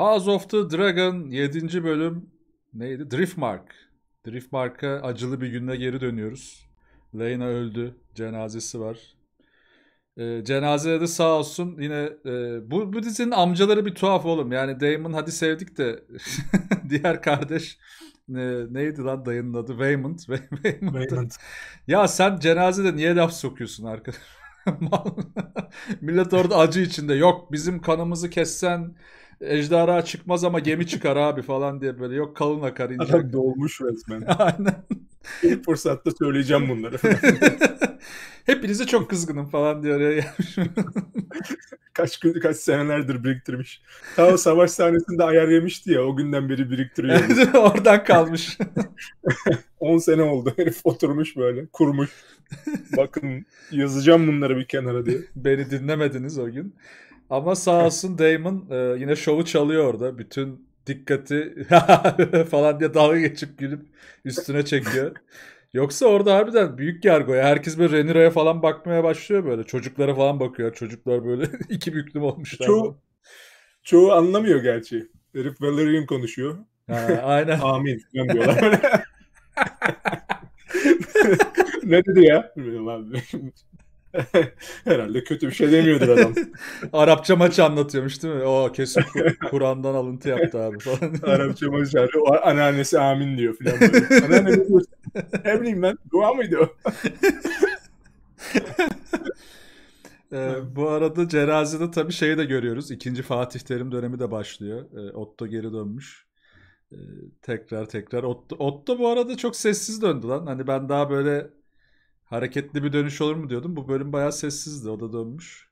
House of the Dragon 7. bölüm neydi? Driftmark. Driftmark'a acılı bir günle geri dönüyoruz. Leyna öldü. Cenazesi var. E, ee, cenazede de sağ olsun yine e, bu, bu dizinin amcaları bir tuhaf oğlum. Yani Damon hadi sevdik de diğer kardeş ne, neydi lan dayının adı? Waymond. Waymond. ya sen cenazede niye laf sokuyorsun arkadaş? Millet orada acı içinde. Yok bizim kanımızı kessen Ejderha çıkmaz ama gemi çıkar abi falan diye böyle yok kalın akar inecek. Adam dolmuş resmen. Aynen. İlk fırsatta söyleyeceğim bunları. Hepinize çok kızgınım falan diyor ya. kaç gün kaç senelerdir biriktirmiş. Ta o savaş sahnesinde ayar yemişti ya o günden beri biriktiriyor. Oradan kalmış. 10 sene oldu herif oturmuş böyle kurmuş. Bakın yazacağım bunları bir kenara diye. Beni dinlemediniz o gün. Ama sağ olsun Damon e, yine şovu çalıyor orada. Bütün dikkati falan diye dalga geçip gülüp üstüne çekiyor. Yoksa orada harbiden büyük yargoya herkes böyle Renira'ya falan bakmaya başlıyor böyle. Çocuklara falan bakıyor. Çocuklar böyle iki büklüm olmuşlar. Çoğu, çoğu anlamıyor gerçi. Herif Valerian konuşuyor. Ha, aynen. Amin diyorlar. ne dedi ya? Herhalde kötü bir şey demiyordur adam. Arapça maç anlatıyormuş değil mi? O kesin Kur'an'dan alıntı yaptı abi falan. Arapça maç anlatıyor. Anneannesi amin diyor falan. Böyle. Anneanne ne diyorsun? ben. Dua mıydı o? Ee, bu arada Cerazi'de tabii şeyi de görüyoruz. İkinci Fatih Terim dönemi de başlıyor. Ee, Otto geri dönmüş. Ee, tekrar tekrar. Otto, Otto bu arada çok sessiz döndü lan. Hani ben daha böyle hareketli bir dönüş olur mu diyordum. Bu bölüm bayağı sessizdi. O da dönmüş.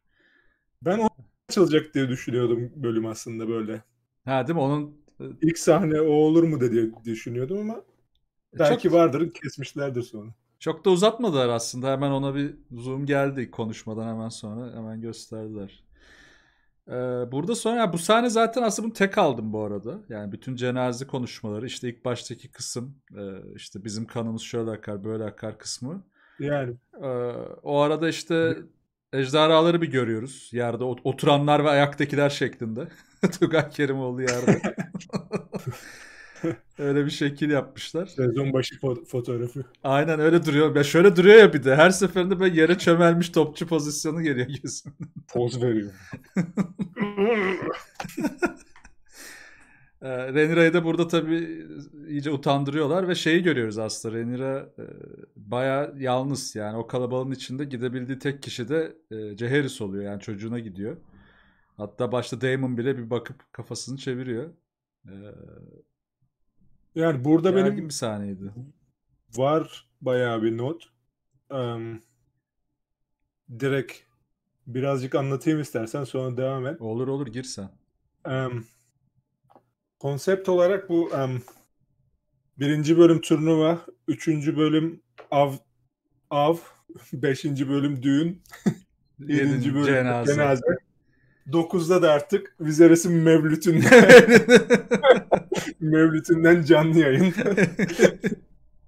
Ben o açılacak diye düşünüyordum bölüm aslında böyle. Ha değil mi? Onun e, ilk sahne o olur mu diye düşünüyordum ama e, belki çok... vardır kesmişlerdir sonra. Çok da uzatmadılar aslında. Hemen ona bir zoom geldi konuşmadan hemen sonra. Hemen gösterdiler. Ee, burada sonra yani bu sahne zaten aslında bunu tek aldım bu arada. Yani bütün cenaze konuşmaları işte ilk baştaki kısım e, işte bizim kanımız şöyle akar böyle akar kısmı. Yani. Ee, o arada işte ejderhaları bir görüyoruz. Yerde oturanlar ve ayaktakiler şeklinde. Tugay Kerimoğlu yerde. öyle bir şekil yapmışlar. Sezon başı fotoğrafı. Aynen öyle duruyor. Ya şöyle duruyor ya bir de. Her seferinde böyle yere çömelmiş topçu pozisyonu geliyor gözümden. Poz veriyor. E, Renira'yı da burada tabii iyice utandırıyorlar ve şeyi görüyoruz aslında. Renira e, baya yalnız yani o kalabalığın içinde gidebildiği tek kişi de e, Ceheris oluyor yani çocuğuna gidiyor. Hatta başta Damon bile bir bakıp kafasını çeviriyor. E, yani burada benim bir saniyeydi. Var bayağı bir not. Um, direkt birazcık anlatayım istersen sonra devam et. Olur olur gir sen. Um, Konsept olarak bu um, birinci bölüm turnuva, üçüncü bölüm av, av, beşinci bölüm düğün, yedinci bölüm cenaze. cenaze. Dokuzda da artık Vizeres'in Mevlüt'ünden Mevlüt'ünden canlı yayın.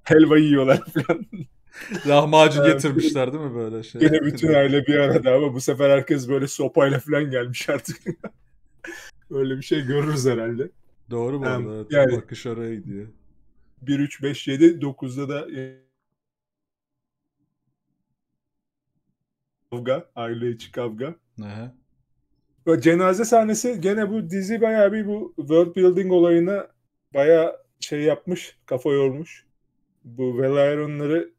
Helva yiyorlar falan. Lahmacun ee, getirmişler değil mi böyle şey? Yine bütün aile bir arada ama bu sefer herkes böyle sopayla falan gelmiş artık. Öyle bir şey görürüz herhalde. Doğru bu um, Yani, Bakış oraya gidiyor. 1, 3, 5, 7, 9'da da e, kavga, aile içi kavga. Aha. Ve cenaze sahnesi gene bu dizi bayağı bir bu world building olayına bayağı şey yapmış, kafa yormuş. Bu Velaeronları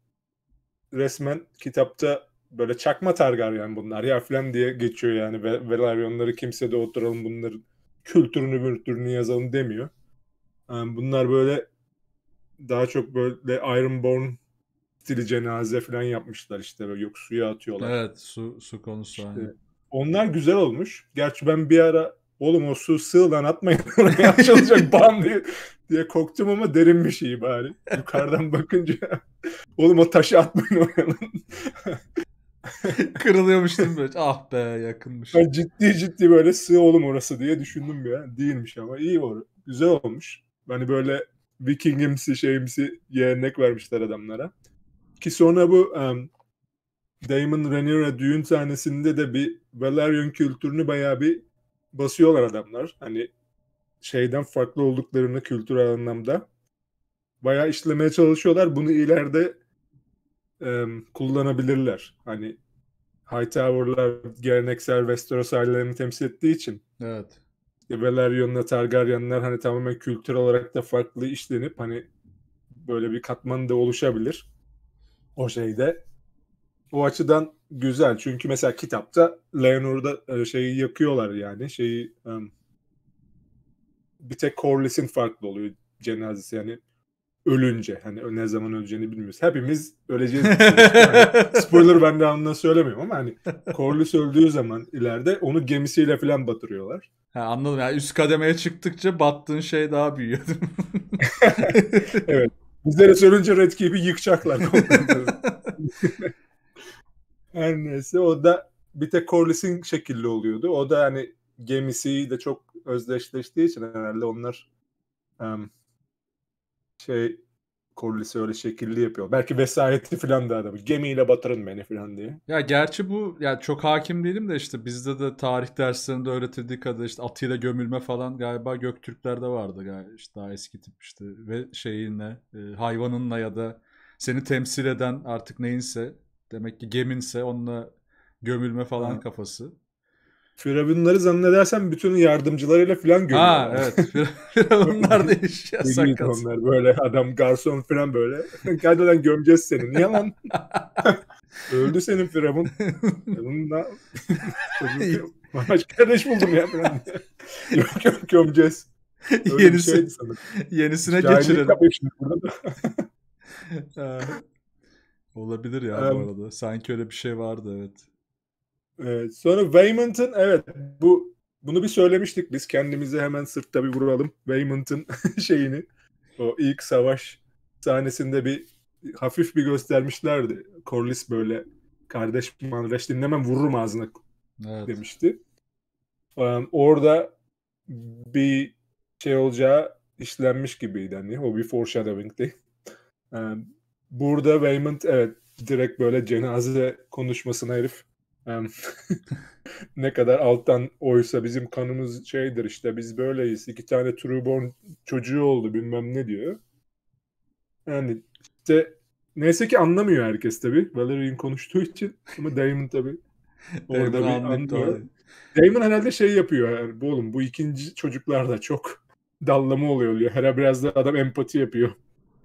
resmen kitapta böyle çakma targar yani bunlar ya falan diye geçiyor yani. Ve Velaryonları kimse de oturalım bunların kültürünü mültürünü yazalım demiyor. Yani bunlar böyle daha çok böyle Ironborn stili cenaze falan yapmışlar işte böyle yok suya atıyorlar. Evet su, su konusu. İşte, hani. Onlar güzel olmuş. Gerçi ben bir ara oğlum o su sığ lan atmayın oraya açılacak bam diye, diye korktum ama derin bir şey bari. Yukarıdan bakınca oğlum o taşı atmayın oraya Kırılıyormuştum böyle. Ah be yakınmış. Ben ciddi ciddi böyle sığ oğlum orası diye düşündüm ya. Değilmiş ama iyi var. Güzel olmuş. Hani böyle Vikingimsi şeyimsi yeğenlik vermişler adamlara. Ki sonra bu um, Damon Rhaenyra düğün sahnesinde de bir Valerian kültürünü bayağı bir basıyorlar adamlar. Hani şeyden farklı olduklarını kültürel anlamda. Bayağı işlemeye çalışıyorlar. Bunu ileride e, kullanabilirler. Hani Hightower'lar geleneksel Westeros ailelerini temsil ettiği için. Evet. İşte Valyrian'la Targaryen'lar hani tamamen kültür olarak da farklı işlenip hani böyle bir katman da oluşabilir. O şeyde. O açıdan güzel. Çünkü mesela kitapta Leonor'da e, şeyi yakıyorlar yani. Şeyi um, bir tek Corlys'in farklı oluyor cenazesi. Yani ölünce hani ne zaman öleceğini bilmiyoruz. Hepimiz öleceğiz. yani spoiler ben de anına söylemiyorum ama hani Corlys öldüğü zaman ileride onu gemisiyle falan batırıyorlar. Ha, anladım yani üst kademeye çıktıkça battığın şey daha büyüyor. evet. Bizlere söyleyince Red Keep'i yıkacaklar. Her neyse o da bir tek Corlys'in şekilli oluyordu. O da hani gemisiyle çok özdeşleştiği için herhalde onlar um, şey Corliss'e öyle şekilli yapıyor. Belki vesayeti falan da adamı. Gemiyle batırın beni falan diye. Ya gerçi bu ya çok hakim değilim de işte bizde de tarih derslerinde öğretildiği kadar işte atıyla gömülme falan galiba Göktürklerde vardı. Galiba. işte daha eski tip işte ve şeyinle e, hayvanınla ya da seni temsil eden artık neyinse demek ki geminse onunla gömülme falan ha. kafası. Firavunları zannedersem bütün yardımcılarıyla falan görüyor. Ha evet. Firavunlar da iş yasak onlar böyle adam garson falan böyle. Hadi lan gömeceğiz seni. Niye lan? Öldü senin Firavun. Bununla... Maaş kardeş buldum ya. yok yok gömeceğiz. Öyle Yenisi, şeydi sanırım. Yenisine geçirelim. Olabilir ya ee, bu arada. Sanki öyle bir şey vardı evet. Evet, sonra Waymont'un evet bu bunu bir söylemiştik biz kendimizi hemen sırtta bir vuralım. Waymont'un şeyini o ilk savaş sahnesinde bir hafif bir göstermişlerdi. Corliss böyle kardeş Manreş dinlemem vururum ağzına evet. demişti. Um, orada bir şey olacağı işlenmiş gibiydi hani o bir foreshadowing Um, burada Waymond evet direkt böyle cenaze konuşmasına herif ne kadar alttan oysa bizim kanımız şeydir işte biz böyleyiz. iki tane Trueborn çocuğu oldu bilmem ne diyor. Yani işte neyse ki anlamıyor herkes tabi Valerian konuştuğu için ama Damon tabi orada bir anlıyor. Damon herhalde şey yapıyor. Yani, bu oğlum bu ikinci çocuklar da çok dallama oluyor diyor. Her biraz da adam empati yapıyor.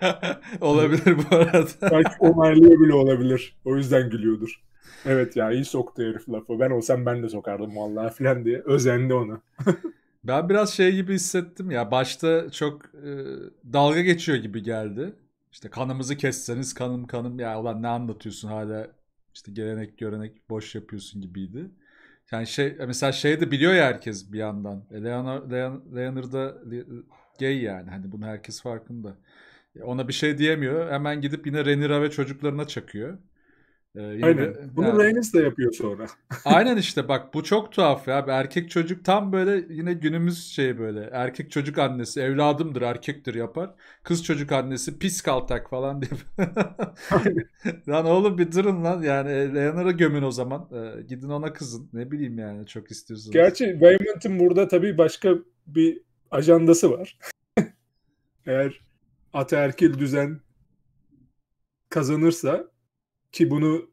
olabilir bu arada. Belki onaylıya bile olabilir. O yüzden gülüyordur. Evet ya iyi soktu herif lafı. Ben olsam ben de sokardım vallahi falan diye. Özendi ona. ben biraz şey gibi hissettim ya. Başta çok e, dalga geçiyor gibi geldi. İşte kanımızı kesseniz kanım kanım ya ulan ne anlatıyorsun hala işte gelenek görenek boş yapıyorsun gibiydi. Yani şey mesela şey de biliyor ya herkes bir yandan. E, Leonor, Leon, da e, gay yani hani bunu herkes farkında. Ona bir şey diyemiyor. Hemen gidip yine Renira ve çocuklarına çakıyor. Ee, yine Aynen. De, Bunu yani... Rhaenys de yapıyor sonra. Aynen işte bak bu çok tuhaf ya. Bir erkek çocuk tam böyle yine günümüz şey böyle. Erkek çocuk annesi evladımdır erkektir yapar. Kız çocuk annesi pis kaltak falan diye. lan oğlum bir durun lan yani Leonor'a gömün o zaman. Ee, gidin ona kızın. Ne bileyim yani çok istiyorsunuz. Gerçi Raymond'ın burada tabii başka bir ajandası var. Eğer ataerkil düzen kazanırsa ki bunu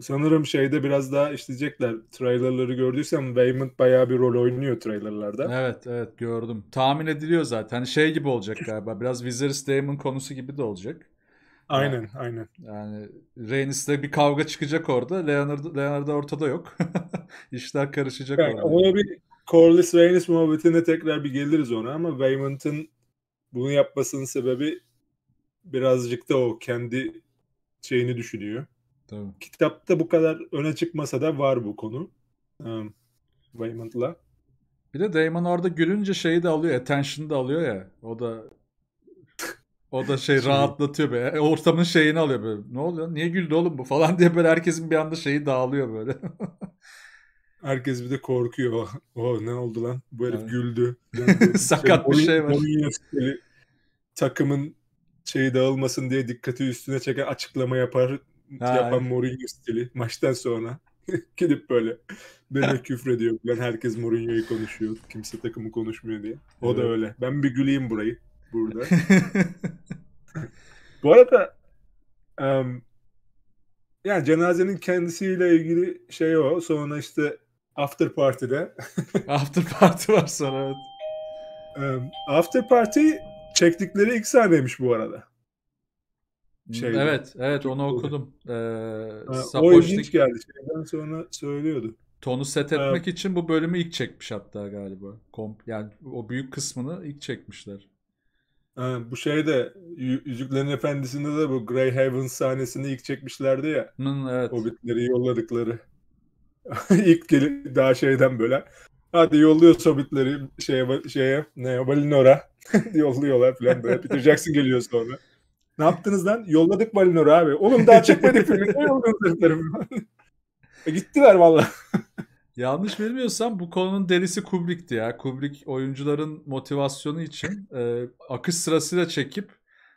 sanırım şeyde biraz daha işleyecekler. Trailerları gördüysem Waymond bayağı bir rol oynuyor trailerlarda. Evet evet gördüm. Tahmin ediliyor zaten. Hani şey gibi olacak galiba. Biraz Viserys Daemon konusu gibi de olacak. Aynen yani, aynen. Yani Rhaenys'te bir kavga çıkacak orada. Leonard, Leonard ortada yok. İşler karışacak yani, orada. Ona bir Corlys Rhaenys muhabbetine tekrar bir geliriz ona ama Waymond'ın bunu yapmasının sebebi birazcık da o kendi şeyini düşünüyor. Tabii. Kitapta bu kadar öne çıkmasa da var bu konu. Um, Raymond'la. Bir de Damon orada gülünce şeyi de alıyor, attention'ı da alıyor ya. O da o da şey rahatlatıyor be. E, ortamın şeyini alıyor böyle. Ne oluyor? Niye güldü oğlum bu falan diye böyle herkesin bir anda şeyi dağılıyor böyle. Herkes bir de korkuyor. O oh, ne oldu lan? Bu herif evet. güldü. Yani Sakat şey, bir şey var. Mourinho takımın şeyi dağılmasın diye dikkati üstüne çeken açıklama yapar. Ha, yapan evet. Mourinho stili maçtan sonra. Gidip böyle birine küfrediyor. Ben herkes Mourinho'yu konuşuyor. Kimse takımı konuşmuyor diye. O evet. da öyle. Ben bir güleyim burayı. Burada. Bu arada um, yani cenazenin kendisiyle ilgili şey o. Sonra işte after party'de. after party var sonra evet. Um, after party Çektikleri ilk sahneymiş bu arada. Hmm, şeyde. Evet, evet onu okudum. Ee, ha, o ilginç geldi. Şeyden sonra söylüyordu. Tonu set etmek ee, için bu bölümü ilk çekmiş hatta galiba. Komp yani o büyük kısmını ilk çekmişler. Ha, bu şeyde Yüzüklerin Efendisi'nde de bu Grey Heaven sahnesini ilk çekmişlerdi ya. Hı, evet. Hobbitleri yolladıkları. ilk gelip daha şeyden böyle. Hadi yolluyor Hobbitleri şeye, şeye ne Valinor'a. Yolluyorlar falan böyle. Peter Jackson geliyor sonra. Ne yaptınız lan? Yolladık Valinor abi. Oğlum daha çekmedik filmi. Ne yolladınız e, gittiler valla. Yanlış bilmiyorsam bu konunun delisi Kubrick'ti ya. Kubrick oyuncuların motivasyonu için e, akış sırasıyla çekip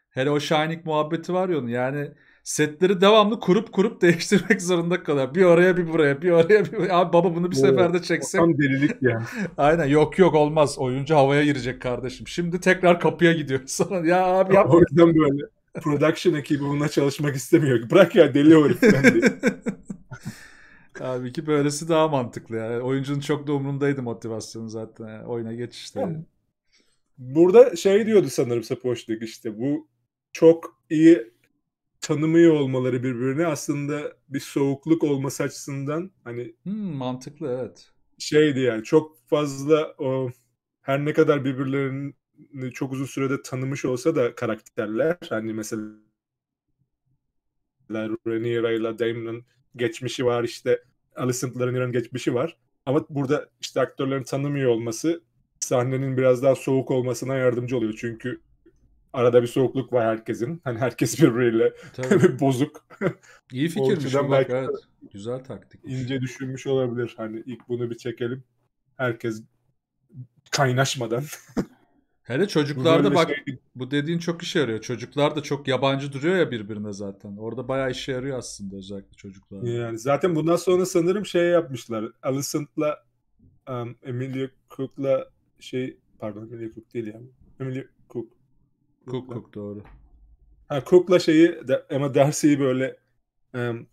hele o Shining muhabbeti var ya onun yani setleri devamlı kurup kurup değiştirmek zorunda kalıyor. Bir oraya bir buraya bir oraya bir buraya. Abi baba bunu bir Oo, seferde çeksek. Tam delilik yani. Aynen yok yok olmaz. Oyuncu havaya girecek kardeşim. Şimdi tekrar kapıya gidiyor. Sonra ya abi yap. O yüzden böyle. Production ekibi bununla çalışmak istemiyor. Bırak ya deli o Abi ki böylesi daha mantıklı ya. Oyuncunun çok da umrundaydı motivasyonu zaten. Yani oyuna geçişte. Yani. Burada şey diyordu sanırım Sapoşnik işte bu çok iyi tanımıyor olmaları birbirini aslında bir soğukluk olması açısından hani hmm, mantıklı evet. Şeydi yani çok fazla o her ne kadar birbirlerini çok uzun sürede tanımış olsa da karakterler hani mesela Rhaenyra ile Damon'ın geçmişi var işte Alicent Rhaenyra'nın geçmişi var. Ama burada işte aktörlerin tanımıyor olması sahnenin biraz daha soğuk olmasına yardımcı oluyor. Çünkü Arada bir soğukluk var herkesin. Hani herkes birbiriyle bozuk. İyi fikirmiş o bak evet. Güzel taktik. İnce düşünmüş olabilir. Hani ilk bunu bir çekelim. Herkes kaynaşmadan. Hele çocuklarda Böyle bak şey... bu dediğin çok işe yarıyor. Çocuklar da çok yabancı duruyor ya birbirine zaten. Orada bayağı işe yarıyor aslında özellikle çocuklar. Yani zaten bundan sonra sanırım şey yapmışlar. Alicent'la um, Emilio Cook'la şey pardon Emilio Cook değil yani. Emilio Cook Cook doğru. Ha Cook'la şeyi ama Dersi'yi böyle um,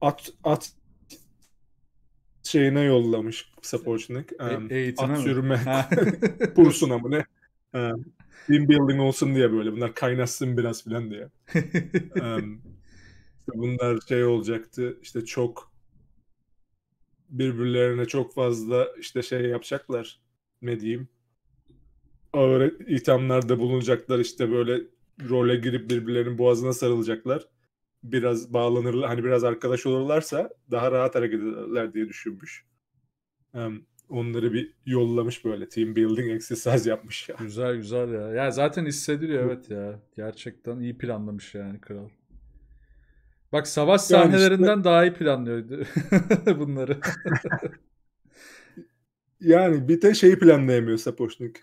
at at şeyine yollamış Sapochnik. Um, e, at mi? sürme kursuna mı ne? Um, team building olsun diye böyle bunlar kaynasın biraz filan diye. um, işte bunlar şey olacaktı işte çok birbirlerine çok fazla işte şey yapacaklar ne diyeyim ağır ithamlarda bulunacaklar işte böyle role girip birbirlerinin boğazına sarılacaklar. Biraz bağlanırlar hani biraz arkadaş olurlarsa daha rahat hareket ederler diye düşünmüş. Um, onları bir yollamış böyle team building exercise yapmış ya. Güzel güzel ya. Ya zaten hissediliyor evet ya. Gerçekten iyi planlamış yani kral. Bak savaş sahnelerinden yani işte... daha iyi planlıyordu bunları. yani bir de şeyi planlayamıyor Sapochnik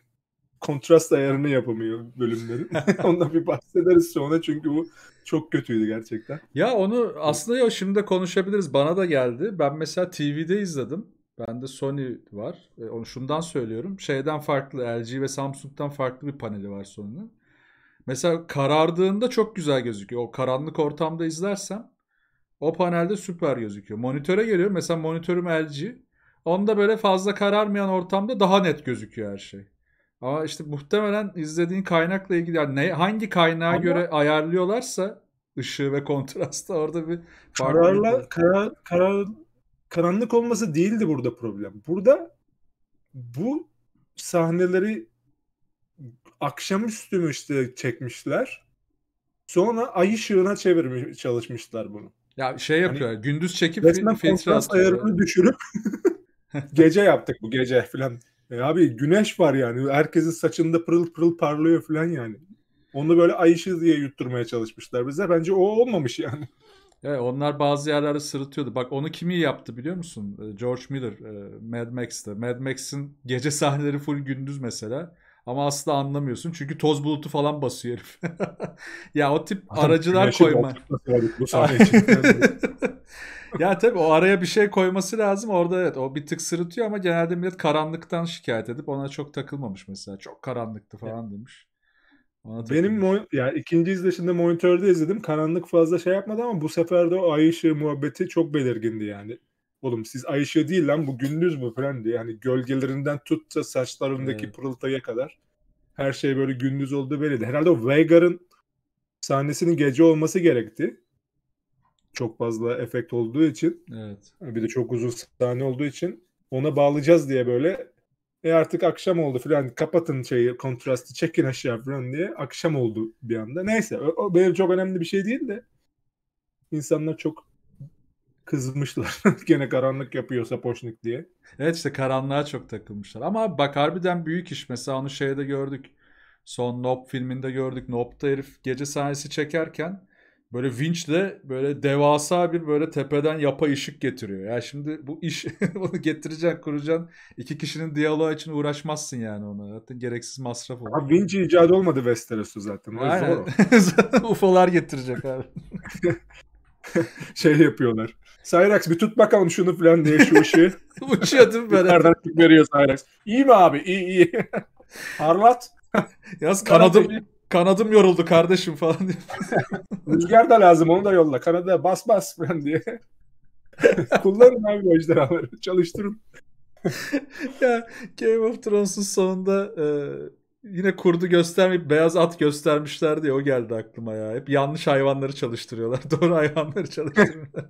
kontrast ayarını yapamıyor bölümlerin. Ondan bir bahsederiz sonra çünkü bu çok kötüydü gerçekten. Ya onu aslında ya şimdi de konuşabiliriz. Bana da geldi. Ben mesela TV'de izledim. Bende Sony var. E, onu şundan söylüyorum. Şeyden farklı LG ve Samsung'dan farklı bir paneli var Sony'nin. Mesela karardığında çok güzel gözüküyor. O karanlık ortamda izlersem o panelde süper gözüküyor. Monitöre geliyorum. Mesela monitörüm LG. Onda böyle fazla kararmayan ortamda daha net gözüküyor her şey. Ama işte muhtemelen izlediğin kaynakla ilgili yani ne, hangi kaynağa Ama... göre ayarlıyorlarsa ışığı ve kontrastı orada bir kararla karar, karar karanlık olması değildi burada problem. Burada bu sahneleri akşamüstü mü işte çekmişler. Sonra ay ışığına çevirmiş çalışmışlar bunu. Ya şey hani yapıyor. Hani, gündüz çekip resmen filtre atıyor. ayarını düşürüp gece yaptık bu gece falan e abi güneş var yani. Herkesin saçında pırıl pırıl parlıyor falan yani. Onu böyle ay ışığı diye yutturmaya çalışmışlar bize. Bence o olmamış yani. Evet, onlar bazı yerlerde sırıtıyordu. Bak onu kimi yaptı biliyor musun? E, George Miller e, Mad Max'te. Mad Max'in gece sahneleri full gündüz mesela. Ama aslında anlamıyorsun. Çünkü toz bulutu falan basıyor herif. ya o tip Adam, aracılar koyma. Bu sahne için ya tabii o araya bir şey koyması lazım. Orada evet o bir tık sırıtıyor ama genelde millet karanlıktan şikayet edip ona çok takılmamış mesela. Çok karanlıktı falan demiş. Ona Benim ya yani ikinci izleşimde monitörde izledim. Karanlık fazla şey yapmadı ama bu sefer de o ay ışığı muhabbeti çok belirgindi yani. Oğlum siz ay ışığı değil lan bu gündüz mü falan diye. Yani gölgelerinden tutsa saçlarındaki evet. pırıltıya kadar. Her şey böyle gündüz olduğu belliydi. Herhalde o Veigar'ın sahnesinin gece olması gerekti çok fazla efekt olduğu için evet. bir de çok uzun sahne olduğu için ona bağlayacağız diye böyle e artık akşam oldu falan hani kapatın şeyi kontrastı çekin aşağı falan diye akşam oldu bir anda. Neyse o, o benim çok önemli bir şey değil de insanlar çok kızmışlar. Gene karanlık yapıyor Sapoşnik diye. Evet işte karanlığa çok takılmışlar. Ama bak harbiden büyük iş. Mesela onu şeyde gördük. Son Nope filminde gördük. Nope'da herif gece sahnesi çekerken böyle de böyle devasa bir böyle tepeden yapa ışık getiriyor. Ya şimdi bu iş onu getireceksin kuracaksın. iki kişinin diyaloğu için uğraşmazsın yani ona. Zaten gereksiz masraf olur. Abi vinç icadı olmadı Westeros'u zaten. O Aynen. zor. UFO'lar getirecek abi. şey yapıyorlar. Cyrax bir tut bakalım şunu falan diye şu ışığı. Uçuyor değil mi böyle? Nereden veriyor Cyrax. İyi mi abi? İyi iyi. Parlat. Yaz kanadım, Kanadım yoruldu kardeşim falan diye. Rüzgar da lazım onu da yolla. Kanada bas bas falan diye. Kullanın abi o ejderhaları. Çalıştırın. ya Game of Thrones'un sonunda e, yine kurdu göstermeyip beyaz at göstermişler diye o geldi aklıma ya. Hep yanlış hayvanları çalıştırıyorlar. Doğru hayvanları çalıştırmıyorlar.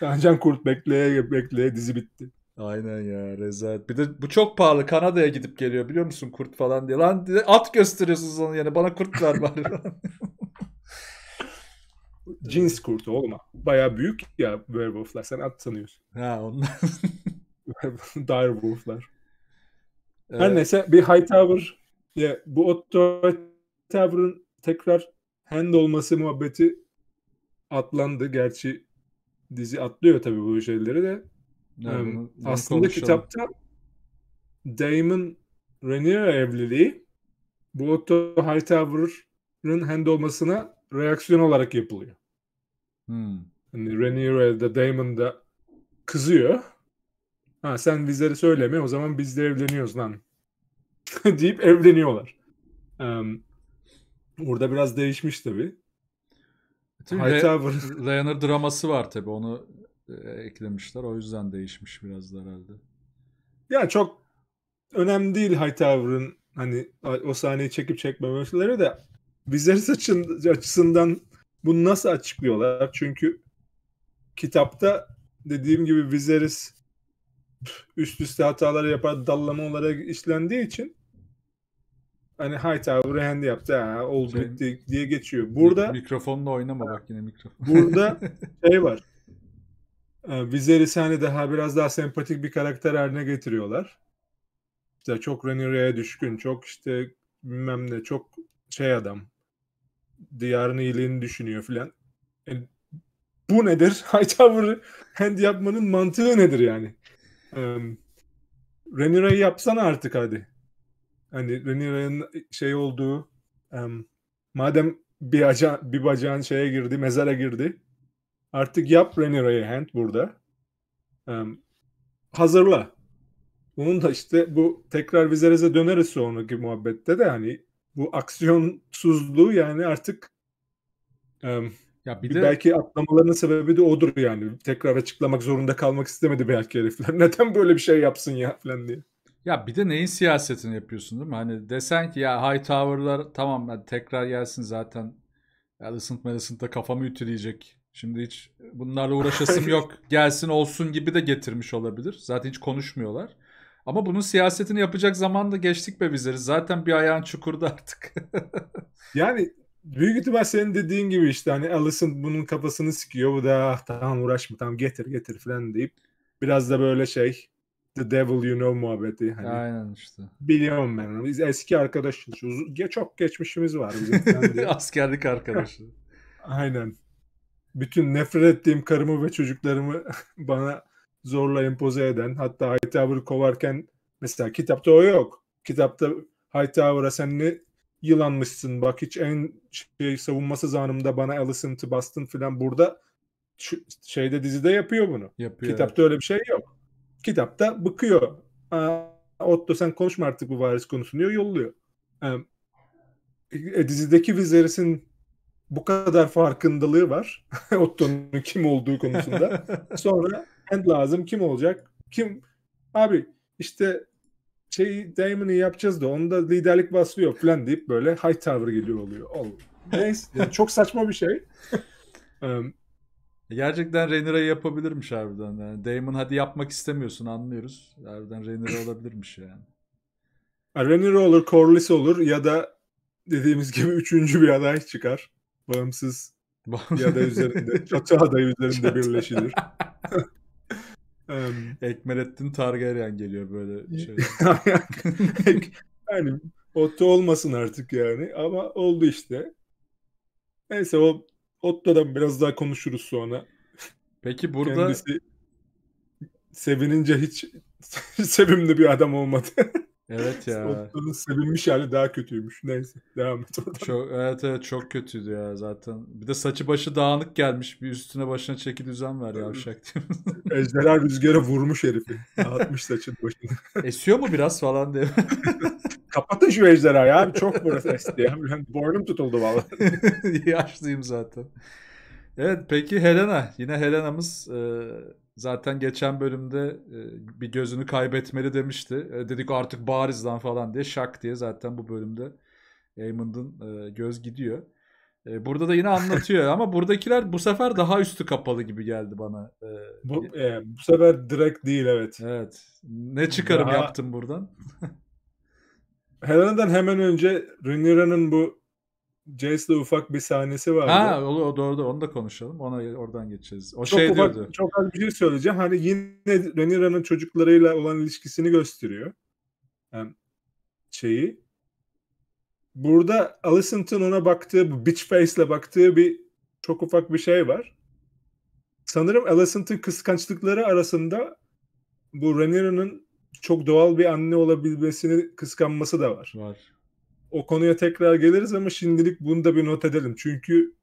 Tancan Kurt bekleye bekleye dizi bitti. Aynen ya rezalet. Bir de bu çok pahalı. Kanada'ya gidip geliyor biliyor musun kurt falan diye. Lan at gösteriyorsunuz onu yani bana kurt ver bari. Cins kurtu olma. Baya büyük ya werewolflar. Sen at sanıyorsun. Ha onlar. Direwolflar. Evet. Her neyse bir Hightower ya bu Otto Hightower'ın tekrar hand olması muhabbeti atlandı. Gerçi dizi atlıyor tabii bu şeyleri de. Yani aslında kitapta Damon Rhaenyra evliliği bu Otto Hightower'ın hand olmasına reaksiyon olarak yapılıyor. Hmm. Yani Rhaenyra da Damon da kızıyor. Ha sen bizleri söyleme o zaman biz de evleniyoruz lan. deyip evleniyorlar. Um, burada biraz değişmiş tabii. Hightower... Rhaenyra draması var tabii onu e, eklemişler. O yüzden değişmiş biraz da herhalde. Ya çok önemli değil Hightower'ın hani o sahneyi çekip çekmemeleri de bizler açın, açısından bunu nasıl açıklıyorlar? Çünkü kitapta dediğim gibi Viserys üst üste hataları yapar dallama olarak işlendiği için hani Hightower'ı hand yaptı ha, oldu şey, bitti diye geçiyor. Burada mikrofonla oynama bak yine mikrofon. Burada şey var. Ee, Viserys'i hani daha biraz daha sempatik bir karakter haline getiriyorlar. İşte çok Rhaenyra'ya düşkün, çok işte bilmem ne, çok şey adam. Diyarın iyiliğini düşünüyor filan. Yani e, bu nedir? Hightower'ı hand yapmanın mantığı nedir yani? Ee, Rhaenyra'yı yapsana artık hadi. Hani Rhaenyra'nın şey olduğu um, madem bir, aca, bir bacağın şeye girdi, mezara girdi Artık yap Rennie hand burada. Ee, hazırla. Bunun da işte bu tekrar Vizerez'e döneriz sonraki muhabbette de hani bu aksiyonsuzluğu yani artık um, ya bir, bir de... belki atlamalarının sebebi de odur yani. Tekrar açıklamak zorunda kalmak istemedi belki herifler. Neden böyle bir şey yapsın ya falan diye. Ya bir de neyin siyasetini yapıyorsun değil mi? Hani desen ki ya high tower'lar tamam tekrar gelsin zaten. Ya ısıntma ısıntma kafamı ütüleyecek. Şimdi hiç bunlarla uğraşasım yok gelsin olsun gibi de getirmiş olabilir. Zaten hiç konuşmuyorlar. Ama bunun siyasetini yapacak zaman da geçtik be bizleri. Zaten bir ayağın çukurda artık. yani büyük ihtimal senin dediğin gibi işte hani Alison bunun kafasını sikiyor. Bu da ah, tamam uğraşma tamam getir getir falan deyip biraz da böyle şey The Devil You Know muhabbeti. Hani, Aynen işte. Biliyorum ben. Biz eski arkadaşız. Çok geçmişimiz var bizim. Askerlik arkadaşı. Aynen bütün nefret ettiğim karımı ve çocuklarımı bana zorla empoze eden hatta Hightower'ı kovarken mesela kitapta o yok. Kitapta Hightower'a sen ne yılanmışsın bak hiç en şey, savunmasız anımda bana Alicent'ı bastın filan burada şeyde dizide yapıyor bunu. Yapıyor. Kitapta öyle bir şey yok. Kitapta bıkıyor. Aa, Otto sen konuşma artık bu varis konusunu diyor yolluyor. E, dizideki Viserys'in bu kadar farkındalığı var. Otto'nun kim olduğu konusunda. Sonra en lazım kim olacak? Kim? Abi işte şey Damon'ı yapacağız da onda liderlik basıyor yok falan deyip böyle Hightower geliyor oluyor. Ol. Neyse yani çok saçma bir şey. Gerçekten Rhaenyra'yı yapabilirmiş harbiden. Yani Damon hadi yapmak istemiyorsun anlıyoruz. Harbiden Rhaenyra olabilirmiş yani. Rhaenyra olur, Corlys olur ya da dediğimiz gibi üçüncü bir aday çıkar bağımsız ya da üzerinde, kötü aday üzerinde birleşilir. um, Ekmelettin Targaryen geliyor böyle şey. yani Otto olmasın artık yani ama oldu işte. Neyse o Otto'dan biraz daha konuşuruz sonra. Peki burada Kendisi sevinince hiç sevimli bir adam olmadı. Evet ya. Otların sevilmiş hali daha kötüymüş. Neyse devam et oradan. Çok, evet evet çok kötüydü ya zaten. Bir de saçı başı dağınık gelmiş. Bir üstüne başına çeki düzen ver yavşak. Ejderha rüzgara vurmuş herifi. Dağıtmış saçın başını. Esiyor mu biraz falan diye. Kapatın şu ejderhayı ya, Çok burası esti ya. Boynum tutuldu valla. Yaşlıyım zaten. Evet peki Helena. Yine Helena'mız e, Zaten geçen bölümde e, bir gözünü kaybetmeli demişti. E, dedik artık bariz lan falan diye şak diye zaten bu bölümde Eamon'un e, göz gidiyor. Burada da yine anlatıyor ama buradakiler bu sefer daha üstü kapalı gibi geldi bana. Bu, e, bu sefer direkt değil evet. Evet. Ne çıkarım daha... yaptım buradan? Helena'dan hemen önce Rhaenyra'nın bu Jace'le ufak bir sahnesi vardı. Ha o, o doğru da onu da konuşalım. Ona oradan geçeceğiz. O çok şey ufak, diyordu. Çok az bir şey söyleyeceğim. Hani yine Renira'nın çocuklarıyla olan ilişkisini gösteriyor. Yani şeyi. Burada Alicent'ın ona baktığı, bitch face'le baktığı bir çok ufak bir şey var. Sanırım Alicent'ın kıskançlıkları arasında bu Renira'nın çok doğal bir anne olabilmesini kıskanması da var. Var o konuya tekrar geliriz ama şimdilik bunu da bir not edelim. Çünkü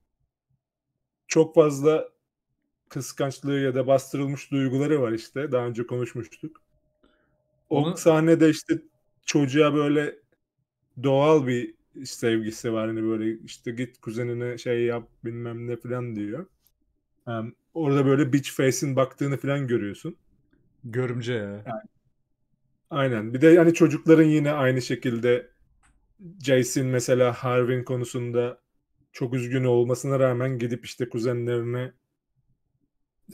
çok fazla kıskançlığı ya da bastırılmış duyguları var işte. Daha önce konuşmuştuk. O Onu... sahnede işte çocuğa böyle doğal bir sevgisi var. Hani böyle işte git kuzenine şey yap bilmem ne falan diyor. Yani orada böyle bitch face'in baktığını falan görüyorsun. Görümce ya. Yani, aynen. Bir de hani çocukların yine aynı şekilde Jason mesela Harvin konusunda çok üzgün olmasına rağmen gidip işte kuzenlerine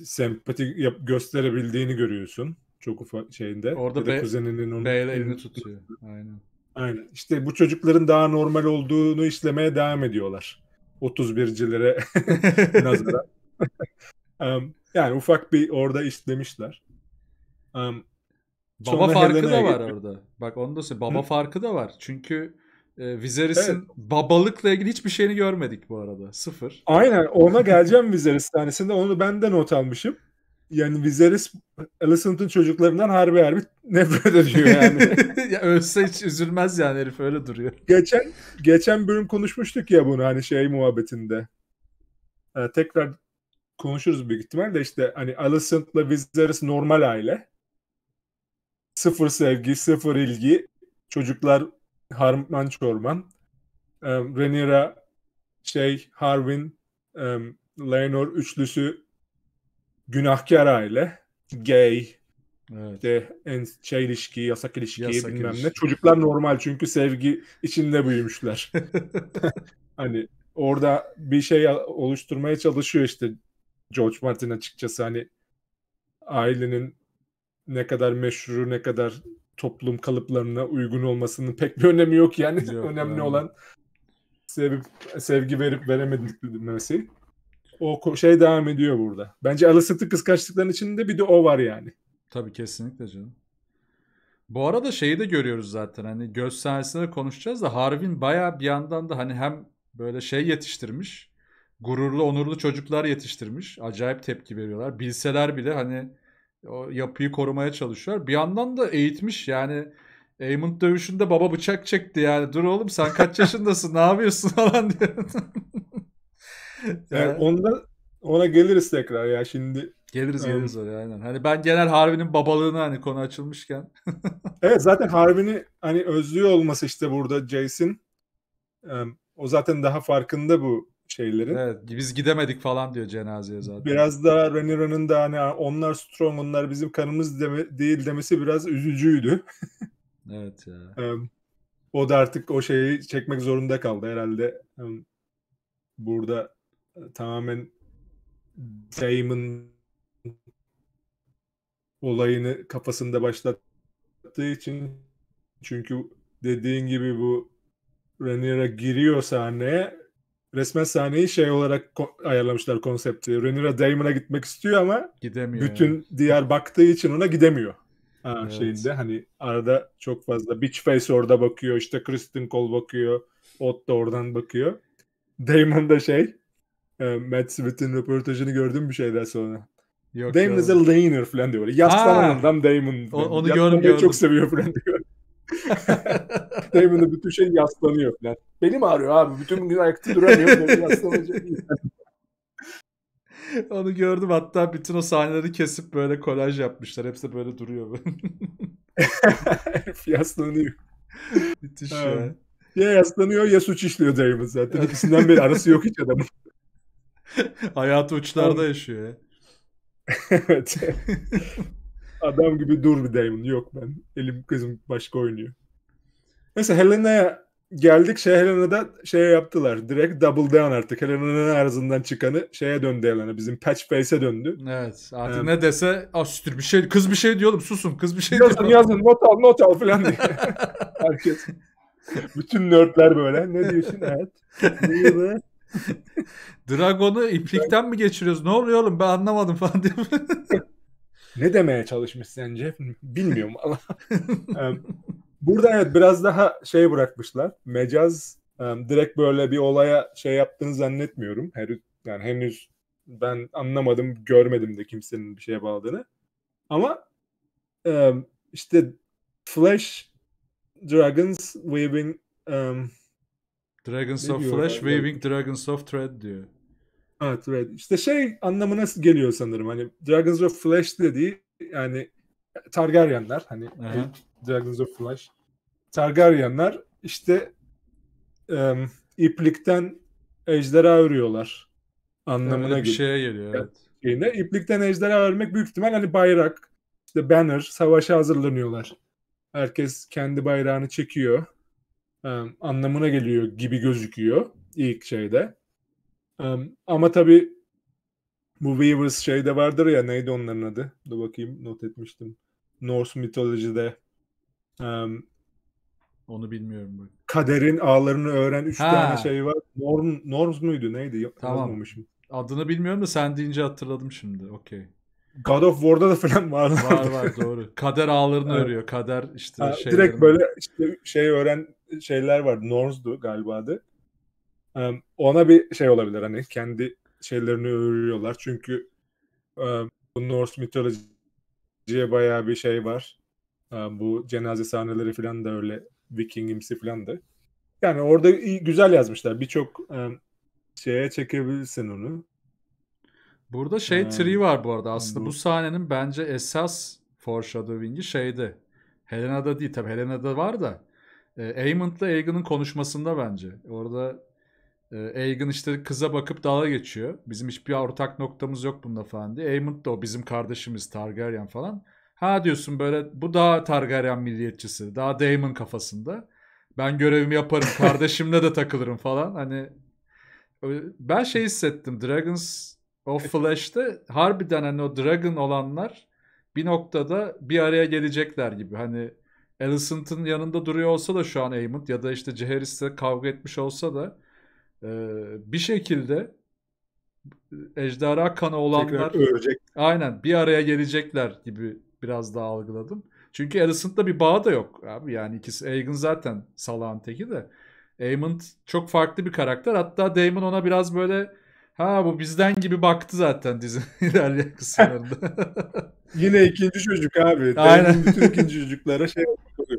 sempati yap- gösterebildiğini görüyorsun. Çok ufak şeyinde. Orada ya da be, kuzeninin onu B'yle elini tutuyor. Aynen. Aynen. İşte bu çocukların daha normal olduğunu işlemeye devam ediyorlar. 31'cilere nazara. um, yani ufak bir orada işlemişler. Um, baba farkı Helena'ya da var gittim. orada. Bak onu da söyleyeyim. Baba Hı? farkı da var. Çünkü e, ee, Viserys'in evet. babalıkla ilgili hiçbir şeyini görmedik bu arada. Sıfır. Aynen ona geleceğim Viserys tanesinde. Onu ben de not almışım. Yani Viserys Alicent'ın çocuklarından harbi harbi nefret ediyor yani. ya ölse hiç üzülmez yani herif öyle duruyor. Geçen geçen bölüm konuşmuştuk ya bunu hani şey muhabbetinde. Ee, tekrar konuşuruz büyük de işte hani Alicent'la Viserys normal aile. Sıfır sevgi, sıfır ilgi. Çocuklar Harman Çorman. E, Rhaenyra, şey, Harwin, e, Laenor üçlüsü günahkar aile. Gay, Evet. İşte en şey ilişki, yasak ilişki yasak bilmem ilişki. ne. Çocuklar normal çünkü sevgi içinde büyümüşler. hani orada bir şey oluşturmaya çalışıyor işte George Martin açıkçası hani ailenin ne kadar meşhuru, ne kadar toplum kalıplarına uygun olmasının pek bir önemi yok yani. Yok, Önemli yani. olan sevip sevgi verip veremediklemesi. O şey devam ediyor burada. Bence Alicent'ı kıskançlıkların içinde bir de o var yani. Tabii kesinlikle canım. Bu arada şeyi de görüyoruz zaten hani göz sahnesinde konuşacağız da Harvin baya bir yandan da hani hem böyle şey yetiştirmiş gururlu onurlu çocuklar yetiştirmiş acayip tepki veriyorlar bilseler bile hani o yapıyı korumaya çalışıyor. Bir yandan da eğitmiş yani Eamon dövüşünde baba bıçak çekti yani dur oğlum sen kaç yaşındasın ne yapıyorsun falan diyor. yani evet. onda ona geliriz tekrar ya şimdi. Geliriz yani. Ee, geliriz oraya aynen. Hani ben genel harbinin babalığını hani konu açılmışken. evet zaten Harvey'ni hani özlüyor olması işte burada Jason. Ee, o zaten daha farkında bu şeylerin. Evet, biz gidemedik falan diyor cenazeye zaten. Biraz daha Renira'nın da hani onlar strong onlar bizim kanımız deme, değil demesi biraz üzücüydü. evet ya. o da artık o şeyi çekmek zorunda kaldı herhalde. Burada e, tamamen Damon olayını kafasında başlattığı için çünkü dediğin gibi bu Rhaenyra giriyor sahneye hani, resmen sahneyi şey olarak ko- ayarlamışlar konsepti. Rhaenyra Daemon'a gitmek istiyor ama gidemiyor. Bütün yani. diğer baktığı için ona gidemiyor. Ha, evet. şeyinde hani arada çok fazla Beach Face orada bakıyor işte Kristen Cole bakıyor Ot da oradan bakıyor. Damon da şey e, Matt Smith'in röportajını gördüm bir şeyden sonra. Yok, Damon is a laner falan diyor. Yaslan adam Damon. Falan. Onu, onu gördüm, çok seviyor falan diyor. Damon'ın bütün şey yaslanıyor falan. Benim ağrıyor abi. Bütün gün ayakta duramıyorum. Benim yaslanacak Onu gördüm hatta bütün o sahneleri kesip böyle kolaj yapmışlar. Hepsi böyle duruyor. Yaslanıyor. Müthiş ha. ya. Ya yaslanıyor ya suç işliyor Damon zaten. İkisinden beri arası yok hiç adamın. Hayatı uçlarda yaşıyor evet. Adam gibi dur bir Damon. Yok ben. Elim kızım başka oynuyor. Neyse Helena'ya geldik. Şey Helena'da şey yaptılar. Direkt double down artık. Helena'nın ağzından çıkanı şeye döndü Helena. Bizim patch face'e döndü. Evet. Artık ee, ne dese astür bir şey. Kız bir şey diyorum. Susun. Kız bir şey yazın, diyor. Yazın not al not al falan diye. Herkes. Bütün nerdler böyle. Ne diyorsun? Evet. Ne Dragon'u iplikten mi geçiriyoruz? Ne oluyor oğlum? Ben anlamadım falan diye. Ne demeye çalışmış sence? Bilmiyorum ama. Burada evet biraz daha şey bırakmışlar. Mecaz direkt böyle bir olaya şey yaptığını zannetmiyorum. yani henüz ben anlamadım, görmedim de kimsenin bir şeye bağladığını. Ama işte Flash Dragons Weaving um, Dragons of Flash Weaving Dragons of Thread diyor. Evet evet. İşte şey anlamına geliyor sanırım. Hani Dragons of Flash dediği yani Targaryenler hani Aha. Dragons of Flash. Targaryenler işte e, iplikten ejderha örüyorlar anlamına bir geliyor. şeye geliyor evet. Şeyine. İplikten ejderha örmek büyük ihtimal hani bayrak, işte banner, savaşa hazırlanıyorlar. Herkes kendi bayrağını çekiyor. E, anlamına geliyor gibi gözüküyor ilk şeyde. Um, ama tabii bu Weavers şey de vardır ya neydi onların adı? Dur bakayım not etmiştim. Norse mitolojide um, onu bilmiyorum bak. Kaderin ağlarını öğren 3 tane şey var. Norm, Norms muydu neydi? Tamam. Yazmamışım. Adını bilmiyorum da sen deyince hatırladım şimdi. Okey. God of War'da da falan var. Var var doğru. Kader ağlarını evet. örüyor. Kader işte şey. Direkt böyle işte şey öğren şeyler var. Norse'du galiba adı ona bir şey olabilir hani kendi şeylerini övüyorlar. Çünkü bu Norse mitolojiye bayağı bir şey var. Bu cenaze sahneleri falan da öyle Vikingimsi falan da. Yani orada güzel yazmışlar. Birçok şeye çekebilirsin onu. Burada şey hmm. tree var bu arada. Aslında bu, bu sahnenin bence esas foreshadowing'i şeydi. Helena'da değil tabii Helena'da var da e, Amon'la Aegon'un konuşmasında bence. Orada Eygın ee, işte kıza bakıp dalga geçiyor. Bizim hiçbir ortak noktamız yok bunda falan diye. Aemond da o bizim kardeşimiz Targaryen falan. Ha diyorsun böyle bu daha Targaryen milliyetçisi. Daha Daemon kafasında. Ben görevimi yaparım. Kardeşimle de takılırım falan. Hani ben şey hissettim. Dragons of Flash'te harbiden hani o Dragon olanlar bir noktada bir araya gelecekler gibi. Hani Alicent'ın yanında duruyor olsa da şu an Aemond ya da işte Jaehaerys'le kavga etmiş olsa da ee, bir şekilde ejderha kanı olanlar aynen bir araya gelecekler gibi biraz daha algıladım. Çünkü Alicent'la bir bağ da yok abi yani ikisi Aegon zaten salağın teki de. Aemond çok farklı bir karakter. Hatta Damon ona biraz böyle ha bu bizden gibi baktı zaten dizinin ilerleyen kısımlarında. Yine ikinci çocuk abi. Aynen. Damon bütün ikinci çocuklara şey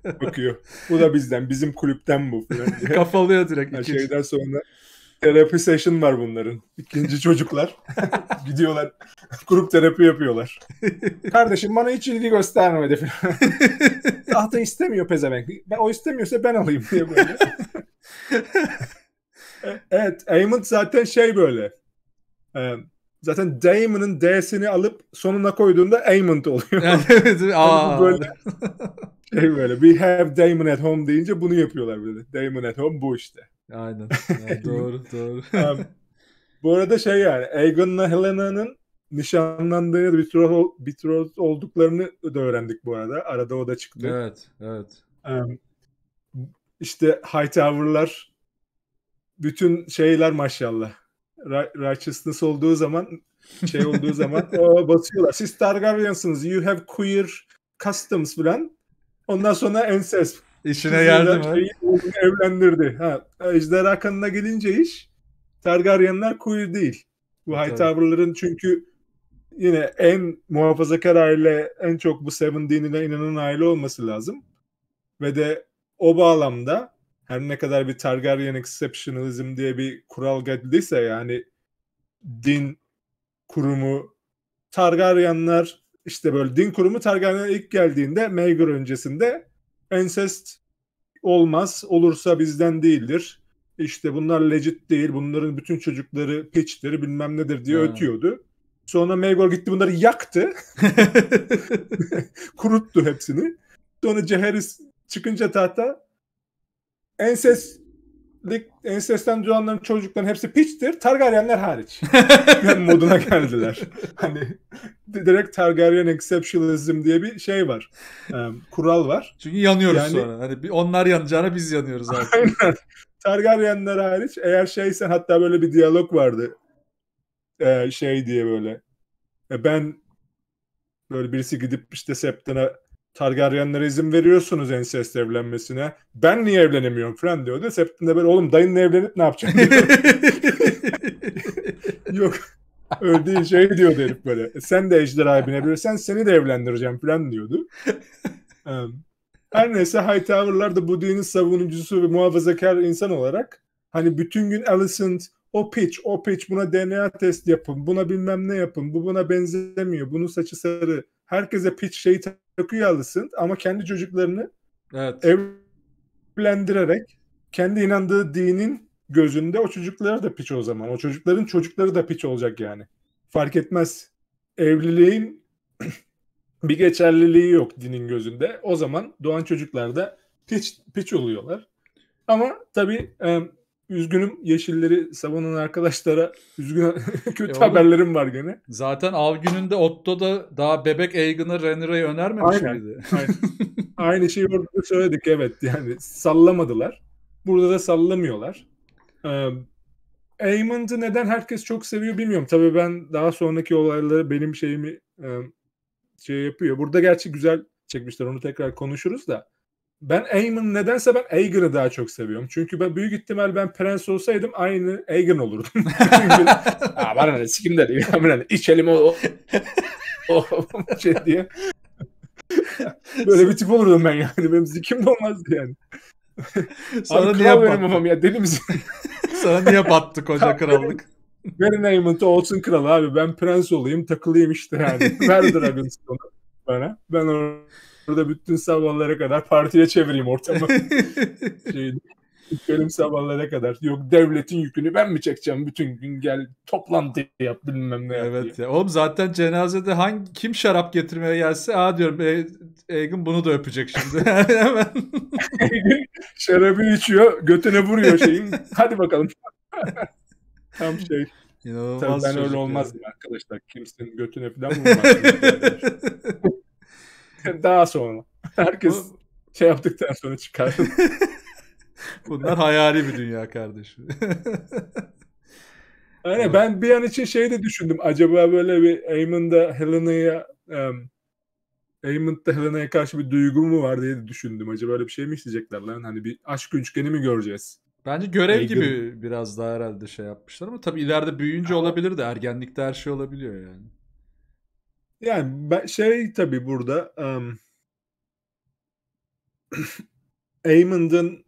bakıyor. Bu da bizden, bizim kulüpten bu. Kafalıyor direkt. Ha, şeyden sonra terapi session var bunların. İkinci çocuklar. Gidiyorlar. Grup terapi yapıyorlar. Kardeşim bana hiç ilgi göstermedi falan. Tahta istemiyor pezevenk. Ben, o istemiyorsa ben alayım diye böyle. evet. Eamon zaten şey böyle. Ee, zaten Damon'ın D'sini alıp sonuna koyduğunda Eamon oluyor. evet. Hani Aa. böyle şey böyle. We have Damon at home deyince bunu yapıyorlar böyle. Damon at home bu işte. Aynen. Yani doğru doğru. Abi, bu arada şey yani Aegon'la Helena'nın nişanlandığı bitroz, bitroz olduklarını da öğrendik bu arada. Arada o da çıktı. Evet, evet. Um, işte Hightower'lar bütün şeyler maşallah. Righteousness olduğu zaman şey olduğu zaman o basıyorlar. Siz Targaryen'sınız. You have queer customs falan. Ondan sonra incest. İşine geldi mi? evlendirdi. Ha, ejderha kanına gelince iş Targaryenler kuyu değil. Bu Hightower'ların çünkü yine en muhafazakar aile, en çok bu Seven dinine inanan aile olması lazım. Ve de o bağlamda her ne kadar bir Targaryen exceptionalism diye bir kural geldiyse yani din kurumu Targaryenler işte böyle din kurumu Targaryen'e ilk geldiğinde Maegor öncesinde ensest olmaz. Olursa bizden değildir. İşte bunlar legit değil. Bunların bütün çocukları piçtir bilmem nedir diye ha. ötüyordu. Sonra Maegor gitti bunları yaktı. Kuruttu hepsini. Sonra Ceheris çıkınca tahta enses ensesten duranların çocukların hepsi piçtir. Targaryenler hariç. moduna geldiler. Hani direkt Targaryen exceptionalism diye bir şey var. Ee, kural var. Çünkü yanıyoruz yani, sonra. Hani onlar yanacağına biz yanıyoruz artık. Aynen. Targaryenler hariç eğer şeysen hatta böyle bir diyalog vardı. Ee, şey diye böyle. E, ben böyle birisi gidip işte Septon'a Targaryenlere izin veriyorsunuz ensest evlenmesine. Ben niye evlenemiyorum falan diyordu. Septim de böyle oğlum dayınla evlenip ne yapacaksın? Yok. Öyle değil şey diyor derip böyle. E, sen de ejderha binebilirsen seni de evlendireceğim falan diyordu. her neyse Hightower'lar da bu dinin savunucusu ve muhafazakar insan olarak hani bütün gün Alicent o pitch, o pitch buna DNA test yapın, buna bilmem ne yapın, bu buna benzemiyor, bunun saçı sarı herkese pitch şeyi takıyor alısın ama kendi çocuklarını evet. evlendirerek kendi inandığı dinin gözünde o çocuklara da piç o zaman. O çocukların çocukları da piç olacak yani. Fark etmez. Evliliğin bir geçerliliği yok dinin gözünde. O zaman doğan çocuklar da piç, piç oluyorlar. Ama tabii Üzgünüm yeşilleri savunan arkadaşlara üzgün kötü e haberlerim var gene. Zaten av gününde Otto da daha bebek Egan'ı Renner'e önermemiş aynen, miydi? Aynen. Aynı şeyi orada söyledik evet yani sallamadılar. Burada da sallamıyorlar. Ee, Aymond'ı neden herkes çok seviyor bilmiyorum. Tabii ben daha sonraki olayları benim şeyimi e, şey yapıyor. Burada gerçi güzel çekmişler onu tekrar konuşuruz da ben Eamon nedense ben Aegon'ı daha çok seviyorum. Çünkü ben büyük ihtimal ben prens olsaydım aynı Aegon olurdum. Aa, bana ne sikim de diyor. Yani içelim o, o, şey diye. Böyle bir tip olurdum ben yani. Benim zikim de olmazdı yani. Sana Abi, niye battı? ya deli misin? Sana niye battı koca krallık? Verin Aemon'ta olsun kral abi. Ben prens olayım takılayım işte yani. Ver Dragonstone'u bana. Ben onu burada bütün sabahlara kadar partiye çevireyim ortamı. şey, benim sabahlara kadar. Yok devletin yükünü ben mi çekeceğim bütün gün gel toplantı yap bilmem ne yap Evet diye. ya. Oğlum zaten cenazede hangi kim şarap getirmeye gelse aa diyorum e, Egin bunu da öpecek şimdi. Egün şarabını içiyor götüne vuruyor şeyin. Hadi bakalım. Tam şey. İnanılmaz Tabii ben öyle olmaz arkadaşlar. Kimsenin götüne falan vurmaz. Daha sonra. Herkes Bu... şey yaptıktan sonra çıkar. Bunlar hayali bir dünya kardeşim. Öyle yani ben bir an için şey de düşündüm. Acaba böyle bir Eamon'da Helena'ya um, Eamon'da Helena'ya karşı bir duygu mu var diye düşündüm. Acaba öyle bir şey mi isteyecekler lan? Hani bir aşk üçgeni mi göreceğiz? Bence görev Eygün. gibi biraz daha herhalde şey yapmışlar ama tabii ileride büyüyünce olabilir de ergenlikte her şey olabiliyor yani. Yani ben, şey tabii burada um, Amon'ın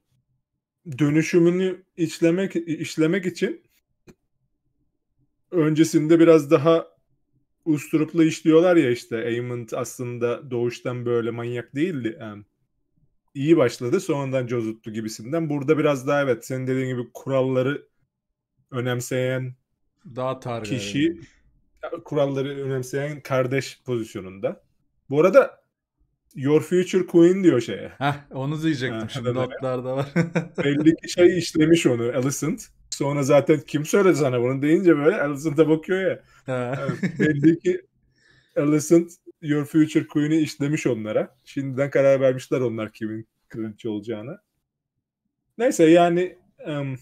dönüşümünü işlemek işlemek için öncesinde biraz daha usturuplu işliyorlar ya işte Amond aslında doğuştan böyle manyak değildi. Um, iyi başladı sonradan cozuttu gibisinden. Burada biraz daha evet senin dediğin gibi kuralları önemseyen daha tarih kişi yani kuralları önemseyen kardeş pozisyonunda. Bu arada Your Future Queen diyor şeye. Heh, onu diyecektim ha, şimdi notlarda var. Belli ki şey işlemiş onu Alicent. Sonra zaten kim söyledi sana bunu deyince böyle Alicent'a bakıyor ya. Ha. belli ki Alicent Your Future Queen'i işlemiş onlara. Şimdiden karar vermişler onlar kimin kraliçe olacağını. Neyse yani um,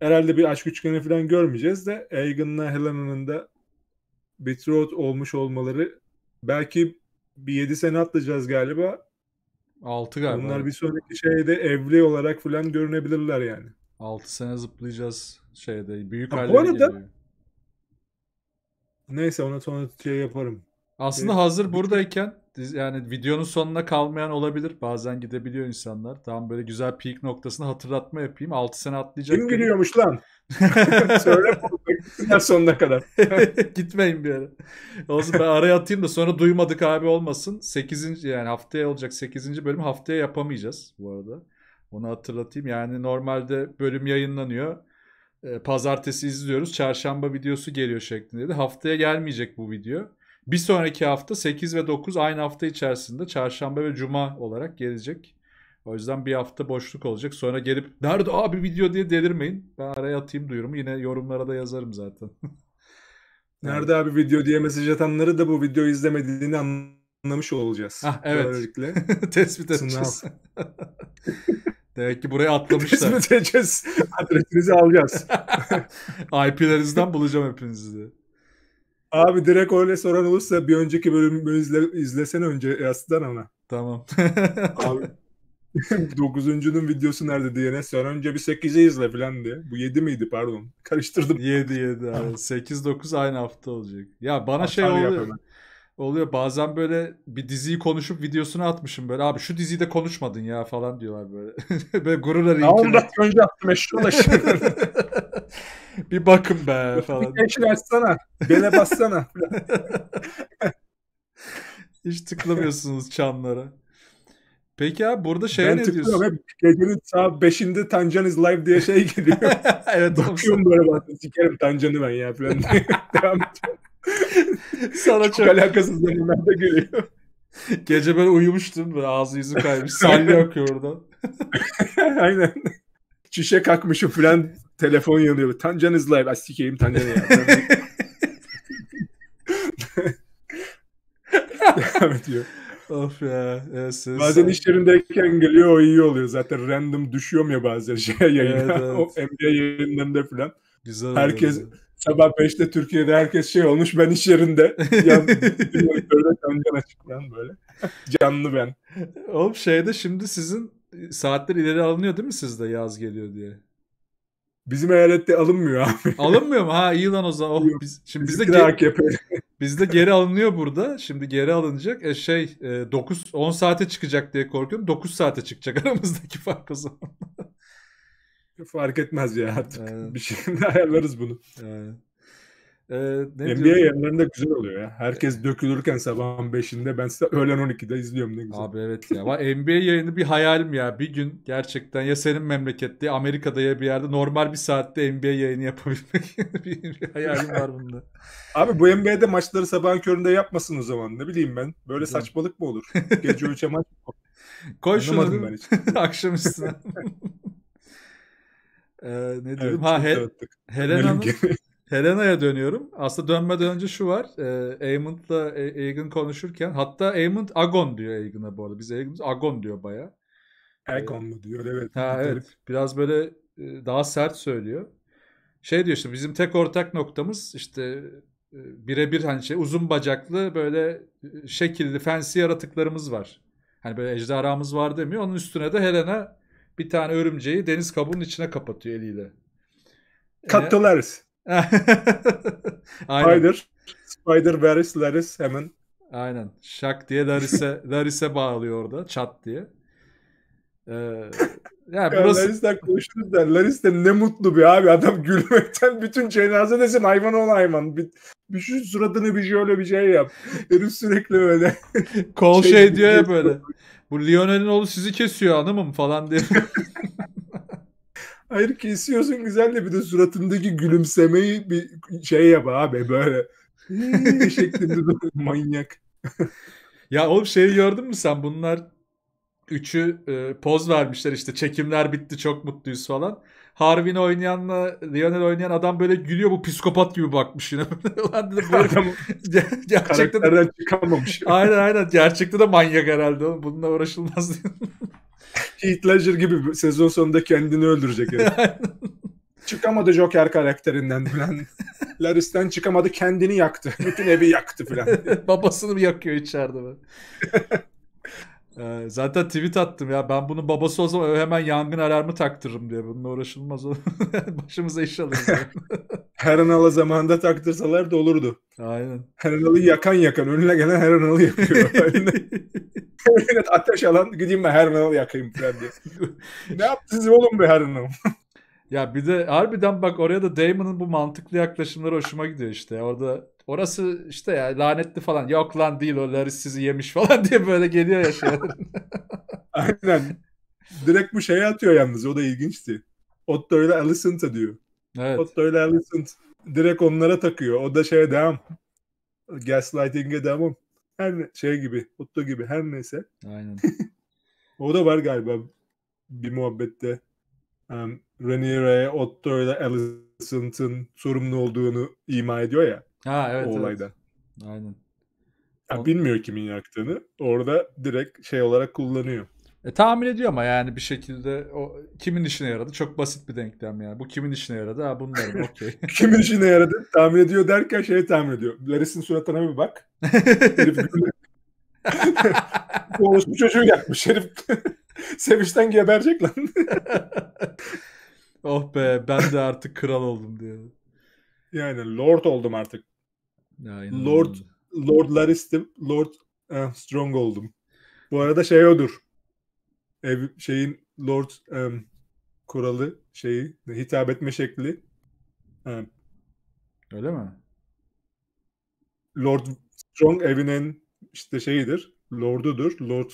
herhalde bir aşk üçgeni falan görmeyeceğiz de Egan'la Helena'nın da betrothed olmuş olmaları belki bir 7 sene atlayacağız galiba. 6 galiba. Bunlar bir sonraki şeyde evli olarak falan görünebilirler yani. 6 sene zıplayacağız şeyde. Büyük ha, bu arada geliyor. neyse ona sonra şey yaparım. Aslında ee, hazır buradayken yani videonun sonuna kalmayan olabilir. Bazen gidebiliyor insanlar. Tam böyle güzel peak noktasını hatırlatma yapayım. 6 sene atlayacak. Kim gülüyormuş gibi. lan? Söyle gitsinler sonuna kadar. Gitmeyin bir yere. Olsun ben araya atayım da sonra duymadık abi olmasın. 8. yani haftaya olacak 8. bölüm haftaya yapamayacağız bu arada. Onu hatırlatayım. Yani normalde bölüm yayınlanıyor. Ee, pazartesi izliyoruz. Çarşamba videosu geliyor şeklinde. Haftaya gelmeyecek bu video. Bir sonraki hafta 8 ve 9 aynı hafta içerisinde çarşamba ve cuma olarak gelecek. O yüzden bir hafta boşluk olacak. Sonra gelip nerede abi video diye delirmeyin. Ben araya atayım duyurumu. Yine yorumlara da yazarım zaten. nerede abi video diye mesaj atanları da bu video izlemediğini anlamış olacağız. Ah, evet. Böylelikle. Tespit edeceğiz. Demek ki buraya atlamışlar. Tespit edeceğiz. Adresinizi alacağız. IP'lerinizden bulacağım hepinizi Abi direkt öyle soran olursa bir önceki bölümü izle, izlesen önce yastıdan ama. Tamam. Abi 9.'nun videosu nerede diyene sen önce bir 8'i izle falan diye. Bu 7 miydi pardon? Karıştırdım. 7 7 abi. 8 9 aynı hafta olacak. Ya bana Hatar şey oluyor. Yapalım oluyor. Bazen böyle bir diziyi konuşup videosunu atmışım böyle. Abi şu diziyi de konuşmadın ya falan diyorlar böyle. böyle gurur arayayım. 10 dakika önce attım eşyalaşım. bir bakın be falan. Bir keşir şey açsana. Bele bassana. Hiç tıklamıyorsunuz çanlara. Peki abi burada şey ne diyorsun? Ben gecenin saat beşinde Tancan is live diye şey geliyor. evet. Bakıyorum böyle bazen sikerim Tancan'ı ben ya falan Devam Sana çok, çok alakasız zamanlarda gülüyor. Gece ben uyumuştum. Böyle ağzı yüzü kaymış. Salya akıyor oradan. Aynen. Çişe kalkmışım falan. Telefon yanıyor. Tancan is live. Ay sikeyim Tancan'ı ya. Devam ediyor. Of ya. Evet, sen, bazen sen... iş yerindeyken geliyor o iyi oluyor. Zaten random düşüyorum ya bazen şey yayına. Evet, evet. o NBA yayınlarında falan. Güzel Herkes oluyor. sabah 5'te Türkiye'de herkes şey olmuş ben iş yerinde. Yan, böyle kancan açıklan böyle. Canlı ben. Oğlum şeyde şimdi sizin saatler ileri alınıyor değil mi sizde yaz geliyor diye? Bizim eyalette alınmıyor abi. Alınmıyor mu? Ha iyi lan o zaman. Oh, biz, şimdi bizde ge- AKP. Bizde geri alınıyor burada. Şimdi geri alınacak. E şey e, 9 10 saate çıkacak diye korkuyorum. 9 saate çıkacak aramızdaki fark o zaman. Fark etmez ya artık. Aynen. Bir şekilde ayarlarız bunu. Aynen. Ee, ne NBA diyorum? yayınlarında güzel oluyor ya. Herkes e- dökülürken sabahın 5'inde ben size öğlen 12'de izliyorum ne güzel. Abi evet ya. NBA yayını bir hayalim ya. Bir gün gerçekten ya senin memlekette Amerika'da ya bir yerde normal bir saatte NBA yayını yapabilmek bir, bir hayalim var bunda. Abi bu NBA'de maçları sabahın köründe yapmasın o zaman. Ne bileyim ben. Böyle Güzel. saçmalık mı olur? Gece 3'e maç mı? Koy şunu ben hiç. akşam üstüne. ee, ne dedim? Evet, ha, he, Helena'nın Helena'ya dönüyorum. Aslında dönmeden önce şu var. E, ee, Amon'la Aegon konuşurken hatta Aemon Agon diyor Aegon'a bu arada. Biz Aegon'uz Agon diyor baya. Ee, Agon mu diyor evet. Ha, evet. Biraz böyle e, daha sert söylüyor. Şey diyor işte bizim tek ortak noktamız işte e, birebir hani şey uzun bacaklı böyle e, şekilli fensi yaratıklarımız var. Hani böyle ejderhamız var demiyor. Onun üstüne de Helena bir tane örümceği deniz kabuğunun içine kapatıyor eliyle. Kattılar. Ee, Spider, Spider Varys, Laris hemen. Aynen. Şak diye Laris'e Laris'e bağlıyor orada. Çat diye. Ee, yani ya burası... Laris'ten konuşuruz da Laris de ne mutlu bir abi. Adam gülmekten bütün cenaze desin hayvan ol hayvan. Bir, bir şu suratını bir şöyle bir şey yap. Herif sürekli böyle. Kol şey, şey diyor ya böyle. Bu Lionel'in oğlu sizi kesiyor hanımım falan diye. Hayır kesiyorsun güzel de bir de suratındaki gülümsemeyi bir şey yap abi böyle şeklinde manyak. ya oğlum şeyi gördün mü sen bunlar üçü e, poz vermişler işte çekimler bitti çok mutluyuz falan. Harvin oynayanla Lionel oynayan adam böyle gülüyor bu psikopat gibi bakmış yine. Ulan dedim böyle adam, gerçekten de, çıkamamış. aynen aynen gerçekten de manyak herhalde oğlum. Bununla uğraşılmaz diye. Heath Ledger gibi sezon sonunda kendini öldürecek. Yani. çıkamadı Joker karakterinden filan. Laris'ten çıkamadı kendini yaktı. Bütün evi yaktı filan. Babasını yakıyor içeride ee, zaten tweet attım ya ben bunun babası o zaman hemen yangın alarmı taktırırım diye. Bununla uğraşılmaz. Başımıza iş alırız. her analı zamanında taktırsalar da olurdu. Aynen. Her analı yakan yakan. Önüne gelen her analı yakıyor. Önüne ateş alan gideyim ben her analı yakayım falan diye. ne yaptınız oğlum be her analı? Ya bir de harbiden bak oraya da Damon'ın bu mantıklı yaklaşımları hoşuma gidiyor işte. Orada Orası işte ya lanetli falan. Yok lan değil o Laris sizi yemiş falan diye böyle geliyor ya şeyler. Aynen. Direkt bu şeye atıyor yalnız. O da ilginçti. Otto ile Alicent'a diyor. Evet. Otto ile Alicent direkt onlara takıyor. O da şeye devam. Gaslighting'e devam. Her ne, şey gibi. Otto gibi. Her neyse. Aynen. o da var galiba bir muhabbette. Um, Rhaenyra Otto ile Alicent'ın sorumlu olduğunu ima ediyor ya. Ha evet. O olayda. Evet. Aynen. Ya, bilmiyor kimin yaktığını. Orada direkt şey olarak kullanıyor. E, tahmin ediyor ama yani bir şekilde o kimin işine yaradı? Çok basit bir denklem yani. Bu kimin işine yaradı? Ha bunların okey. kimin işine yaradı? Tahmin ediyor derken şey tahmin ediyor. Laris'in suratına bir bak. Herif Doğrusu çocuğu yakmış herif. Sevinçten geberecek lan. oh be ben de artık kral oldum diyor. Yani lord oldum artık. Ya, Lord Lord Laristim, Lord eh, Strong oldum. Bu arada şey odur. Ev, şeyin Lord um, kuralı şeyi hitap etme şekli. Um, Öyle mi? Lord Strong evinin işte şeyidir. Lord'udur. Lord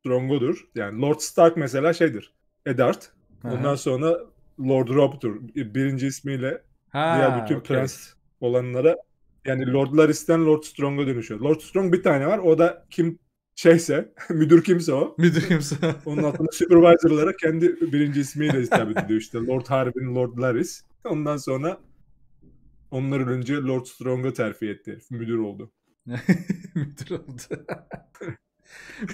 Strong'udur. Yani Lord Stark mesela şeydir. Eddard. Ondan sonra Lord Rob'dur. Birinci ismiyle ha, diğer bütün okay. prens olanlara yani Lord Laris'ten Lord Strong'a dönüşüyor. Lord Strong bir tane var. O da kim şeyse, müdür kimse o. Müdür kimse. Onun altında supervisor'lara kendi birinci ismiyle hitap ediliyor işte. Lord Harbin, Lord Laris. Ondan sonra onlar önce Lord Strong'a terfi etti. Müdür oldu. müdür oldu.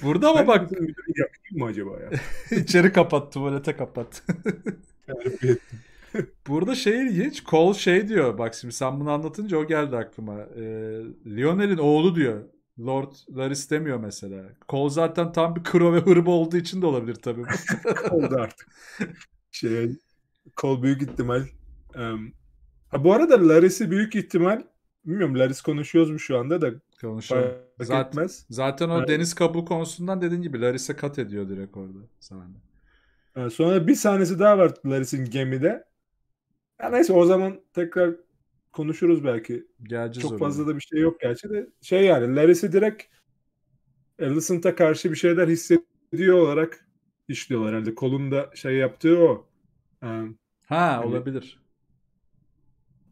Burada ama bak. Müdür yapayım mı acaba ya? İçeri kapattı, tuvalete kapat. terfi ettim. Burada şey ilginç. Cole şey diyor. Bak şimdi sen bunu anlatınca o geldi aklıma. Ee, Lionel'in oğlu diyor. Lord Laris demiyor mesela. Cole zaten tam bir kro ve hırba olduğu için de olabilir tabii. Oldu artık. Şey, Cole büyük ihtimal. Um, ha bu arada Laris'i büyük ihtimal bilmiyorum Laris konuşuyoruz mu şu anda da Konuşuyor. Zaten, etmez. zaten o evet. deniz kabuğu konusundan dediğin gibi Laris'e kat ediyor direkt orada sahne. Sonra bir sahnesi daha var Laris'in gemide. Ya neyse o zaman tekrar konuşuruz belki. Geleceğiz Çok oraya. fazla da bir şey yok gerçi de. Şey yani Larry'si direkt Allison'a karşı bir şeyler hissediyor olarak işliyorlar herhalde. Kolunda şey yaptığı o. Yani, ha hani, olabilir.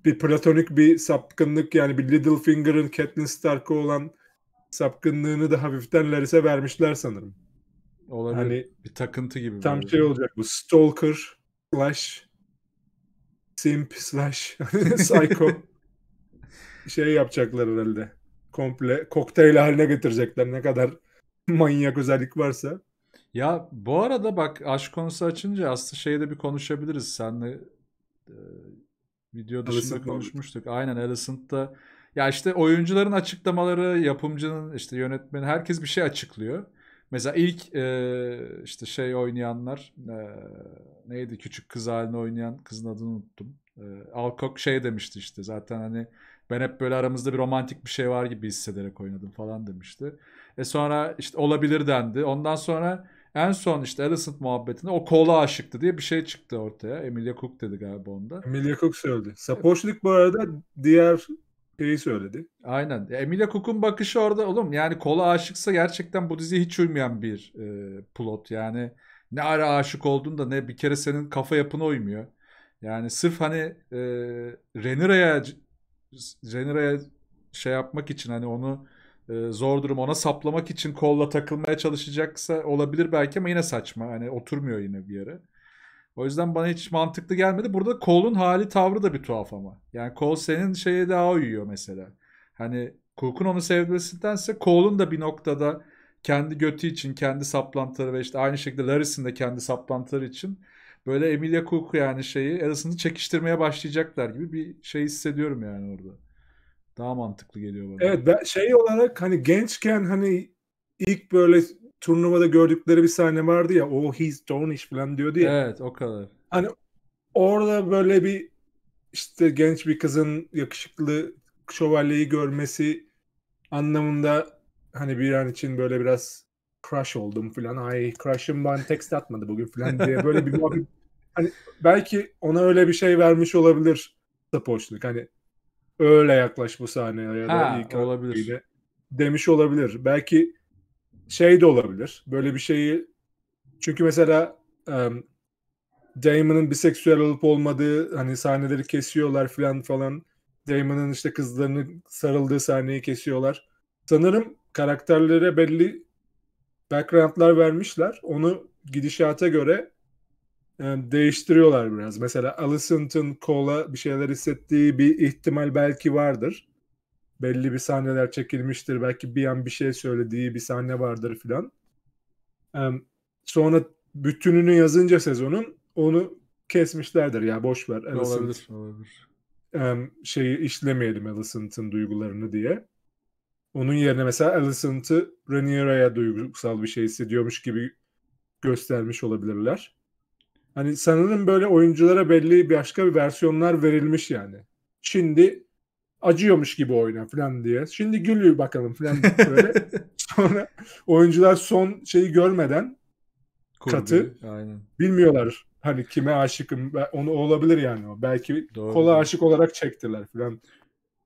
Bir platonik bir sapkınlık yani bir little Littlefinger'ın Catelyn Stark'a olan sapkınlığını da hafiften Larry'se vermişler sanırım. Olabilir. Hani, bir takıntı gibi. Tam böyle. şey olacak bu stalker slash simp slash psycho şey yapacaklar herhalde. Komple kokteyl haline getirecekler ne kadar manyak özellik varsa. Ya bu arada bak aşk konusu açınca aslında şeyi de bir konuşabiliriz. Senle e, video dışında Alicent konuşmuştuk. Oldu. Aynen Alicent'da ya işte oyuncuların açıklamaları, yapımcının işte yönetmeni herkes bir şey açıklıyor. Mesela ilk e, işte şey oynayanlar e, neydi küçük kız halini oynayan kızın adını unuttum. E, Alcock şey demişti işte zaten hani ben hep böyle aramızda bir romantik bir şey var gibi hissederek oynadım falan demişti. E sonra işte olabilir dendi. Ondan sonra en son işte Alicent muhabbetinde o kola aşıktı diye bir şey çıktı ortaya. Emilia Cook dedi galiba onda. Emilia Cook söyledi. Sapochnik bu arada diğer şeyi söyledi. Aynen. Emilia Cook'un bakışı orada oğlum yani kola aşıksa gerçekten bu diziye hiç uymayan bir e, plot. Yani ne ara aşık oldun da ne bir kere senin kafa yapına uymuyor. Yani sırf hani e, Renira'ya Renira'ya şey yapmak için hani onu e, zor durum ona saplamak için kolla takılmaya çalışacaksa olabilir belki ama yine saçma. Hani oturmuyor yine bir yere. O yüzden bana hiç mantıklı gelmedi. Burada Cole'un hali tavrı da bir tuhaf ama. Yani Cole senin şeye daha uyuyor mesela. Hani Cook'un onu sevmesindense Cole'un da bir noktada kendi götü için, kendi saplantıları ve işte aynı şekilde Larry'sin de kendi saplantıları için böyle Emilia Cook yani şeyi arasında çekiştirmeye başlayacaklar gibi bir şey hissediyorum yani orada. Daha mantıklı geliyor bana. Evet ben şey olarak hani gençken hani ilk böyle turnuvada gördükleri bir sahne vardı ya o oh, he's Donish falan diyordu ya. Evet o kadar. Hani orada böyle bir işte genç bir kızın yakışıklı şövalyeyi görmesi anlamında hani bir an için böyle biraz crush oldum falan. Ay crush'ım bana text atmadı bugün falan diye böyle bir muhabbet. hani belki ona öyle bir şey vermiş olabilir Sapoçluk. Hani öyle yaklaş bu sahneye ya da ha, ilk olabilir. demiş olabilir. Belki şey de olabilir. Böyle bir şeyi çünkü mesela um, Damon'ın biseksüel olup olmadığı hani sahneleri kesiyorlar falan falan. Damon'ın işte kızlarını sarıldığı sahneyi kesiyorlar. Sanırım karakterlere belli backgroundlar vermişler. Onu gidişata göre yani değiştiriyorlar biraz. Mesela Alicent'ın kola bir şeyler hissettiği bir ihtimal belki vardır belli bir sahneler çekilmiştir. Belki bir an bir şey söylediği bir sahne vardır filan. Sonra bütününü yazınca sezonun onu kesmişlerdir ya boş ver. Alicent, olabilir, olabilir. Şeyi işlemeyelim Alicent'ın duygularını diye. Onun yerine mesela Alicent'ı Rhaenyra'ya duygusal bir şey hissediyormuş gibi göstermiş olabilirler. Hani sanırım böyle oyunculara belli başka bir versiyonlar verilmiş yani. Şimdi acıyormuş gibi oyna falan diye. Şimdi gülüyor bakalım falan böyle. Sonra oyuncular son şeyi görmeden Kurgu, katı aynen. bilmiyorlar hani kime aşıkım onu olabilir yani o. Belki Doğru. kola aşık olarak çektiler falan.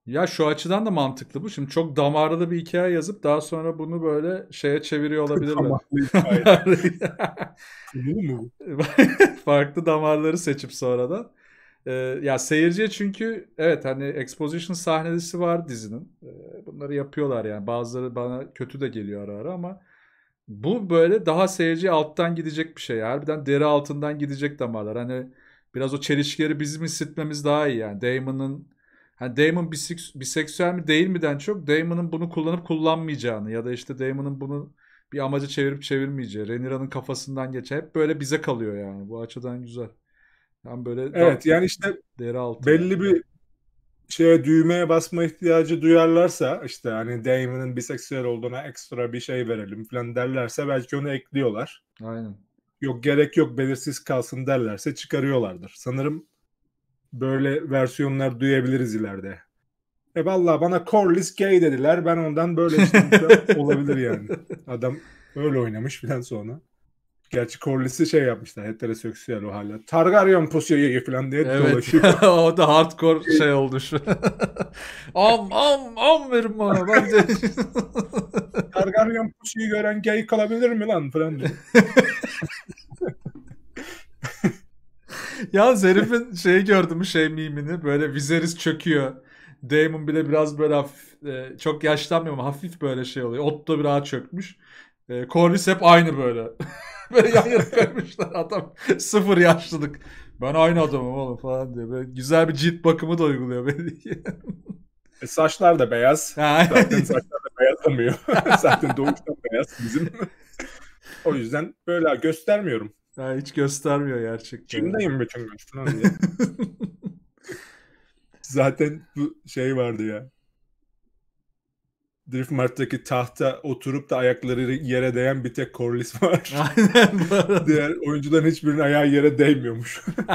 Ya şu açıdan da mantıklı bu. Şimdi çok damarlı bir hikaye yazıp daha sonra bunu böyle şeye çeviriyor olabilirler. Farklı damarları seçip sonradan. Ee, ya seyirciye çünkü evet hani exposition sahnesi var dizinin. Ee, bunları yapıyorlar yani. Bazıları bana kötü de geliyor ara ara ama bu böyle daha seyirci alttan gidecek bir şey. Harbiden deri altından gidecek damarlar. Hani biraz o çelişkileri bizim hissetmemiz daha iyi yani. Damon'ın hani Damon biseksüel mi değil miden çok Damon'ın bunu kullanıp kullanmayacağını ya da işte Damon'ın bunu bir amaca çevirip çevirmeyeceği, Renira'nın kafasından geçe hep böyle bize kalıyor yani. Bu açıdan güzel. Hem böyle evet yani işte deri altı. belli bir şeye düğmeye basma ihtiyacı duyarlarsa işte hani Damon'ın biseksüel olduğuna ekstra bir şey verelim falan derlerse belki onu ekliyorlar. Aynen. Yok gerek yok belirsiz kalsın derlerse çıkarıyorlardır. Sanırım böyle versiyonlar duyabiliriz ileride. E valla bana Corliss gay dediler. Ben ondan böyle olabilir yani. Adam öyle oynamış filan sonra. Gerçi Corliss'i şey yapmışlar. Heteroseksüel o hala. Targaryen pusuya yege falan diye evet. dolaşıyor. o da hardcore şey oldu şu. am am am verin bana. Ben de... Targaryen pusuyu gören gay kalabilir mi lan falan diye. ya Zerif'in şeyi gördüm şey mimini. Böyle Viserys çöküyor. Damon bile biraz böyle hafif, e, çok yaşlanmıyor ama hafif böyle şey oluyor. Otto biraz çökmüş. E, Corlys hep aynı böyle. böyle yan yana adam sıfır yaşlılık. Ben aynı adamım oğlum falan diye. Böyle güzel bir cilt bakımı da uyguluyor beni. E saçlar da beyaz. Zaten saçlar da beyazlamıyor. Zaten doğuştan beyaz bizim. o yüzden böyle göstermiyorum. Ha, hiç göstermiyor gerçekten. Kimdeyim bütün gün? Zaten bu şey vardı ya. Drift Mart'taki tahta oturup da ayakları yere değen bir tek Corliss var. Aynen. Diğer oyuncuların hiçbirinin ayağı yere değmiyormuş.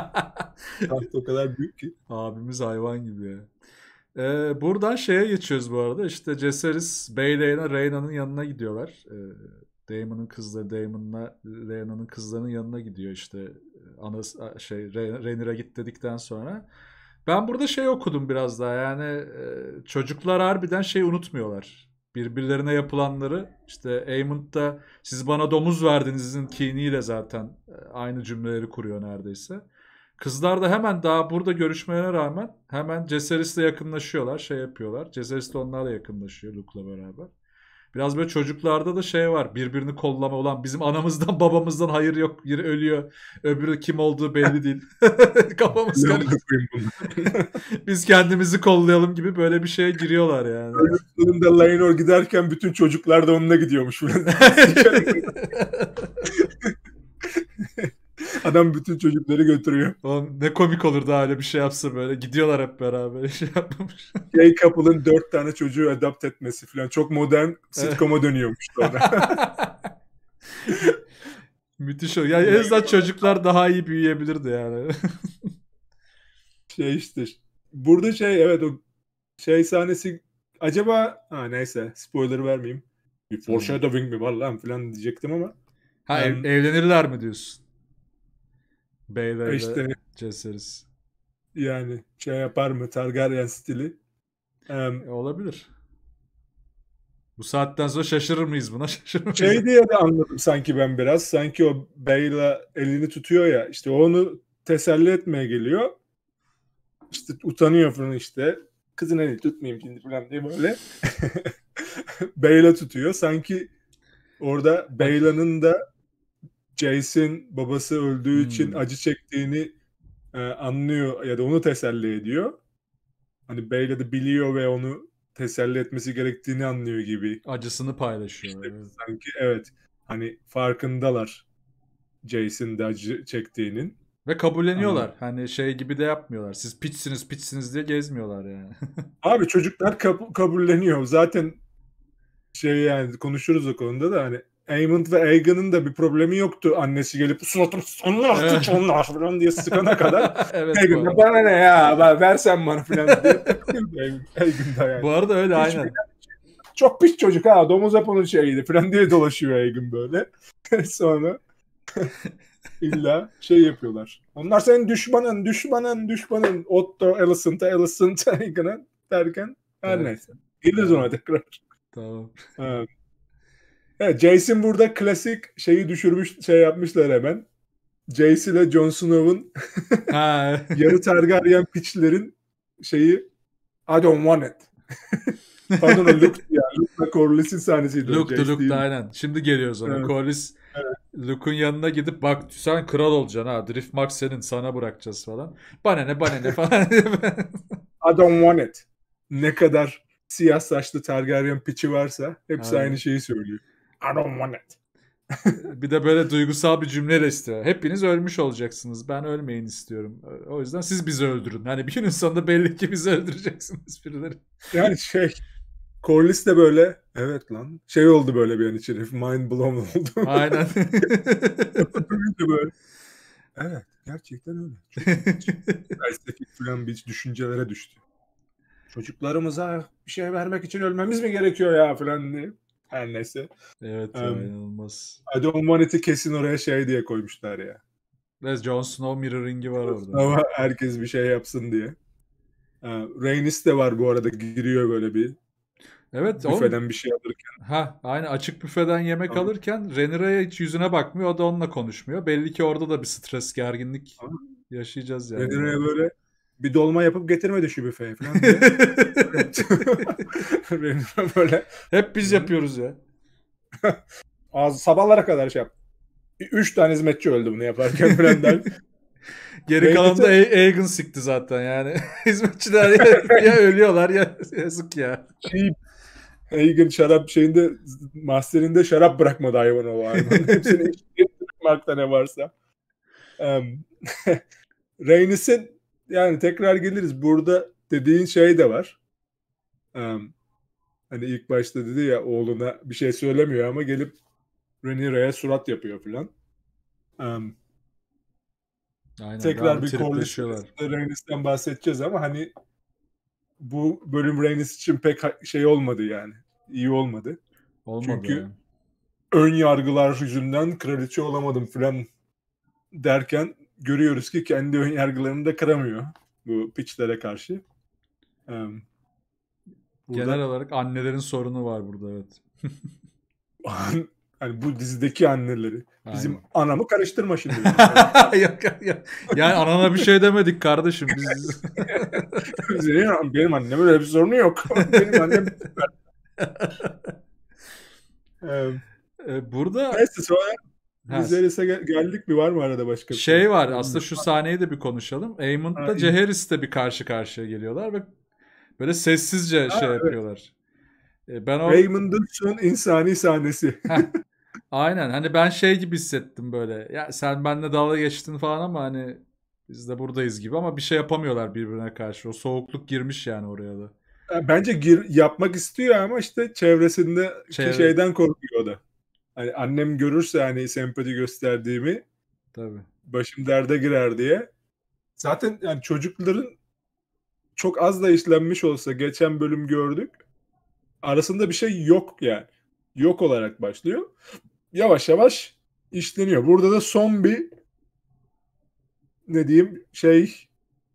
Tahta o kadar büyük ki. Abimiz hayvan gibi ya. Ee, buradan şeye geçiyoruz bu arada. İşte Cesaris Beyley'na Reyna'nın yanına gidiyorlar. Ee, Damon'ın kızları Damon'la Reyna'nın kızlarının yanına gidiyor işte. Ee, Ana şey Reyner'a git dedikten sonra. Ben burada şey okudum biraz daha yani e, çocuklar harbiden şey unutmuyorlar birbirlerine yapılanları işte Aymond da siz bana domuz verdinizin kiniyle zaten e, aynı cümleleri kuruyor neredeyse. Kızlar da hemen daha burada görüşmelerine rağmen hemen Cesaris'le yakınlaşıyorlar, şey yapıyorlar. Cesaris de onlarla yakınlaşıyor Luke'la beraber. Biraz böyle çocuklarda da şey var. Birbirini kollama olan bizim anamızdan babamızdan hayır yok. Biri ölüyor. Öbürü kim olduğu belli değil. Kafamız karıştı. Biz kendimizi kollayalım gibi böyle bir şeye giriyorlar yani. Önünde Lainor giderken bütün çocuklar da onunla gidiyormuş. Adam bütün çocukları götürüyor. Oğlum ne komik olur da hala bir şey yapsa böyle. Gidiyorlar hep beraber. Şey yapmamış. Jay couple'ın dört tane çocuğu adapt etmesi falan. Çok modern sitcom'a dönüyormuş sonra. Müthiş oldu. Yani en azından çocuklar daha iyi büyüyebilirdi yani. şey işte. Burada şey evet o şey sahnesi acaba ha neyse spoiler vermeyeyim. Bir foreshadowing mi var lan falan diyecektim ama. Ha ev, evlenirler mi diyorsun? Beylerle işte, keseriz. Yani şey yapar mı Targaryen stili? Um, e, olabilir. Bu saatten sonra şaşırır mıyız buna? Şaşırır mıyız? Şey diye de anladım sanki ben biraz. Sanki o Bey'le elini tutuyor ya. İşte onu teselli etmeye geliyor. İşte utanıyor falan işte. Kızın elini tutmayayım şimdi falan diye böyle. Bey'le tutuyor. Sanki orada Bey'le'nin da Jason babası öldüğü hmm. için acı çektiğini e, anlıyor ya da onu teselli ediyor. Hani Bey'le de biliyor ve onu teselli etmesi gerektiğini anlıyor gibi. Acısını paylaşıyor. İşte evet. Sanki evet. Hani farkındalar Jason da acı çektiğinin. Ve kabulleniyorlar. Anladım. Hani şey gibi de yapmıyorlar. Siz piçsiniz piçsiniz diye gezmiyorlar yani. Abi çocuklar kab- kabulleniyor. Zaten şey yani konuşuruz o konuda da hani Aemond ve Aegon'un da bir problemi yoktu. Annesi gelip suratım onlar suç onlar falan diye sıkana kadar. evet, Aegon bana ne ya ben versen bana falan diye. Aegon yani. Bu arada öyle Hiç aynen. Şey Çok pis çocuk ha domuz onun şeyiydi falan diye dolaşıyor Aegon böyle. Sonra illa şey yapıyorlar. Onlar senin düşmanın düşmanın düşmanın Otto Alicent'a Alicent'a Aegon'a derken her evet. neyse. Geliriz ona tekrar. Tamam. Evet. Evet, Jason burada klasik şeyi düşürmüş şey yapmışlar hemen. Jason ile Jon Snow'un yarı Targaryen piçlerin şeyi I don't want it. Pardon Luke ya. Luke'la Corliss'in sahnesiydi. Luke'du Luke'da aynen. Şimdi geliyoruz ona. Evet. Corliss evet. Luke'un yanına gidip bak sen kral olacaksın ha. Drift Max senin sana bırakacağız falan. Bana ne bana ne falan. I don't want it. Ne kadar siyah saçlı Targaryen piçi varsa hepsi aynen. aynı şeyi söylüyor. I don't want it. bir de böyle duygusal bir cümleyle istiyor. Hepiniz ölmüş olacaksınız. Ben ölmeyin istiyorum. O yüzden siz bizi öldürün. Hani bir günün sonunda belli ki bizi öldüreceksiniz birileri. yani şey Corliss de böyle evet lan şey oldu böyle bir an için. Mind blown oldu. Aynen. böyle. Evet gerçekten öyle. Felsefi falan bir düşüncelere düştü. Çocuklarımıza bir şey vermek için ölmemiz mi gerekiyor ya falan diye. Her neyse. Evet um, inanılmaz. I don't want it'i kesin oraya şey diye koymuşlar ya. Biraz Jon Snow mirroring'i var orada. Ama herkes bir şey yapsın diye. Ee, Rhaenys de var bu arada giriyor böyle bir. Evet. Büfeden oğlum. bir şey alırken. Ha, aynı açık büfeden yemek tamam. alırken Rhaenyra'ya hiç yüzüne bakmıyor. O da onunla konuşmuyor. Belli ki orada da bir stres, gerginlik tamam. yaşayacağız yani. Rhaenyra'ya böyle bir dolma yapıp getirmedi şu büfeye falan diye. böyle. Hep biz yapıyoruz ya. Az sabahlara kadar şey yap. Üç tane hizmetçi öldü bunu yaparken Brandel. Geri kalan da Egan sikti zaten yani. Hizmetçiler ya, ya ölüyorlar ya yazık ya. Şey, şarap şeyinde masterinde şarap bırakmadı hayvan o var. Hepsini markta ne varsa. Um, Reynis'in yani tekrar geliriz. Burada dediğin şey de var. Um, hani ilk başta dedi ya oğluna bir şey söylemiyor ama gelip Rhaenyra'ya surat yapıyor filan. Um, Aynen, tekrar bir Rhaenys'ten bahsedeceğiz ama hani bu bölüm Rhaenys için pek şey olmadı yani. İyi olmadı. Olmadı Çünkü yani. ön yargılar yüzünden kraliçe olamadım filan derken görüyoruz ki kendi ön yargılarını da kıramıyor bu pitchlere karşı. Um, burada... Genel olarak annelerin sorunu var burada evet. hani bu dizideki anneleri. Bizim Aynen. anamı karıştırma şimdi. yok, yok. Yani anana bir şey demedik kardeşim. Biz... benim, benim annem öyle bir sorunu yok. Benim annem e, Burada... Neyse sonra Viserys'e gel- geldik mi var mı arada başka bir şey? Şey var aslında şu sahneyi de bir konuşalım. Aemon'da Ceheris'te bir karşı karşıya geliyorlar ve böyle sessizce ha, şey evet. yapıyorlar. E, ben o... Raymond'ın son insani sahnesi. Aynen hani ben şey gibi hissettim böyle. Ya sen benimle dalga geçtin falan ama hani biz de buradayız gibi ama bir şey yapamıyorlar birbirine karşı. O soğukluk girmiş yani oraya da. Bence gir, yapmak istiyor ama işte çevresinde Çevre... şeyden korkuyor da hani annem görürse hani sempati gösterdiğimi tabii. başım derde girer diye. Zaten yani çocukların çok az da işlenmiş olsa geçen bölüm gördük. Arasında bir şey yok yani. Yok olarak başlıyor. Yavaş yavaş işleniyor. Burada da son bir ne diyeyim şey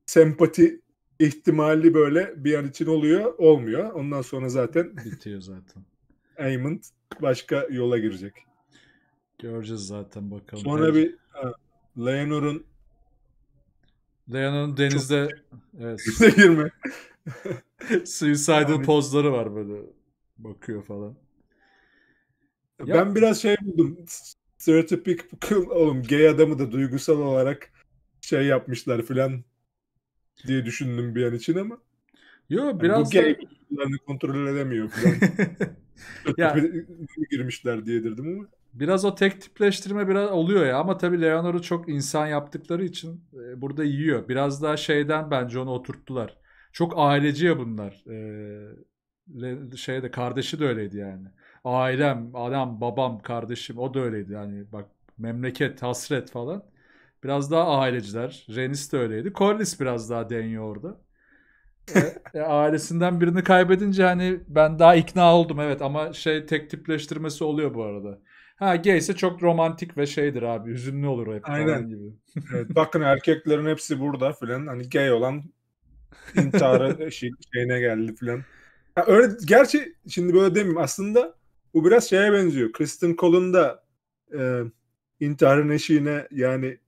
sempati ihtimali böyle bir an için oluyor. Olmuyor. Ondan sonra zaten bitiyor zaten. Aymond başka yola girecek. Göreceğiz zaten bakalım. Sonra bir ha, Leonor'un Leonor'un denizde Çok... evet, denize girme. suicidal yani... pozları var böyle bakıyor falan. Ya... Ben biraz şey buldum. Stereotypical oğlum gay adamı da duygusal olarak şey yapmışlar filan diye düşündüm bir an için ama. Yo biraz yani bu da... gay Kendilerini kontrol edemiyor falan. ya, girmişler diyedirdim ama. Biraz o tek tipleştirme biraz oluyor ya ama tabii Leonor'u çok insan yaptıkları için e, burada yiyor. Biraz daha şeyden bence onu oturttular. Çok aileci ya bunlar. E, şeyde kardeşi de öyleydi yani. Ailem, adam, babam, kardeşim o da öyleydi yani bak memleket, hasret falan. Biraz daha aileciler. Renis de öyleydi. Corliss biraz daha deniyor orada. E, e, ailesinden birini kaybedince hani ben daha ikna oldum evet ama şey tek tipleştirmesi oluyor bu arada. Ha gay ise çok romantik ve şeydir abi hüzünlü olur hep. Aynen. Gibi. evet, bakın erkeklerin hepsi burada filan hani gay olan intiharı şey, şeyine geldi filan. öyle gerçi şimdi böyle demeyeyim aslında bu biraz şeye benziyor. Kristen Cole'un da e, intiharın eşiğine yani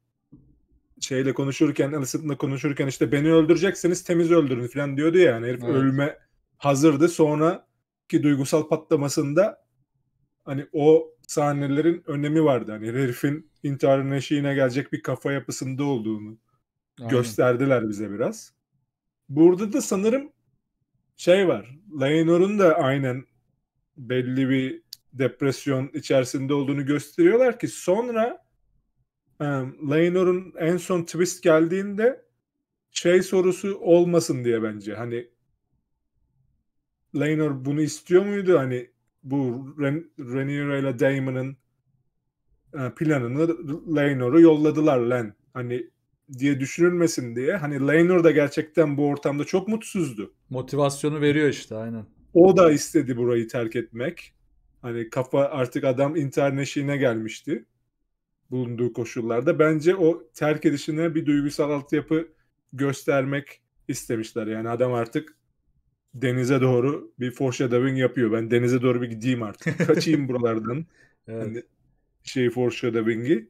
şeyle konuşurken, Alicent'la konuşurken işte beni öldürecekseniz temiz öldürün falan diyordu ya. Yani herif evet. ölüme hazırdı. Sonra ki duygusal patlamasında hani o sahnelerin önemi vardı. Hani herifin intiharın eşiğine gelecek bir kafa yapısında olduğunu Aynen. gösterdiler bize biraz. Burada da sanırım şey var. Leonor'un da aynen belli bir depresyon içerisinde olduğunu gösteriyorlar ki sonra um, Leynor'un en son twist geldiğinde şey sorusu olmasın diye bence. Hani Laynor bunu istiyor muydu? Hani bu Ren Rhaenyra ile Damon'ın e, planını Leynor'u yolladılar Len. Hani diye düşünülmesin diye. Hani Laynor da gerçekten bu ortamda çok mutsuzdu. Motivasyonu veriyor işte aynen. O da istedi burayı terk etmek. Hani kafa artık adam intihar gelmişti bulunduğu koşullarda. Bence o terk edişine bir duygusal altyapı göstermek istemişler. Yani adam artık denize doğru bir foreshadowing yapıyor. Ben denize doğru bir gideyim artık. Kaçayım buralardan. evet. Hani şey foreshadowing'i.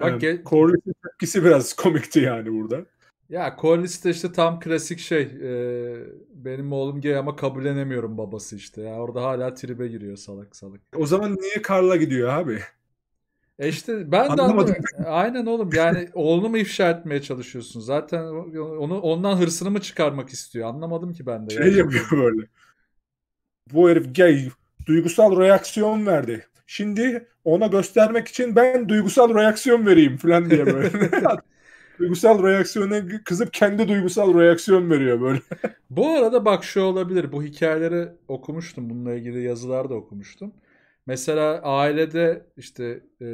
Bak yani, Corliss'in tepkisi biraz komikti yani burada. Ya Corliss de işte tam klasik şey. E, benim oğlum gay ama kabullenemiyorum babası işte. Ya orada hala tribe giriyor salak salak. O zaman niye Karla gidiyor abi? E işte ben de anlamadım. E, aynen oğlum yani oğlunu mu ifşa etmeye çalışıyorsun? Zaten onu ondan hırsını mı çıkarmak istiyor? Anlamadım ki ben de. Şey yani. yapıyor böyle. Bu herif gay duygusal reaksiyon verdi. Şimdi ona göstermek için ben duygusal reaksiyon vereyim falan diye böyle. duygusal reaksiyona kızıp kendi duygusal reaksiyon veriyor böyle. bu arada bak şu olabilir. Bu hikayeleri okumuştum. Bununla ilgili yazılar da okumuştum. Mesela ailede işte e,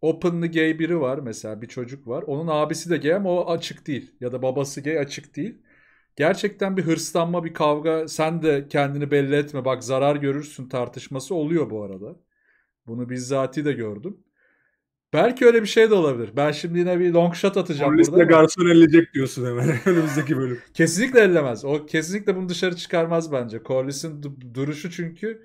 openly gay biri var mesela bir çocuk var. Onun abisi de gay ama o açık değil ya da babası gay açık değil. Gerçekten bir hırslanma, bir kavga. Sen de kendini belli etme bak zarar görürsün tartışması oluyor bu arada. Bunu bizzati de gördüm. Belki öyle bir şey de olabilir. Ben şimdi yine bir long shot atacağım Polis burada. Polis garson elleyecek diyorsun hemen önümüzdeki bölüm. Kesinlikle ellemez. O kesinlikle bunu dışarı çıkarmaz bence. Corliss'in duruşu çünkü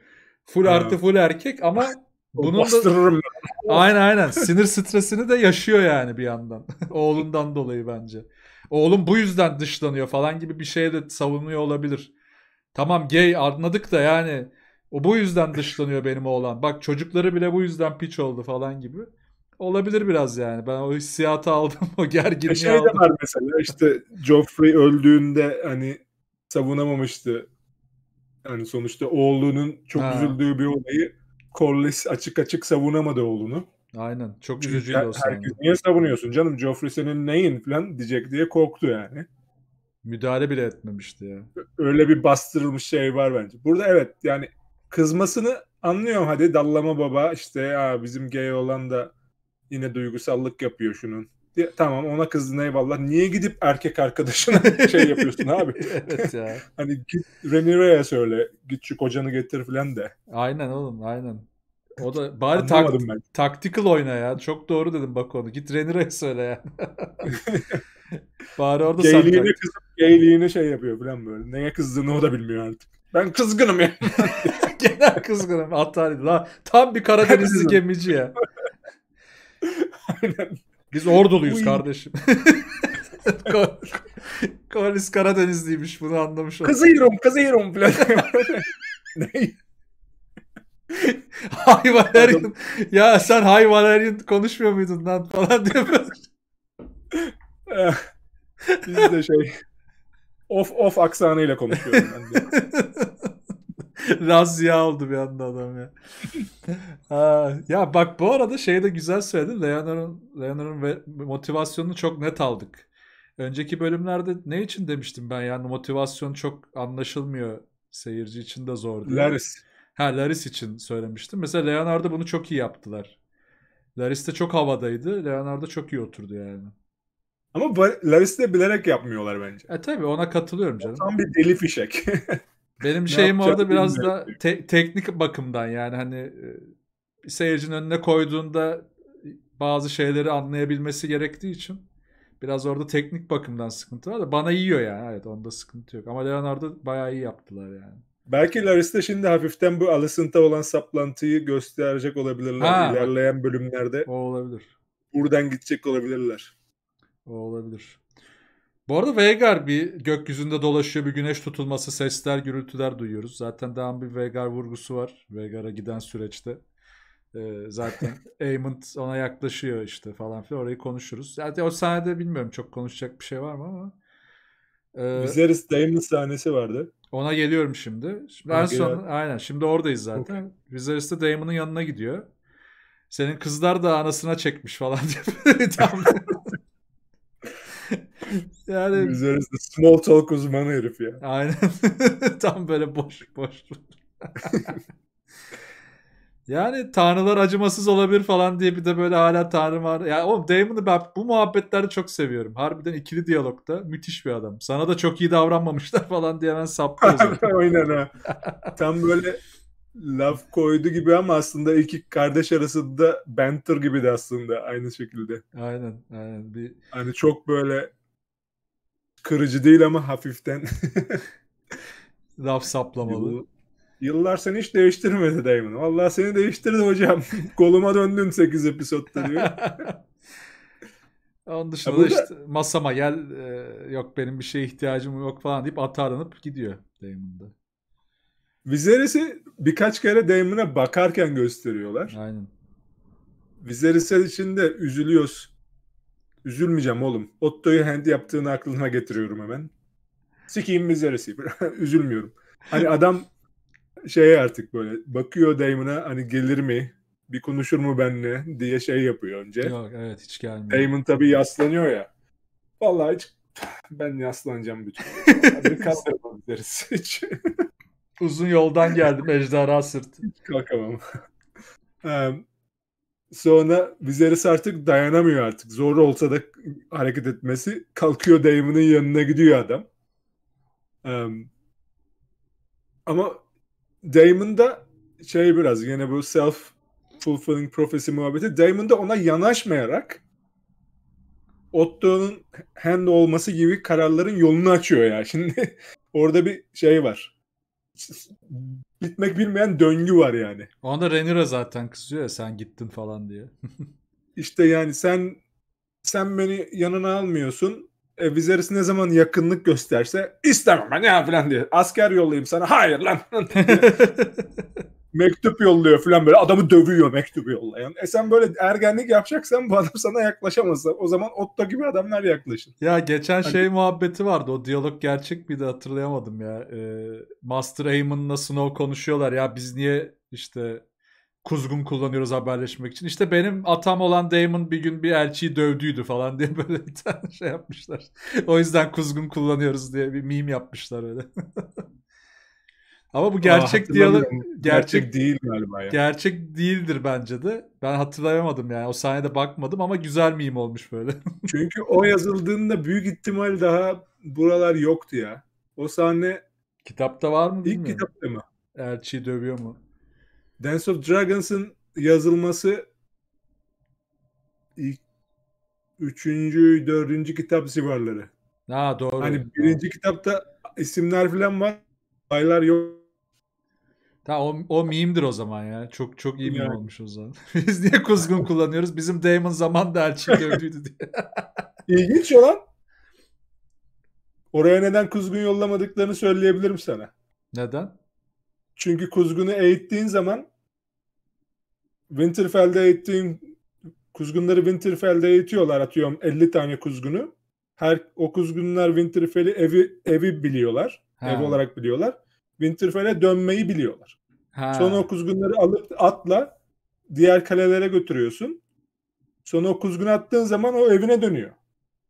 Full hmm. artı full erkek ama bunun Bastırırım da... Ben. aynen aynen sinir stresini de yaşıyor yani bir yandan. Oğlundan dolayı bence. Oğlum bu yüzden dışlanıyor falan gibi bir şey de savunuyor olabilir. Tamam gay anladık da yani o bu yüzden dışlanıyor benim oğlan. Bak çocukları bile bu yüzden piç oldu falan gibi. Olabilir biraz yani. Ben o hissiyatı aldım. O gerginliği şey aldım. Şey de var mesela işte Joffrey öldüğünde hani savunamamıştı yani sonuçta oğlunun çok ha. üzüldüğü bir olayı Corliss açık açık savunamadı oğlunu. Aynen. Çok üzücüydü o sahne. Herkes niye savunuyorsun canım? Joffrey senin neyin falan diyecek diye korktu yani. Müdahale bile etmemişti ya. Öyle bir bastırılmış şey var bence. Burada evet yani kızmasını anlıyorum hadi dallama baba işte ya bizim gay olan da yine duygusallık yapıyor şunun tamam ona kızdın eyvallah. Niye gidip erkek arkadaşına şey yapıyorsun abi? evet ya. hani git Renire'ye söyle. Git şu kocanı getir falan de. Aynen oğlum aynen. O da bari tak, taktikal oyna ya. Çok doğru dedim bak onu. Git Renire'ye söyle ya. bari orada geyliğini saklan. Kızıp, geyliğini şey yapıyor falan böyle. Neye kızdığını o da bilmiyor artık. Ben kızgınım ya. Genel kızgınım. Hatalıydı. Tam bir Karadenizli gemici ya. Aynen. Biz Orduluyuz kardeşim. Kolis Karadenizliymiş bunu anlamış oldum. Kızıyorum kızıyorum falan. hayvan her Ya sen hayvan konuşmuyor muydun lan falan diye Biz de şey of of aksanıyla konuşuyorum ben de. Razziya oldu bir anda adam ya. Aa, ya bak bu arada şeyi de güzel söyledin. Leonar'ın Leonar'ın motivasyonunu çok net aldık. Önceki bölümlerde ne için demiştim ben yani motivasyon çok anlaşılmıyor seyirci için de zor diye. Laris. Ha Laris için söylemiştim. Mesela Leonardo bunu çok iyi yaptılar. Laris de çok havadaydı. Leonardo çok iyi oturdu yani. Ama Laris'i de bilerek yapmıyorlar bence. E tabi ona katılıyorum canım. O tam bir deli fişek. Benim şeyim orada biraz da te- teknik bakımdan yani hani e, seyircinin önüne koyduğunda e, bazı şeyleri anlayabilmesi gerektiği için biraz orada teknik bakımdan sıkıntı var da bana yiyor yani evet onda sıkıntı yok ama Leonardo bayağı iyi yaptılar yani. Belki Larissa şimdi hafiften bu Alicent'a olan saplantıyı gösterecek olabilirler ha. ilerleyen bölümlerde. O olabilir. Buradan gidecek olabilirler. O olabilir. Bu arada Veigar bir gökyüzünde dolaşıyor. Bir güneş tutulması, sesler, gürültüler duyuyoruz. Zaten daha bir Veigar vurgusu var. Veigar'a giden süreçte. Ee, zaten Aemond ona yaklaşıyor işte falan filan. Orayı konuşuruz. Zaten o sahnede bilmiyorum çok konuşacak bir şey var mı ama. Ee, Viserys Daemon sahnesi vardı. Ona geliyorum şimdi. Şimdi en son aynen şimdi oradayız zaten. Okay. Viserys de Daemon'un yanına gidiyor. Senin kızlar da anasına çekmiş falan diye. yani üzerinde small talk uzmanı herif ya. Aynen. Tam böyle boş boş. yani tanrılar acımasız olabilir falan diye bir de böyle hala tanrı var. Ya yani oğlum Damon'ı ben bu muhabbetleri çok seviyorum. Harbiden ikili diyalogda müthiş bir adam. Sana da çok iyi davranmamışlar falan diye hemen saptı. Aynen ha. Tam böyle laf koydu gibi ama aslında iki kardeş arasında banter gibi de aslında aynı şekilde. Aynen, aynen. Bir... Hani çok böyle kırıcı değil ama hafiften laf saplamalı. Yıllar seni hiç değiştirmedi Damon. Vallahi seni değiştirdi hocam. Koluma döndün 8 episodda diyor. Onun dışında burada... işte masama gel e, yok benim bir şeye ihtiyacım yok falan deyip atarlanıp gidiyor Damon'da. Viserys'i birkaç kere Damon'a bakarken gösteriyorlar. Aynen. Viserys içinde de üzülüyoruz. Üzülmeyeceğim oğlum. Otto'yu hand yaptığını aklıma getiriyorum hemen. Sikiyim Viserys'i. Üzülmüyorum. Hani adam şey artık böyle bakıyor Damon'a hani gelir mi? Bir konuşur mu benimle diye şey yapıyor önce. Yok evet hiç gelmiyor. Damon tabii yaslanıyor ya. Vallahi hiç ben yaslanacağım bütün. Hadi kaldırmam deriz hiç. Uzun yoldan geldim ejderha sırtı. Kalkamam. sonra Viserys artık dayanamıyor artık. Zor olsa da hareket etmesi. Kalkıyor Damon'ın yanına gidiyor adam. ama Damon da şey biraz yine bu self fulfilling prophecy muhabbeti. Damon da ona yanaşmayarak Otto'nun hand olması gibi kararların yolunu açıyor ya. Şimdi orada bir şey var bitmek bilmeyen döngü var yani. Onda Renira zaten kızıyor ya sen gittin falan diye. İşte yani sen sen beni yanına almıyorsun. E, Viserys ne zaman yakınlık gösterse istemem ben ya falan diye. Asker yollayayım sana. Hayır lan. mektup yolluyor falan böyle adamı dövüyor mektubu yollayan. E sen böyle ergenlik yapacaksan bu adam sana yaklaşamaz. O zaman Otto gibi adamlar yaklaşın. Ya geçen hani... şey muhabbeti vardı. O diyalog gerçek bir de hatırlayamadım ya. Ee, Master Aemon'la Snow konuşuyorlar. Ya biz niye işte kuzgun kullanıyoruz haberleşmek için. İşte benim atam olan Damon bir gün bir elçiyi dövdüydü falan diye böyle bir tane şey yapmışlar. o yüzden kuzgun kullanıyoruz diye bir meme yapmışlar öyle. Ama bu gerçek Aa, diyalı gerçek, gerçek değil galiba ya. Gerçek değildir bence de. Ben hatırlayamadım yani. O sahnede bakmadım ama güzel miyim olmuş böyle. Çünkü o yazıldığında büyük ihtimal daha buralar yoktu ya. O sahne kitapta var mı bilmiyorum. İlk kitapta mı? Elçi dövüyor mu? Dance of Dragons'ın yazılması ilk üçüncü, dördüncü kitap civarları. Ha doğru. Hani birinci kitapta isimler falan var. Aylar yok Tamam o, o meme'dir o zaman ya. Çok çok iyi meme olmuş o zaman. Biz niye kuzgun kullanıyoruz? Bizim Damon zaman da elçi gördüydü diye. İlginç olan oraya neden kuzgun yollamadıklarını söyleyebilirim sana. Neden? Çünkü kuzgunu eğittiğin zaman Winterfell'de eğittiğin kuzgunları Winterfell'de eğitiyorlar atıyorum 50 tane kuzgunu. Her o kuzgunlar Winterfell'i evi evi biliyorlar. Ha. Ev olarak biliyorlar. Winterfell'e dönmeyi biliyorlar. Ha. Son o kuzgunları alıp atla diğer kalelere götürüyorsun. Sonra o kuzgun attığın zaman o evine dönüyor.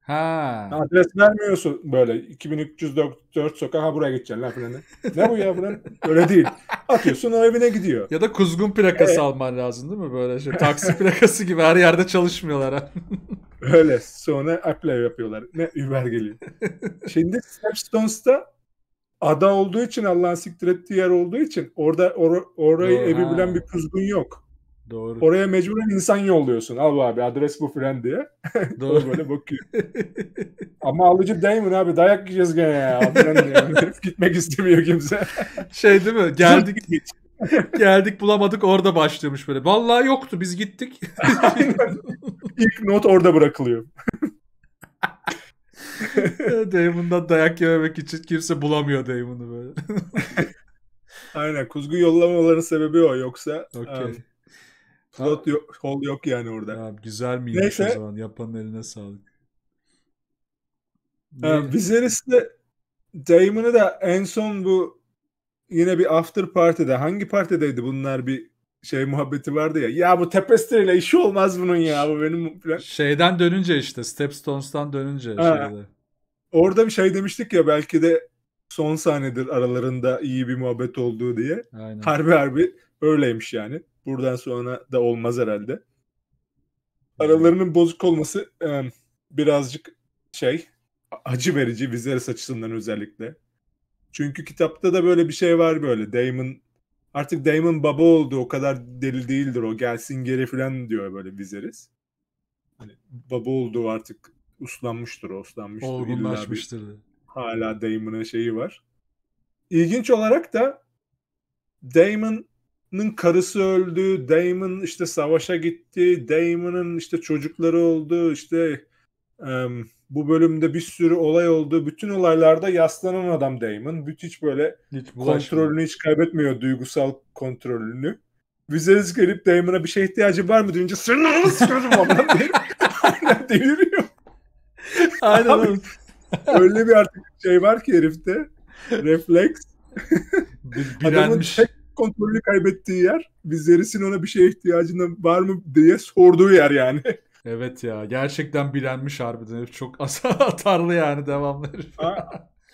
Ha. Adres vermiyorsun böyle 2304 sokağa ha buraya gideceksin lan filan. ne bu ya buranın? Öyle değil. Atıyorsun o evine gidiyor. Ya da kuzgun plakası evet. alman lazım değil mi? Böyle şey, taksi plakası gibi her yerde çalışmıyorlar. Ha. Öyle. Sonra Apple yapıyorlar. Ne Uber geliyor. Şimdi Stepstones'ta ada olduğu için Allah'ın siktir ettiği yer olduğu için orada or, orayı Doğru, evi bilen bir kuzgun yok. Doğru. Oraya mecburen insan yolluyorsun. Al abi adres bu fren diye. Doğru. böyle bakıyor. Ama alıcı Damon abi dayak yiyeceğiz gene ya. Gitmek istemiyor kimse. Şey değil mi? Geldik. geldik bulamadık orada başlamış böyle. Vallahi yoktu biz gittik. İlk not orada bırakılıyor. Damon'dan dayak yememek için kimse bulamıyor Damon'u böyle. Aynen kuzgu yollamaların sebebi o yoksa okay. um, plot yok, hol yok yani orada. Ya, güzel miymiş Neyse. o zaman yapanın eline sağlık. Ha, Viserys de Damon'u da en son bu yine bir after party'de hangi partideydi bunlar bir şey muhabbeti vardı ya. Ya bu Tapestry ile işi olmaz bunun ya. Bu benim falan. Şeyden dönünce işte Stepstones'tan dönünce. Ha. Şeyde. Orada bir şey demiştik ya belki de son sahnedir aralarında iyi bir muhabbet olduğu diye. Aynen. Harbi harbi öyleymiş yani. Buradan sonra da olmaz herhalde. Aralarının bozuk olması e, birazcık şey acı verici Viserys açısından özellikle. Çünkü kitapta da böyle bir şey var böyle. Damon Artık Damon baba oldu o kadar deli değildir o gelsin geri falan diyor böyle Viserys. Hani baba oldu artık uslanmıştır o uslanmıştır. Olgunlaşmıştır. hala Damon'a şeyi var. İlginç olarak da Damon'ın karısı öldü. Damon işte savaşa gitti. Damon'ın işte çocukları oldu. İşte um, bu bölümde bir sürü olay oldu. Bütün olaylarda yaslanan adam Damon. Hiç böyle hiç kontrolünü hiç kaybetmiyor. Duygusal kontrolünü. Viserys gelip Damon'a bir şey ihtiyacı var mı deyince sen ananı sıkıyorum ondan deyip aynen deliriyor. Aynen Abi, öyle bir artık şey var ki herifte. Refleks. Adamın tek kontrolünü kaybettiği yer Viserys'in ona bir şey ihtiyacına var mı diye sorduğu yer yani. Evet ya gerçekten bilenmiş harbiden çok atarlı yani devamlı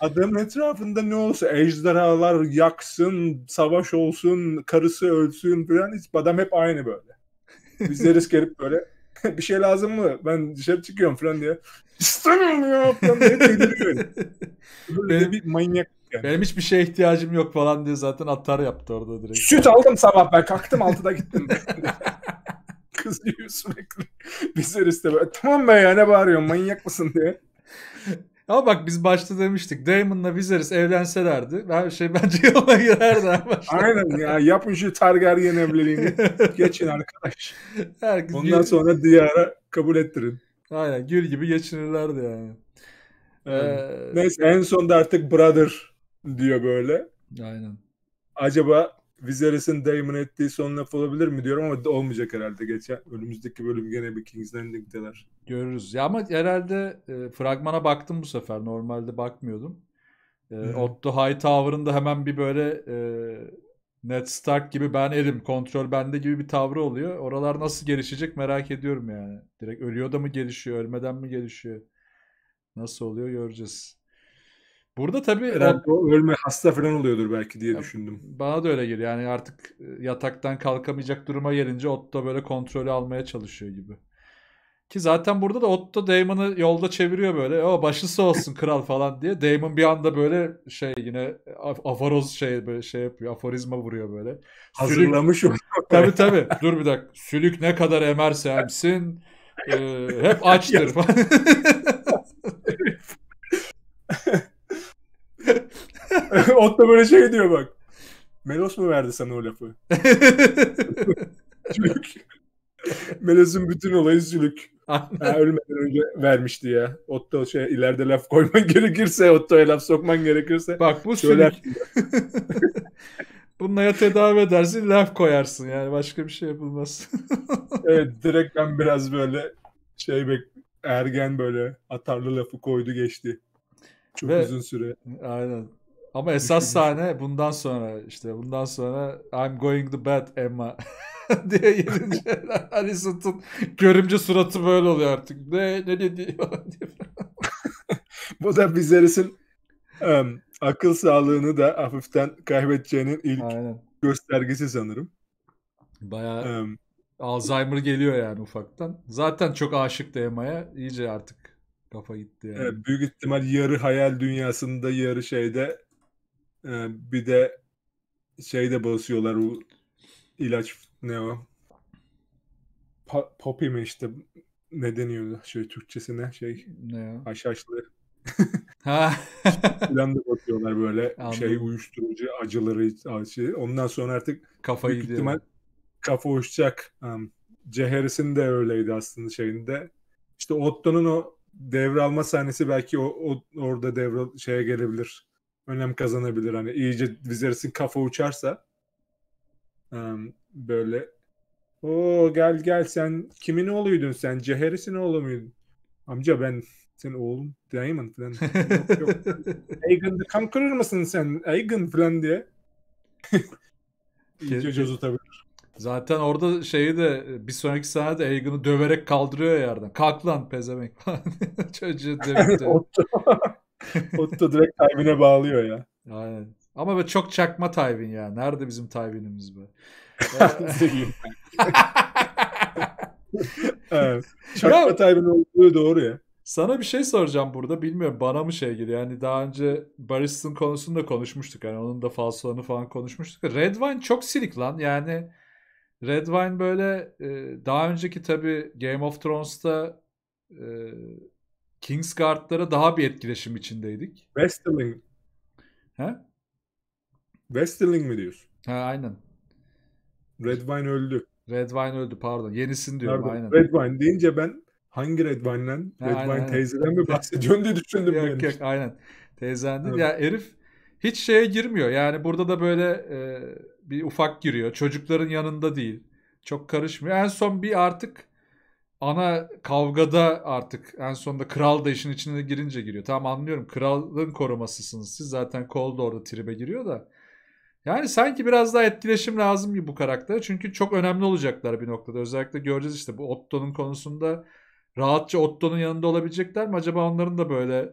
Adam etrafında ne olsa ejderhalar yaksın, savaş olsun, karısı ölsün falan hiç adam hep aynı böyle. Bizleri risk gelip böyle bir şey lazım mı? Ben dışarı çıkıyorum falan diye. İstemiyorum ya falan diye deliriyor. Böyle benim, bir manyak. Yani. Benim hiçbir şeye ihtiyacım yok falan diye zaten atar yaptı orada direkt. Süt aldım sabah ben kalktım altıda gittim. kızıyor sürekli. Bizler istemiyor. Tamam be ya ne bağırıyorsun manyak mısın diye. Ama bak biz başta demiştik. Damon'la Viserys evlenselerdi. ben şey bence yola girerdi. Aynen ya. Yapın şu Targaryen evliliğini. Geçin arkadaş. Herkes Ondan gibi... sonra diyara kabul ettirin. Aynen. Gül gibi geçinirlerdi yani. Ee... Neyse en sonda artık brother diyor böyle. Aynen. Acaba Viserys'in Damon ettiği son laf olabilir mi diyorum ama olmayacak herhalde. Geçen önümüzdeki bölüm gene bir King's Landing'deler. Görürüz. Ya ama herhalde e, fragmana baktım bu sefer. Normalde bakmıyordum. E, hmm. Otto Hightower'ın da hemen bir böyle e, Ned Stark gibi ben erim, kontrol bende gibi bir tavrı oluyor. Oralar nasıl gelişecek merak ediyorum yani. Direkt ölüyor da mı gelişiyor, ölmeden mi gelişiyor? Nasıl oluyor göreceğiz. Burada tabii herhalde o ölme hasta falan oluyordur belki diye ya, düşündüm. Bana da öyle geliyor. Yani artık e, yataktan kalkamayacak duruma gelince Otto böyle kontrolü almaya çalışıyor gibi. Ki zaten burada da Otto Damon'ı yolda çeviriyor böyle. O başlısı olsun kral falan diye. Damon bir anda böyle şey yine e, afaroz şey böyle şey yapıyor. Aforizma vuruyor böyle. Hazırlamış o. tabii tabii. Dur bir dakika. Sülük ne kadar emerse emsin e, hep açtır falan. Ot da böyle şey diyor bak. Melos mu verdi sana o lafı? Çünkü Melos'un bütün olayı zülük. ha, ölmeden önce vermişti ya. Otto şey ileride laf koyman gerekirse, Otto'ya laf sokman gerekirse. Bak bu söyler. Bunlara tedavi edersin, laf koyarsın yani başka bir şey yapılmaz. evet, direkt ben biraz böyle şey bek ergen böyle atarlı lafı koydu geçti. Çok Ve, uzun süre. Aynen. Ama esas sahne bundan sonra işte bundan sonra I'm going to bed Emma diye gelince Harrison'ın görümce suratı böyle oluyor artık. Ne ne dedi Bu da bizlerin um, akıl sağlığını da hafiften kaybedeceğinin ilk Aynen. göstergesi sanırım. Bayağı um, Alzheimer geliyor yani ufaktan. Zaten çok aşıktı Emma'ya. İyice artık kafa gitti yani. Evet, büyük ihtimal yarı hayal dünyasında yarı şeyde ee, bir de şey de basıyorlar o ilaç ne o? Pa- Poppy mi işte ne deniyor şey Türkçesine şey ne ya? haşhaşlı ha. da bakıyorlar böyle şey Anladım. şey uyuşturucu acıları şey Ondan sonra artık kafayı büyük ihtimal kafa uçacak. Um, Ceheris'in de öyleydi aslında şeyinde. işte Otto'nun o devralma sahnesi belki o, o orada devral şeye gelebilir önem kazanabilir. Hani iyice Viserys'in kafa uçarsa um, böyle o gel gel sen kimin oğluydun sen? Ceheris'in oğlu muydun? Amca ben sen oğlum Daemon falan. yok yok. Aegon the Conqueror mısın sen? Aegon falan diye. İyice cozu tabii. Zaten orada şeyi de bir sonraki sahne de Aegon'u döverek kaldırıyor yerden. Kalk lan pezemek falan. Çocuğu dövüp Otto direkt Tywin'e bağlıyor ya. Aynen. Ama be çok çakma Tywin ya. Nerede bizim Tywin'imiz bu? evet. Çakma ya, Tywin olduğu doğru ya. Sana bir şey soracağım burada. Bilmiyorum bana mı şey geliyor. Yani daha önce Barristan konusunda konuşmuştuk. Yani onun da falsolarını falan konuşmuştuk. Red Wine çok silik lan. Yani Red Wine böyle e, daha önceki tabii Game of Thrones'ta e, Kingsguard'lara daha bir etkileşim içindeydik. Westerling. He? Westerling mi diyorsun? Ha, aynen. Red Wine öldü. Red Wine öldü pardon. Yenisin diyorum pardon. aynen. Wine deyince ben hangi Red Wine'den? Red aynen, teyzeden aynen. mi bahsediyorsun diye düşündüm. yok yani. yok aynen. Teyzenden. Evet. Ya herif hiç şeye girmiyor. Yani burada da böyle e, bir ufak giriyor. Çocukların yanında değil. Çok karışmıyor. En son bir artık ana kavgada artık en sonunda kral da işin içine girince giriyor. Tamam anlıyorum kralın korumasısınız siz zaten kolda orada tribe giriyor da. Yani sanki biraz daha etkileşim lazım gibi bu karaktere. Çünkü çok önemli olacaklar bir noktada. Özellikle göreceğiz işte bu Otto'nun konusunda rahatça Otto'nun yanında olabilecekler mi? Acaba onların da böyle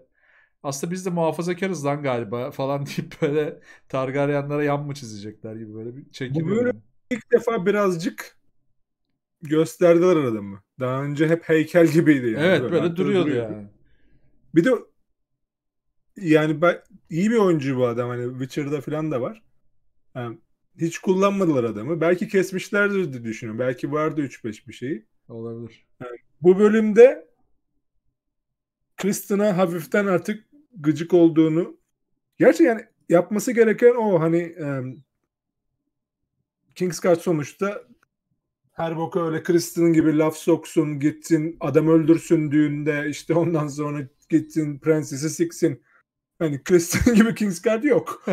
aslında biz de muhafazakarız lan galiba falan deyip böyle Targaryenlara yan mı çizecekler gibi böyle bir çekim. Bu bölüm ilk defa birazcık gösterdiler adamı. Daha önce hep heykel gibiydi yani. Evet böyle, böyle duruyordu, duruyordu yani. Bir de yani ben, iyi bir oyuncu bu adam hani Witcher'da falan da var. Yani hiç kullanmadılar adamı. Belki kesmişlerdir diye düşünüyorum. Belki vardı 3-5 bir şeyi. Olabilir. Yani bu bölümde Kristen'a hafiften artık gıcık olduğunu gerçi yani yapması gereken o hani um, Kingsguard sonuçta her boka öyle Kristin gibi laf soksun, gittin adam öldürsün düğünde, işte ondan sonra gittin prensesi siksin. Hani Kristin gibi Kings yok.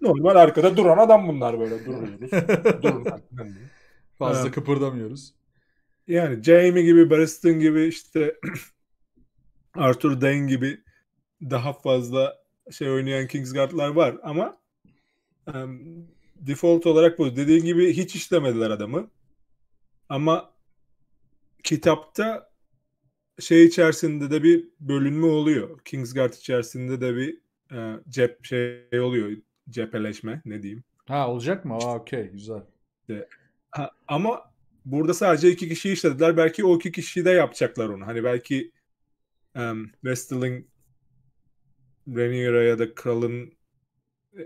Normal arkada duran adam bunlar böyle. Duruyoruz. Durun. Fazla ee, kıpırdamıyoruz. Yani Jamie gibi, Barristan gibi işte Arthur Dane gibi daha fazla şey oynayan Kingsguard'lar var ama um, default olarak bu. Dediğin gibi hiç işlemediler adamı. Ama kitapta şey içerisinde de bir bölünme oluyor. Kingsguard içerisinde de bir e, cep şey oluyor. Cepheleşme ne diyeyim. Ha olacak mı? Aa okey güzel. De, ha, ama burada sadece iki kişi işlediler. Belki o iki kişi de yapacaklar onu. Hani belki um, Westerling Rhaenyra ya da kralın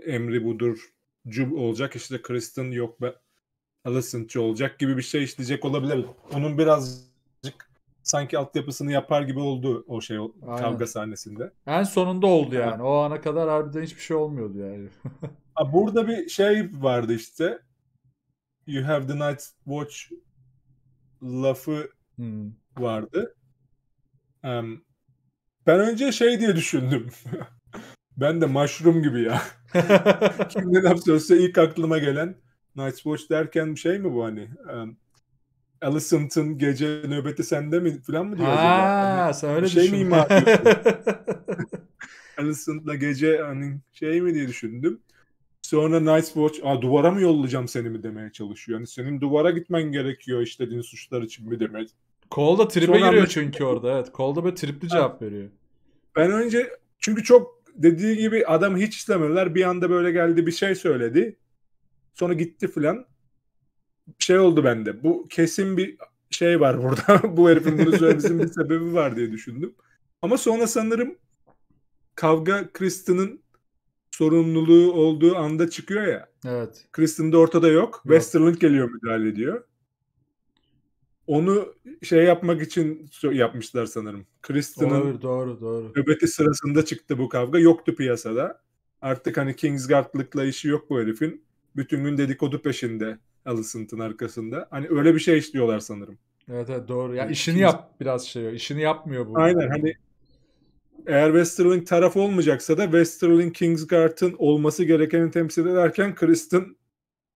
emri budur cub olacak. işte Kristen yok Allison'cı olacak gibi bir şey işleyecek olabilir. Onun birazcık sanki altyapısını yapar gibi oldu o şey o kavga sahnesinde. En sonunda oldu yani. O ana kadar harbiden hiçbir şey olmuyordu yani. Burada bir şey vardı işte. You have the night watch lafı hmm. vardı. Um, ben önce şey diye düşündüm. ben de mushroom gibi ya. Kim ne söylese ilk aklıma gelen Night's Watch derken bir şey mi bu hani? Um, Alicent'ın gece nöbeti sende mi falan mı diyor ha, acaba? Hani, sen öyle şey düşün. mi ima Alicent'la gece hani şey mi diye düşündüm. Sonra Night's Watch, Aa, duvara mı yollayacağım seni mi demeye çalışıyor. Yani senin duvara gitmen gerekiyor işlediğin suçlar için mi demek. Kolda tripe Sonra giriyor anlaş- çünkü orada evet. Kolda böyle tripli ha. cevap veriyor. Ben önce çünkü çok dediği gibi adam hiç istemiyorlar. Bir anda böyle geldi bir şey söyledi. Sonra gitti filan. Şey oldu bende. Bu kesin bir şey var burada. bu herifin bunu söylemesinin bir sebebi var diye düşündüm. Ama sonra sanırım kavga Kristen'ın sorumluluğu olduğu anda çıkıyor ya. Evet. Kristen de ortada yok. yok. Westerland geliyor müdahale ediyor. Onu şey yapmak için yapmışlar sanırım. Kristen'ın doğru, doğru, doğru. nöbeti sırasında çıktı bu kavga. Yoktu piyasada. Artık hani Kingsguard'lıkla işi yok bu herifin. Bütün gün dedikodu peşinde Allison'ın arkasında. Hani öyle bir şey işliyorlar sanırım. Evet, evet doğru. Ya yani işini yap biraz şey. İşini yapmıyor bu. Aynen hani eğer Westerling taraf olmayacaksa da Westerling Kingsguard'ın olması gerekeni temsil ederken Kristen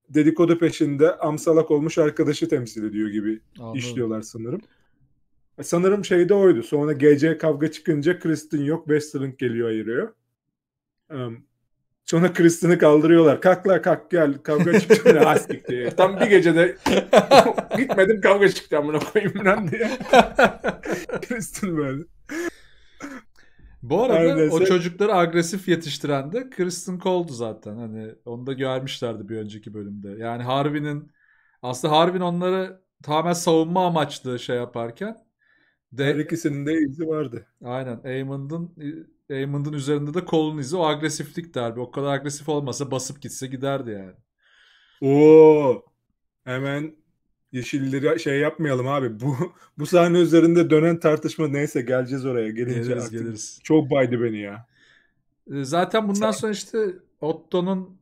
dedikodu peşinde amsalak olmuş arkadaşı temsil ediyor gibi Anladım. işliyorlar sanırım. Sanırım şey de oydu. Sonra gece kavga çıkınca Kristen yok Westerling geliyor ayırıyor. Sonra Kristen'i kaldırıyorlar. Kalk la kalk gel kavga çıktı. ne asik diye. Tam bir gecede gitmedim kavga çıktı amına koyayım lan diye. Kristen böyle. Bu arada Neredeyse. o çocukları agresif yetiştiren de Kristen Cole'du zaten. Hani onu da görmüşlerdi bir önceki bölümde. Yani Harvey'nin aslında Harvey'nin onları tamamen savunma amaçlı şey yaparken de, Her ikisinin de izi vardı. Aynen. Eamon'ın Raymond'ın üzerinde de kolun izi. O agresiflik derbi. O kadar agresif olmasa basıp gitse giderdi yani. Oo. Hemen yeşilleri şey yapmayalım abi. Bu bu sahne üzerinde dönen tartışma neyse geleceğiz oraya. Gelince geliriz, artık geliriz. Çok baydı beni ya. Ee, zaten bundan sonra işte Otto'nun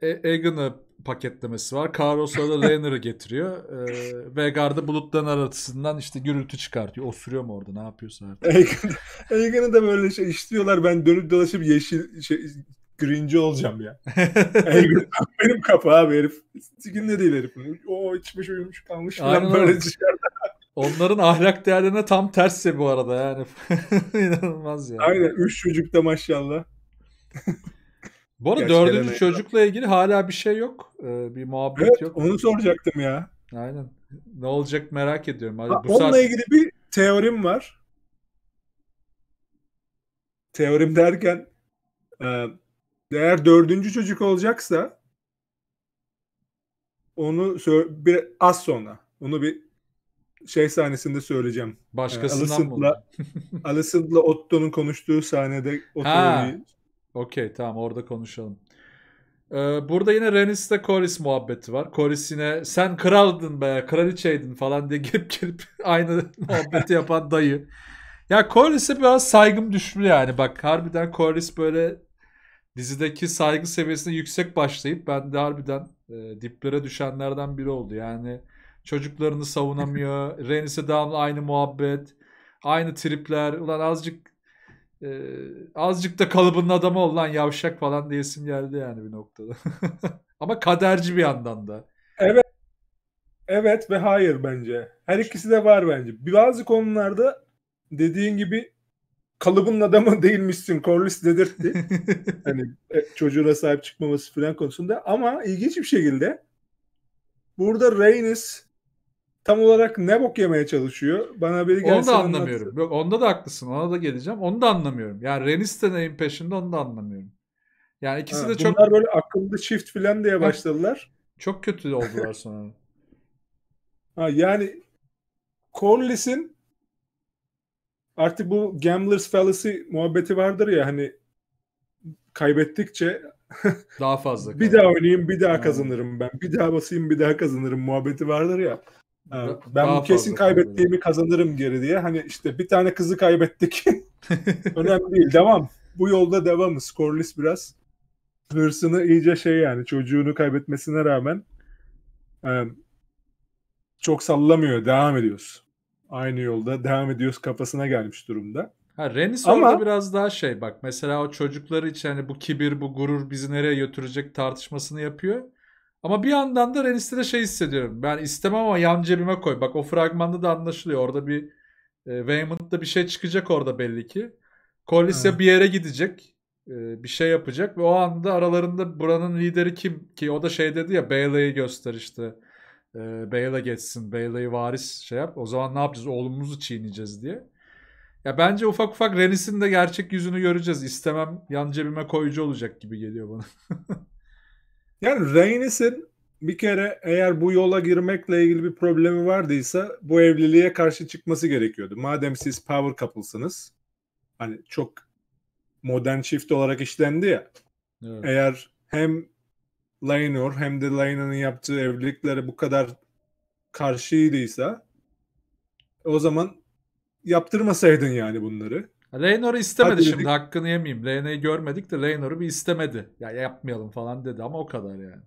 e, Egan'ı paketlemesi var. Carlos'a da Rayner'ı getiriyor. Ee, Vegar'da bulutların arasından işte gürültü çıkartıyor. Osuruyor mu orada ne yapıyorsa artık. Egan'ı da böyle şey istiyorlar. Ben dönüp dolaşıp yeşil şey, Greenci olacağım ya. Egan benim kapı abi herif. Sikinde değil herif. O içmiş uyumuş kalmış falan Aynen böyle Onların ahlak değerlerine tam tersse bu arada yani. İnanılmaz ya. Yani. Aynen. Üç çocuk da maşallah. Bu arada dördüncü çocukla ilgili hala bir şey yok. Ee, bir muhabbet Evet, yok. onu soracaktım ya. Aynen. Ne olacak merak ediyorum. Hadi Ha, bu saat... onunla ilgili bir teorim var. Teorim derken e, eğer dördüncü çocuk olacaksa onu bir az sonra onu bir şey sahnesinde söyleyeceğim. Ee, Başkasından e, mı? Alison'la- Otto'nun konuştuğu sahnede Otto'nun Okey tamam orada konuşalım. Ee, burada yine Renis'te Koris muhabbeti var. Koris yine sen kraldın be kraliçeydin falan diye gelip gelip aynı muhabbeti yapan dayı. Ya Koris'e biraz saygım düşmüş yani. Bak harbiden Koris böyle dizideki saygı seviyesine yüksek başlayıp ben de harbiden e, diplere düşenlerden biri oldu. Yani çocuklarını savunamıyor. Renis'e devamlı aynı muhabbet. Aynı tripler. Ulan azıcık e, azıcık da kalıbının adamı olan yavşak falan diyesim geldi yani bir noktada. Ama kaderci bir yandan da. Evet. Evet ve hayır bence. Her ikisi de var bence. Bazı konularda dediğin gibi kalıbının adamı değilmişsin. Corliss dedirtti. hani e, çocuğuna sahip çıkmaması falan konusunda. Ama ilginç bir şekilde burada Reynes tam olarak ne bok yemeye çalışıyor? Bana biri gelse Onu da anlamıyorum. Anlatsın. Yok onda da haklısın. Ona da geleceğim. Onu da anlamıyorum. Yani Reniste neyin peşinde onu da anlamıyorum. Yani ikisi ha, de çok... Bunlar böyle akıllı çift filan diye başladılar. Çok kötü oldular sonra. ha, yani Corliss'in artık bu Gamblers Fallacy muhabbeti vardır ya hani kaybettikçe daha fazla. bir daha oynayayım, bir daha kazanırım ben. Bir daha basayım, bir daha kazanırım muhabbeti vardır ya ben Daha bu kesin kaybettiğimi yani. kazanırım geri diye. Hani işte bir tane kızı kaybettik. Önemli değil. Devam. Bu yolda devamı. Skorlis biraz. Hırsını iyice şey yani çocuğunu kaybetmesine rağmen çok sallamıyor. Devam ediyoruz. Aynı yolda devam ediyoruz kafasına gelmiş durumda. Ha Renis Ama... orada biraz daha şey bak mesela o çocukları için hani bu kibir bu gurur bizi nereye götürecek tartışmasını yapıyor. Ama bir yandan da Renis'te de şey hissediyorum. Ben istemem ama yan cebime koy. Bak o fragmanda da anlaşılıyor. Orada bir e, Waymouth'da bir şey çıkacak orada belli ki. Collis ya bir yere gidecek. E, bir şey yapacak ve o anda aralarında buranın lideri kim ki o da şey dedi ya Bailey'i göster işte. E, Bailey geçsin. Bailey varis şey yap. O zaman ne yapacağız? Oğlumuzu çiğneyeceğiz diye. Ya bence ufak ufak Renis'in de gerçek yüzünü göreceğiz. İstemem yan cebime koyucu olacak gibi geliyor bana. Yani Reynis'in bir kere eğer bu yola girmekle ilgili bir problemi vardıysa bu evliliğe karşı çıkması gerekiyordu. Madem siz power couple'sınız hani çok modern çift olarak işlendi ya. Evet. Eğer hem Lainor hem de Laina'nın yaptığı evliliklere bu kadar karşıydıysa o zaman yaptırmasaydın yani bunları. Reynor'u istemedi Hadi şimdi dedik. hakkını yemeyeyim. Reynor'u görmedik de Leynor'u bir istemedi. Ya yapmayalım falan dedi ama o kadar yani.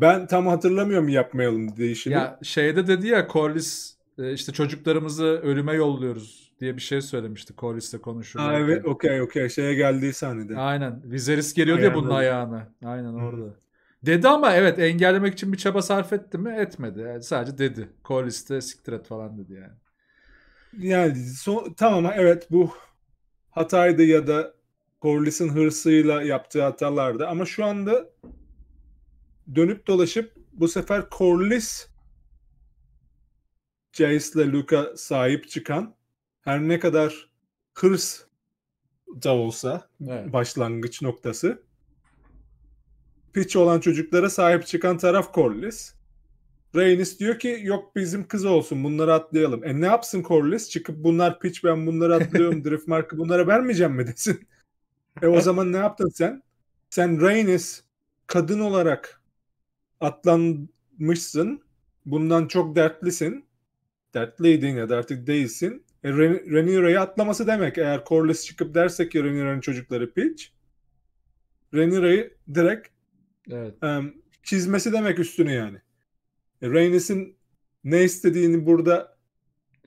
Ben tam hatırlamıyorum yapmayalım değişimi. Ya şeyde dedi ya Corliss e, işte çocuklarımızı ölüme yolluyoruz diye bir şey söylemişti Corliss'le konuşurken. Aa evet okey okey şeye geldiği sahnede. Aynen Viserys geliyor diye bunun ayağına. Aynen orada. Dedi ama evet engellemek için bir çaba sarf etti mi etmedi. Yani sadece dedi. Corliss'te siktir et falan dedi yani. Yani so, tamam evet bu hataydı ya da Corliss'in hırsıyla yaptığı hatalardı ama şu anda dönüp dolaşıp bu sefer Corliss ile Luka sahip çıkan her ne kadar hırs da olsa evet. başlangıç noktası pitch olan çocuklara sahip çıkan taraf Corliss. Reynis diyor ki yok bizim kız olsun bunları atlayalım. E ne yapsın Corliss? Çıkıp bunlar piç ben bunları atlıyorum. Drift markı bunlara vermeyeceğim mi desin? E o zaman ne yaptın sen? Sen Reynis kadın olarak atlanmışsın. Bundan çok dertlisin. Dertliydin ya da artık değilsin. E, Ren Rhaenyra'yı atlaması demek. Eğer Corliss çıkıp dersek ki Rhaenyra'nın çocukları piç. Rhaenyra'yı direkt evet. Um, çizmesi demek üstünü yani. E, Reynes'in ne istediğini burada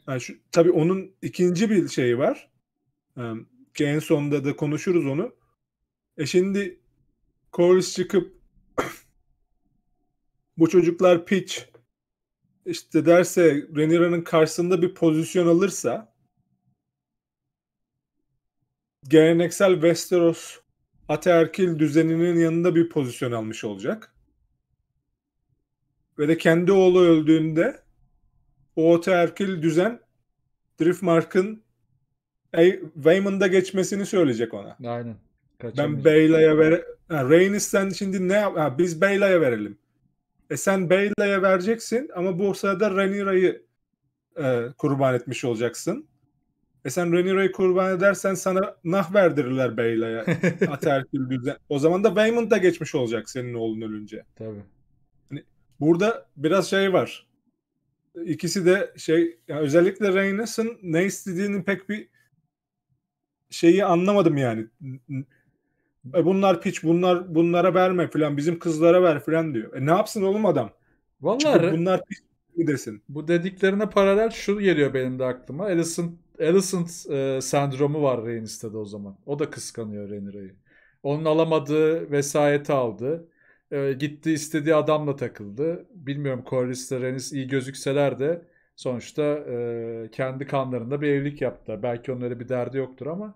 yani şu, tabii onun ikinci bir şeyi var. Um, ki en sonunda da konuşuruz onu. E şimdi Corliss çıkıp bu çocuklar pitch işte derse Renira'nın karşısında bir pozisyon alırsa geleneksel Westeros ateerkil düzeninin yanında bir pozisyon almış olacak ve de kendi oğlu öldüğünde o otoerkil düzen Driftmark'ın Wayman'da geçmesini söyleyecek ona. Aynen. Ben Beyla'ya ver Rain sen şimdi ne yap ha, biz Beyla'ya verelim. E sen Beyla'ya vereceksin ama bu sırada Renira'yı e, kurban etmiş olacaksın. E sen Renira'yı kurban edersen sana nah verdirirler Beyla'ya. Aterkil düzen. O zaman da Waymond da geçmiş olacak senin oğlun ölünce. Tabii. Burada biraz şey var. İkisi de şey yani özellikle Reynas'ın ne istediğini pek bir şeyi anlamadım yani. E bunlar piç, bunlar bunlara verme filan, bizim kızlara ver filan diyor. E ne yapsın oğlum adam? Vallahi bunlar piç mi desin? Bu dediklerine paralel şu geliyor benim de aklıma. Alison Alicent e, sendromu var Rhaenys'te de o zaman. O da kıskanıyor Rhaenyra'yı. Onun alamadığı vesayeti aldı. E, gitti istediği adamla takıldı. Bilmiyorum Corliss'le Renis iyi gözükseler de sonuçta e, kendi kanlarında bir evlilik yaptılar. Belki onlara bir derdi yoktur ama.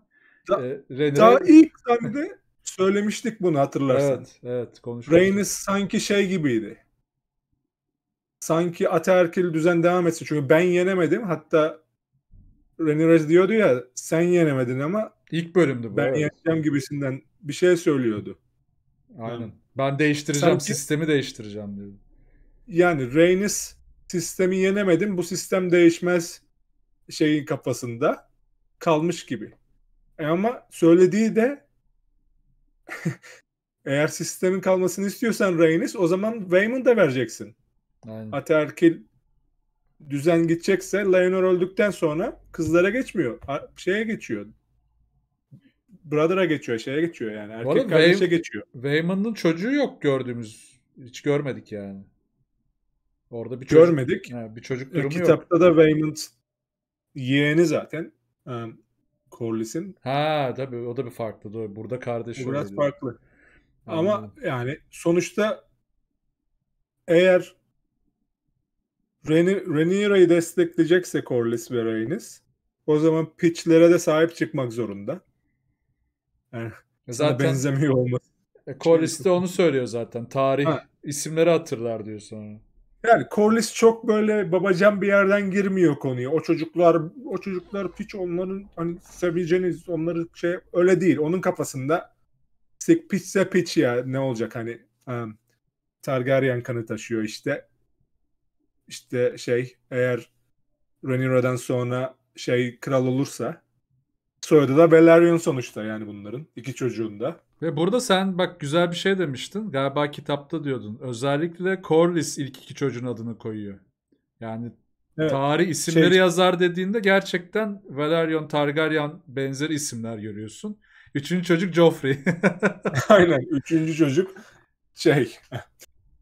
Da, e, Renner... Daha ilk sende söylemiştik bunu hatırlarsın. Evet, evet konuşmuştuk. Renis sanki şey gibiydi. Sanki ataerkil düzen devam etsin. Çünkü ben yenemedim. Hatta Ramirez diyordu ya sen yenemedin ama ilk bölümde bu. Ben evet. yeneceğim gibisinden bir şey söylüyordu. Aynen. Yani. Ben değiştireceğim, Sanki, sistemi değiştireceğim dedim. Yani Reigns sistemi yenemedim, bu sistem değişmez şeyin kafasında kalmış gibi. E ama söylediği de eğer sistemin kalmasını istiyorsan Reigns o zaman Wayman da vereceksin. Aynen. Aterkil düzen gidecekse Leonor öldükten sonra kızlara geçmiyor. Şeye geçiyor brother'a geçiyor, şeye geçiyor yani. Erkek kardeşe Way- geçiyor. Wayman'ın çocuğu yok gördüğümüz. Hiç görmedik yani. Orada bir çocuk, görmedik. He, bir çocuk e, durumu Kitapta yok. Kitapta da Waymond yeğeni zaten. Um, Corliss'in. Ha tabii o da bir farklı. Doğru. Burada kardeşi. Biraz farklı. Anladım. Ama yani sonuçta eğer Ren Reniera'yı destekleyecekse Corlys ve Reynes o zaman pitchlere de sahip çıkmak zorunda. Yani zaten benzemiyor olması. E, Corliss de onu söylüyor zaten. Tarih ha. isimleri hatırlar diyor sonra. Yani Corliss çok böyle babacan bir yerden girmiyor konuya. O çocuklar o çocuklar hiç onların hani seveceğiniz onları şey öyle değil. Onun kafasında Sick Pizza piç ya ne olacak hani um, Targaryen kanı taşıyor işte. İşte şey eğer Rhaenyra'dan sonra şey kral olursa Soyadı da Velaryon sonuçta yani bunların. iki çocuğunda. Ve burada sen bak güzel bir şey demiştin. Galiba kitapta diyordun. Özellikle Corlys ilk iki çocuğun adını koyuyor. Yani evet. tarih isimleri şey... yazar dediğinde gerçekten Velaryon, Targaryen benzeri isimler görüyorsun. Üçüncü çocuk Joffrey. Aynen. Üçüncü çocuk şey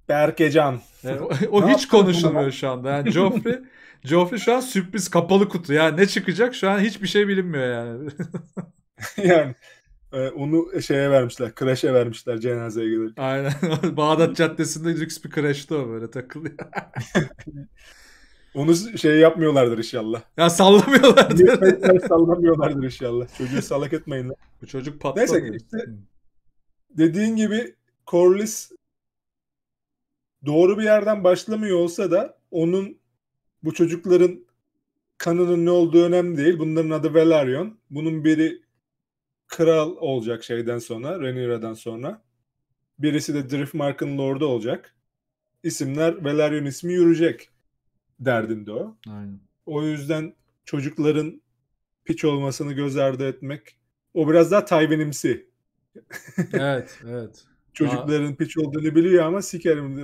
Berkecan. o, o hiç konuşulmuyor şu anda. Yani Joffrey Joffrey şu an sürpriz kapalı kutu. Yani ne çıkacak şu an hiçbir şey bilinmiyor yani. yani e, onu şeye vermişler. Crash'e vermişler cenazeye gelirken. Aynen. Bağdat Caddesi'nde lüks bir crash'tı o böyle takılıyor. Onu şey yapmıyorlardır inşallah. Ya sallamıyorlardır. Niye sallamıyorlardır inşallah. Çocuğu salak etmeyin. Lan. Bu çocuk patladı. Neyse işte dediğin gibi Corliss doğru bir yerden başlamıyor olsa da onun bu çocukların kanının ne olduğu önemli değil. Bunların adı Velaryon. Bunun biri kral olacak şeyden sonra, Rhaenyra'dan sonra. Birisi de Driftmark'ın lordu olacak. İsimler Velaryon ismi yürüyecek derdinde o. Aynen. O yüzden çocukların piç olmasını göz ardı etmek o biraz daha Tywin'imsi. evet, evet çocukların piç olduğunu biliyor ama sikerim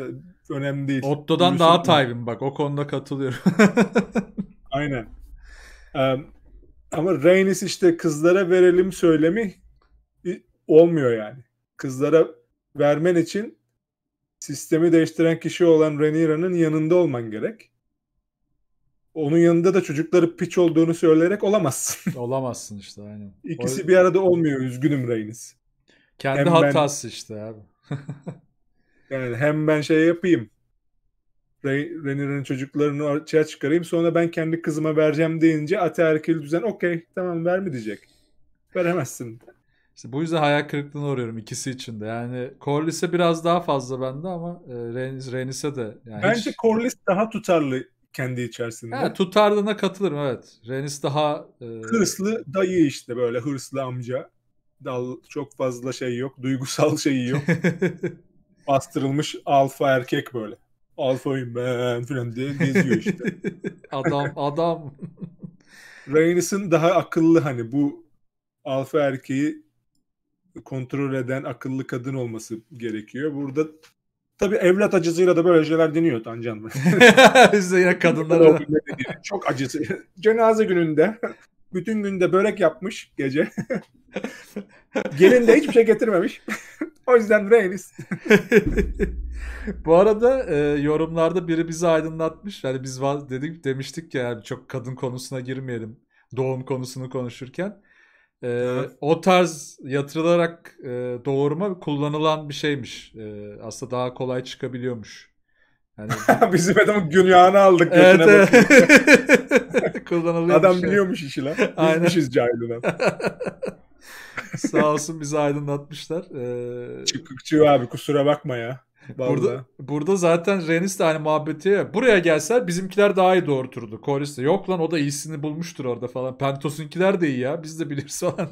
e, önemli değil. Otto'dan daha Tayvin bak o konuda katılıyorum. Aynen. Um, ama Reynis işte kızlara verelim söylemi olmuyor yani. Kızlara vermen için sistemi değiştiren kişi olan Rhaenyra'nın yanında olman gerek. Onun yanında da çocukları piç olduğunu söyleyerek olamazsın. Olamazsın işte aynen. İkisi o... bir arada olmuyor üzgünüm Reynis. Kendi hem hatası ben, işte abi. yani hem ben şey yapayım. Rhaenyra'nın çocuklarını açığa çıkarayım. Sonra ben kendi kızıma vereceğim deyince ataerkil düzen okey tamam ver mi diyecek. Veremezsin. İşte bu yüzden hayal kırıklığına uğruyorum ikisi için de. Yani Corliss'e biraz daha fazla bende ama e, Renis'e de. Yani Bence hiç... Corliss daha tutarlı kendi içerisinde. He, tutarlığına katılırım evet. Renis daha... E... Hırslı dayı işte böyle hırslı amca dal çok fazla şey yok. Duygusal şeyi yok. Bastırılmış alfa erkek böyle. Alfayım ben falan diye geziyor işte. adam adam. Rhaenys'in daha akıllı hani bu alfa erkeği kontrol eden akıllı kadın olması gerekiyor. Burada tabi evlat acısıyla da böyle şeyler deniyor Tancan. Biz de yine kadınlara. Çok acısı. Cenaze gününde bütün günde börek yapmış gece. Gelin de hiçbir şey getirmemiş. o yüzden Reynis. Bu arada e, yorumlarda biri bizi aydınlatmış. Yani biz dedik demiştik ki yani çok kadın konusuna girmeyelim. Doğum konusunu konuşurken. E, evet. O tarz yatırılarak e, doğurma kullanılan bir şeymiş. E, aslında daha kolay çıkabiliyormuş Hani... Bizim adamın günahını aldık. Evet. Kullanılıyor. Adam şey. biliyormuş işi lan. Aynen. Bizmişiz cahil lan. Sağ olsun bizi aydınlatmışlar. Ee... Çıkıkçı abi kusura bakma ya. Burada, burada zaten Renis de hani muhabbeti ya. Buraya gelseler bizimkiler daha iyi doğurturdu. Koris de yok lan o da iyisini bulmuştur orada falan. Pentos'unkiler de iyi ya biz de biliriz falan.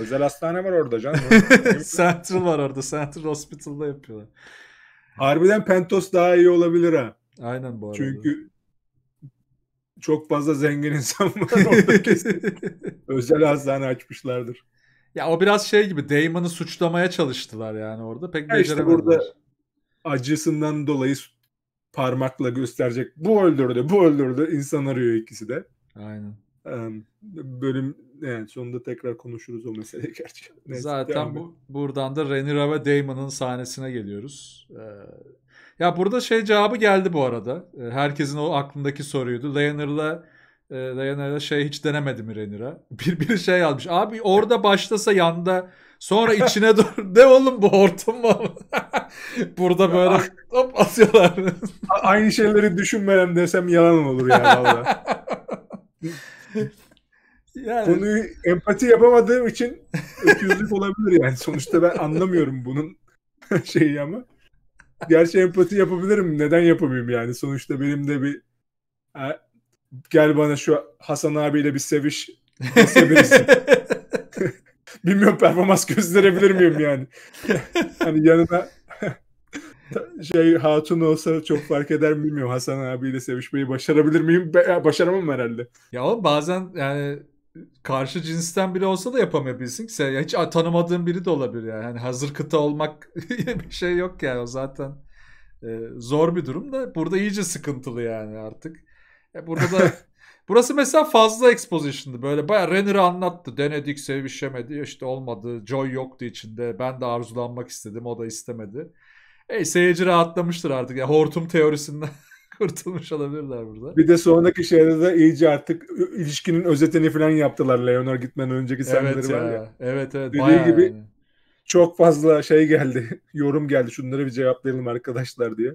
Özel hastane var orada canım. Central var orada. Central Hospital'da yapıyorlar. Harbiden Pentos daha iyi olabilir ha. Aynen bu arada. Çünkü çok fazla zengin insan var orada Özel hastane açmışlardır. Ya o biraz şey gibi Damon'ı suçlamaya çalıştılar yani orada. Pek ya beceremediler. burada acısından dolayı parmakla gösterecek. Bu öldürdü, bu öldürdü. insan arıyor ikisi de. Aynen bölüm yani sonunda tekrar konuşuruz o meseleyi gerçi. Neyse, Zaten bu, buradan da Renira ve Damon'ın sahnesine geliyoruz. Ee, ya burada şey cevabı geldi bu arada. Ee, herkesin o aklındaki soruydu. Leoner'la e, Leoner'la şey hiç denemedi mi Renira? Bir bir şey almış. Abi orada başlasa yanda sonra içine dur. Ne oğlum bu hortum mu? burada böyle ah. hop atıyorlar. Aynı şeyleri düşünmem desem yalan olur ya valla. yani... Konuyu empati yapamadığım için öküzlük olabilir yani. Sonuçta ben anlamıyorum bunun şeyi ama. Gerçi empati yapabilirim. Neden yapamayayım yani? Sonuçta benim de bir e, gel bana şu Hasan abiyle bir seviş sevilirsin. Bilmiyorum performans gösterebilir miyim yani. hani yanına şey hatun olsa çok fark eder mi bilmiyorum. Hasan abiyle sevişmeyi başarabilir miyim? başaramam herhalde. Ya o bazen yani karşı cinsten biri olsa da yapamayabilirsin ki. Sen, hiç tanımadığın biri de olabilir yani. yani hazır kıta olmak bir şey yok yani o zaten. E, zor bir durum da burada iyice sıkıntılı yani artık. E, burada da Burası mesela fazla exposition'dı. Böyle bayağı Renner'ı anlattı. Denedik, sevişemedi, işte olmadı. Joy yoktu içinde. Ben de arzulanmak istedim, o da istemedi. Hey seyirci rahatlamıştır artık. Ya yani hortum teorisinden kurtulmuş olabilirler burada. Bir de sonraki şeyde de iyice artık ilişkinin özetini falan yaptılar. Leonor gitmeden önceki sahneleri evet ya. ya. Evet evet. Dediği gibi yani. çok fazla şey geldi. Yorum geldi. Şunları bir cevaplayalım arkadaşlar diye.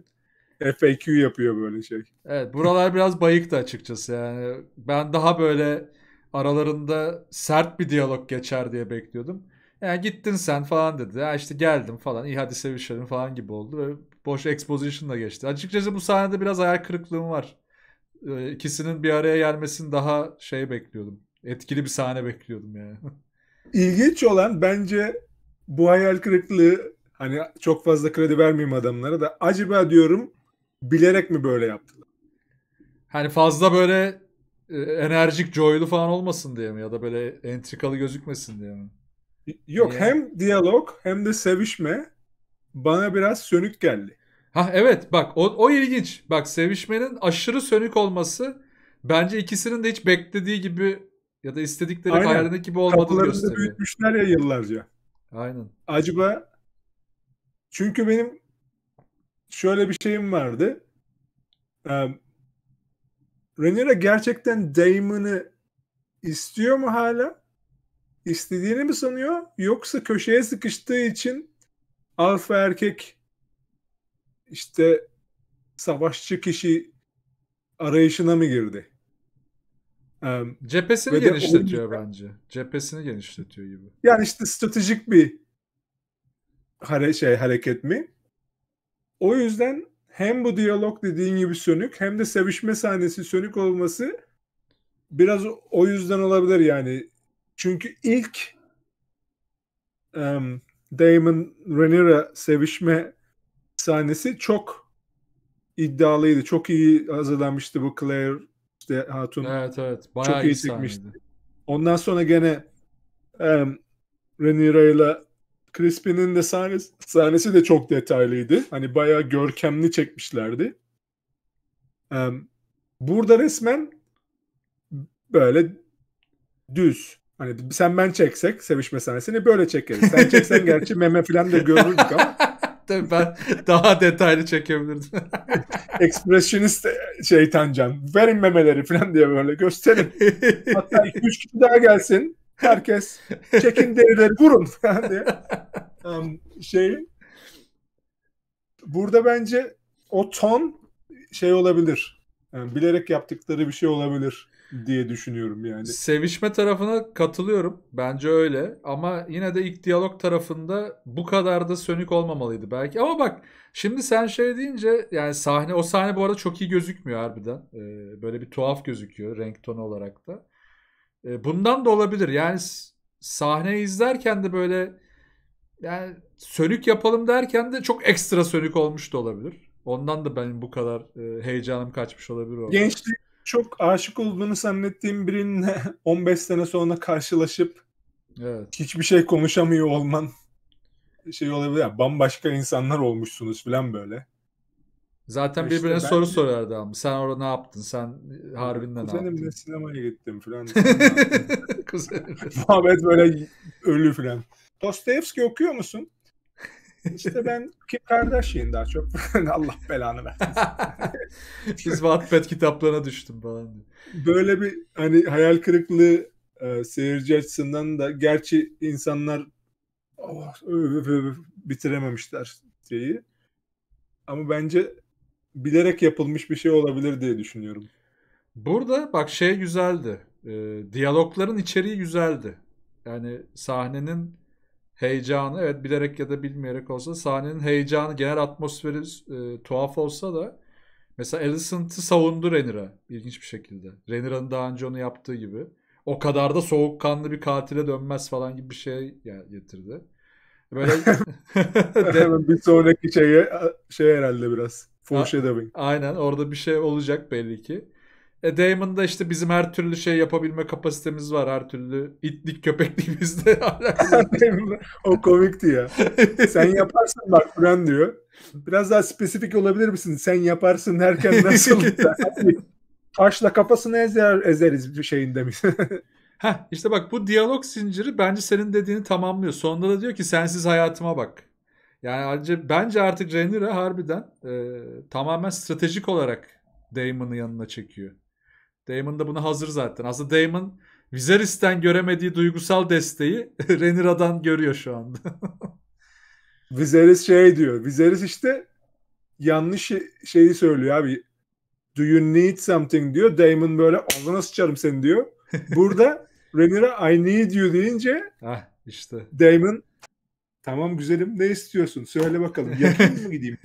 FAQ yapıyor böyle şey. Evet buralar biraz bayıktı açıkçası yani. Ben daha böyle aralarında sert bir diyalog geçer diye bekliyordum. Yani gittin sen falan dedi. Ya işte geldim falan. İyi hadi sevişelim falan gibi oldu. Ve boş exposition'la geçti. Açıkçası bu sahnede biraz hayal kırıklığım var. Ee, ikisinin bir araya gelmesini daha şey bekliyordum. Etkili bir sahne bekliyordum yani. İlginç olan bence bu hayal kırıklığı hani çok fazla kredi vermeyeyim adamlara da acaba diyorum bilerek mi böyle yaptılar? Hani fazla böyle e, enerjik joylu falan olmasın diye mi ya da böyle entrikalı gözükmesin diye mi? Yok yani... hem diyalog hem de sevişme bana biraz sönük geldi. Ha evet bak o, o ilginç. Bak sevişmenin aşırı sönük olması bence ikisinin de hiç beklediği gibi ya da istedikleri Aynen. hayalindeki gibi olmadığını Kapılarını gösteriyor. büyütmüşler ya yıllarca. Aynen. Acaba çünkü benim şöyle bir şeyim vardı. Ee, Rhaenyra gerçekten Damon'ı istiyor mu hala? istediğini mi sanıyor yoksa köşeye sıkıştığı için alfa erkek işte savaşçı kişi arayışına mı girdi? Cephesini genişletiyor oyuncu... bence. Cephesini genişletiyor gibi. Yani işte stratejik bir hare şey hareket mi? O yüzden hem bu diyalog dediğin gibi sönük hem de sevişme sahnesi sönük olması biraz o yüzden olabilir yani çünkü ilk um, Damon Rhaenyra sevişme sahnesi çok iddialıydı. Çok iyi hazırlanmıştı bu Claire işte Hatun. Evet evet. Bayağı çok iyi, çekmişti. Ondan sonra gene um, Rhaenyra ile Crispin'in de sahnesi, sahnesi de çok detaylıydı. Hani bayağı görkemli çekmişlerdi. Um, burada resmen böyle düz Hani sen ben çeksek sevişme sahnesini böyle çekeriz. Sen çeksen gerçi meme falan da görürdük ama. Tabii ben daha detaylı çekebilirdim. Ekspresyonist e, şeytan can. Verin memeleri falan diye böyle gösterin. Hatta iki üç kişi daha gelsin. Herkes çekin derileri vurun falan diye. Um, şey burada bence o ton şey olabilir. Yani bilerek yaptıkları bir şey olabilir diye düşünüyorum yani. Sevişme tarafına katılıyorum. Bence öyle. Ama yine de ilk diyalog tarafında bu kadar da sönük olmamalıydı belki. Ama bak şimdi sen şey deyince yani sahne o sahne bu arada çok iyi gözükmüyor harbiden. Ee, böyle bir tuhaf gözüküyor renk tonu olarak da. Ee, bundan da olabilir. Yani sahne izlerken de böyle yani sönük yapalım derken de çok ekstra sönük olmuş da olabilir. Ondan da benim bu kadar e, heyecanım kaçmış olabilir Gençlik çok aşık olduğunu zannettiğim birinle 15 sene sonra karşılaşıp evet. hiçbir şey konuşamıyor olman şey olabilir. Yani bambaşka insanlar olmuşsunuz falan böyle. Zaten işte birbirine soru de... sorardı ama sen orada ne yaptın? Sen harbinde ne yaptın? Kuzenimle sinemaya gittim falan. Kuzenimle. Muhabbet böyle ölü falan. Dostoyevski okuyor musun? İşte ben Kim Kardashian daha çok. Allah belanı versin. Biz Wattpad kitaplarına düştüm falan. Böyle bir hani hayal kırıklığı e, seyirci açısından da gerçi insanlar oh, öf, öf, öf, bitirememişler şeyi. Ama bence bilerek yapılmış bir şey olabilir diye düşünüyorum. Burada bak şey güzeldi. E, diyalogların içeriği güzeldi. Yani sahnenin heyecanı evet bilerek ya da bilmeyerek olsa sahnenin heyecanı genel atmosferi e, tuhaf olsa da mesela Alicent'ı savundu Renira ilginç bir şekilde. Renira'nın daha önce onu yaptığı gibi. O kadar da soğukkanlı bir katile dönmez falan gibi bir şey getirdi. Böyle bir sonraki şeye şey herhalde biraz foreshadowing. Aynen orada bir şey olacak belli ki. E Damon'da işte bizim her türlü şey yapabilme kapasitemiz var. Her türlü itlik köpeklik bizde. o komikti ya. Sen yaparsın bak Kur'an diyor. Biraz daha spesifik olabilir misin? Sen yaparsın derken nasıl? Taşla kafasını ezer, ezeriz bir şeyin demiş. ha işte bak bu diyalog zinciri bence senin dediğini tamamlıyor. Sonunda da diyor ki sensiz hayatıma bak. Yani bence, bence artık Rhaenyra harbiden e, tamamen stratejik olarak Damon'ı yanına çekiyor. Damon da buna hazır zaten. Aslında Damon Viserys'ten göremediği duygusal desteği Renira'dan görüyor şu anda. Viserys şey diyor. Viserys işte yanlış şeyi söylüyor abi. Do you need something diyor. Damon böyle ağzına sıçarım seni diyor. Burada Renira I need you deyince ah işte. Damon tamam güzelim ne istiyorsun? Söyle bakalım yakın mı gideyim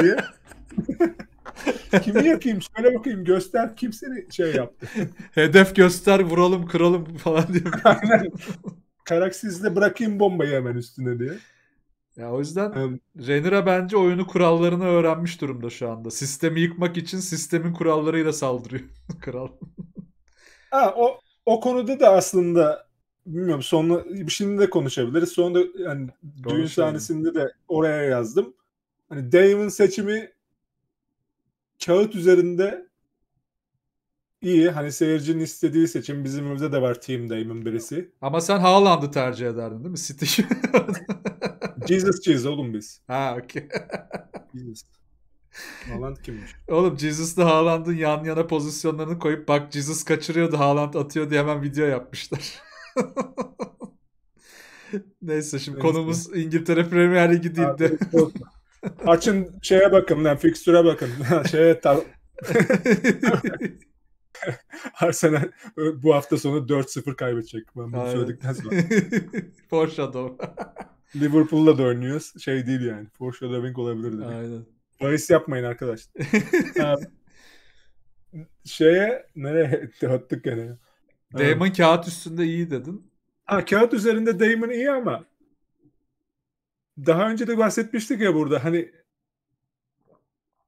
diye Kimi yakayım söyle bakayım göster kimseni şey yaptı. Hedef göster vuralım kıralım falan diyor. Aynen. Karaksizle bırakayım bombayı hemen üstüne diye. Ya o yüzden um, Renira bence oyunu kurallarını öğrenmiş durumda şu anda. Sistemi yıkmak için sistemin kurallarıyla saldırıyor kral. ha, o o konuda da aslında bilmiyorum sonra şimdi de konuşabiliriz. Sonunda yani düğün sahnesinde de oraya yazdım. Hani Damon seçimi kağıt üzerinde iyi. Hani seyircinin istediği seçim bizim önümüzde de var Team Dame'in birisi. Ama sen Haaland'ı tercih ederdin değil mi? City. Jesus cheese oğlum biz. Ha okey. Jesus. Haaland kimmiş? Oğlum Jesus'la Haaland'ın yan yana pozisyonlarını koyup bak Jesus kaçırıyordu Haaland atıyor diye hemen video yapmışlar. Neyse şimdi Neyse. konumuz İngiltere Premier Ligi değil de. Açın şeye bakın, yani fikstüre bakın. şeye tar- Arsenal bu hafta sonu 4-0 kaybedecek. Ben bunu Aynen. söyledikten sonra. Foreshadow. Liverpool'la da oynuyoruz. Şey değil yani. Foreshadowing olabilir dedik. Aynen. Paris yapmayın arkadaşlar. Ee, şeye nereye attık gene? Damon kağıt üstünde iyi dedin. Ha kağıt üzerinde Damon iyi ama daha önce de bahsetmiştik ya burada hani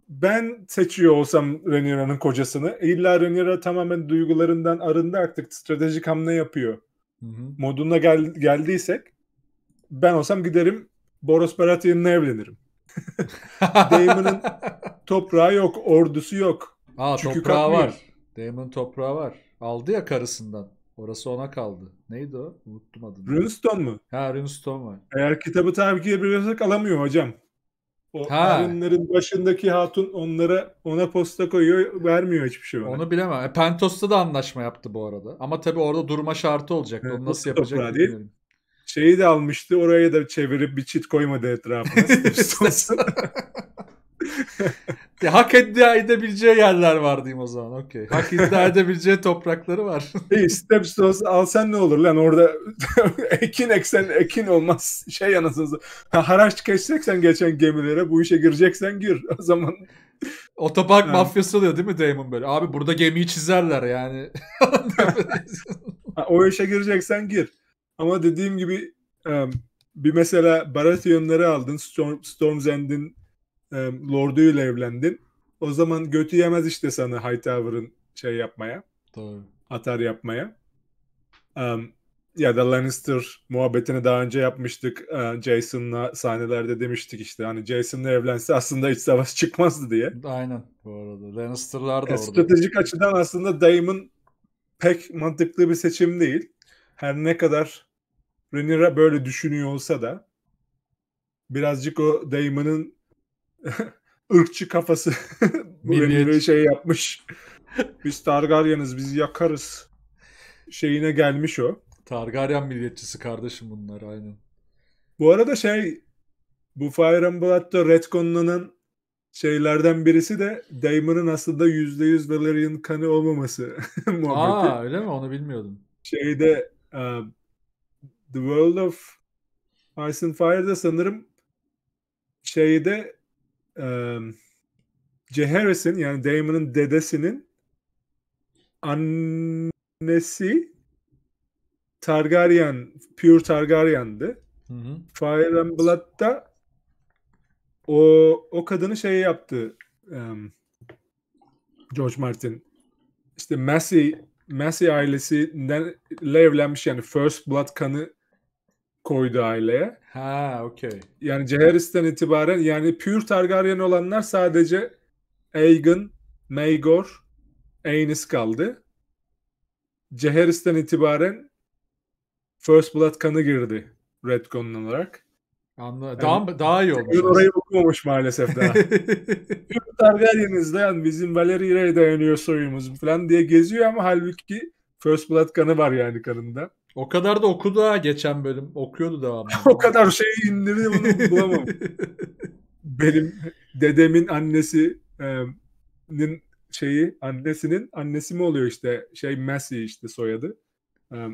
ben seçiyor olsam Renira'nın kocasını e, illa Renira tamamen duygularından arındı artık stratejik hamle yapıyor hı hı. moduna gel, geldiysek ben olsam giderim Boros Baratheon'la evlenirim. Damon'ın toprağı yok, ordusu yok. Aa, Çünkü toprağı kalkmıyor. var. Damon'ın toprağı var. Aldı ya karısından. Orası ona kaldı. Neydi o? Unuttum adını. Runestone mu? Ha Runestone var. Eğer kitabı takip edebiliyorsak alamıyor hocam. O ha. ürünlerin başındaki hatun onlara ona posta koyuyor vermiyor hiçbir şey ona. Onu bilemem. E, Pentos'ta da anlaşma yaptı bu arada. Ama tabii orada durma şartı olacak. Onu nasıl yapacak bilmiyorum. Şeyi de almıştı. Oraya da çevirip bir çit koymadı etrafına. hak iddia edebileceği yerler var diyeyim o zaman. Okey. Hak iddia edebileceği toprakları var. E, İyi Stepstones Al sen ne olur lan orada ekin eksen ekin olmaz. Şey anasını haraç keseceksen geçen gemilere bu işe gireceksen gir. O zaman Otopark ha. mafyası oluyor değil mi Damon böyle? Abi burada gemiyi çizerler yani. o işe gireceksen gir. Ama dediğim gibi bir mesela Baratheon'ları aldın. Storm, Storm's End'in e, ile evlendin. O zaman götü yemez işte sana Hightower'ın şey yapmaya. Doğru. Atar yapmaya. Um, ya da Lannister muhabbetini daha önce yapmıştık. Jason'la sahnelerde demiştik işte hani Jason'la evlense aslında iç savaş çıkmazdı diye. Aynen bu arada. Lannister'lar da e, orada. Stratejik açıdan aslında Daemon pek mantıklı bir seçim değil. Her ne kadar Rhaenyra böyle düşünüyor olsa da birazcık o Daemon'ın ırkçı kafası Milliyetçi. şey yapmış. Biz Targaryen'iz bizi yakarız şeyine gelmiş o. Targaryen milliyetçisi kardeşim bunlar aynen. Bu arada şey bu Fire and Blood'da retconlanan şeylerden birisi de Daemon'un aslında %100 Valerian kanı olmaması muhabbeti. Aa öyle mi? Onu bilmiyordum. Şeyde uh, The World of Ice and Fire'da sanırım şeyde e, Harrison yani Damon'ın dedesinin annesi Targaryen, Pure Targaryen'di. Hı hı. Fire and Blood'da o, o kadını şey yaptı um, George Martin. İşte Massey, Massey ailesinden evlenmiş yani First Blood kanı koydu aileye. Ha okey. Yani Jaehaerys'ten itibaren yani pür Targaryen olanlar sadece Aegon, Maegor, Aenys kaldı. Jaehaerys'ten itibaren First Blood kanı girdi retcon olarak. Anladım. Daha, yani, daha iyi olmuş. Orayı okumamış maalesef daha. Pür Targaryen'izde yani bizim Valeria'ya dayanıyor soyumuz falan diye geziyor ama halbuki First Blood kanı var yani kanında. O kadar da okudu ha geçen bölüm. Okuyordu devamlı. o kadar şey indirdi bunu bulamam. Benim dedemin annesinin e, şeyi annesinin annesi mi oluyor işte şey Messi işte soyadı. E,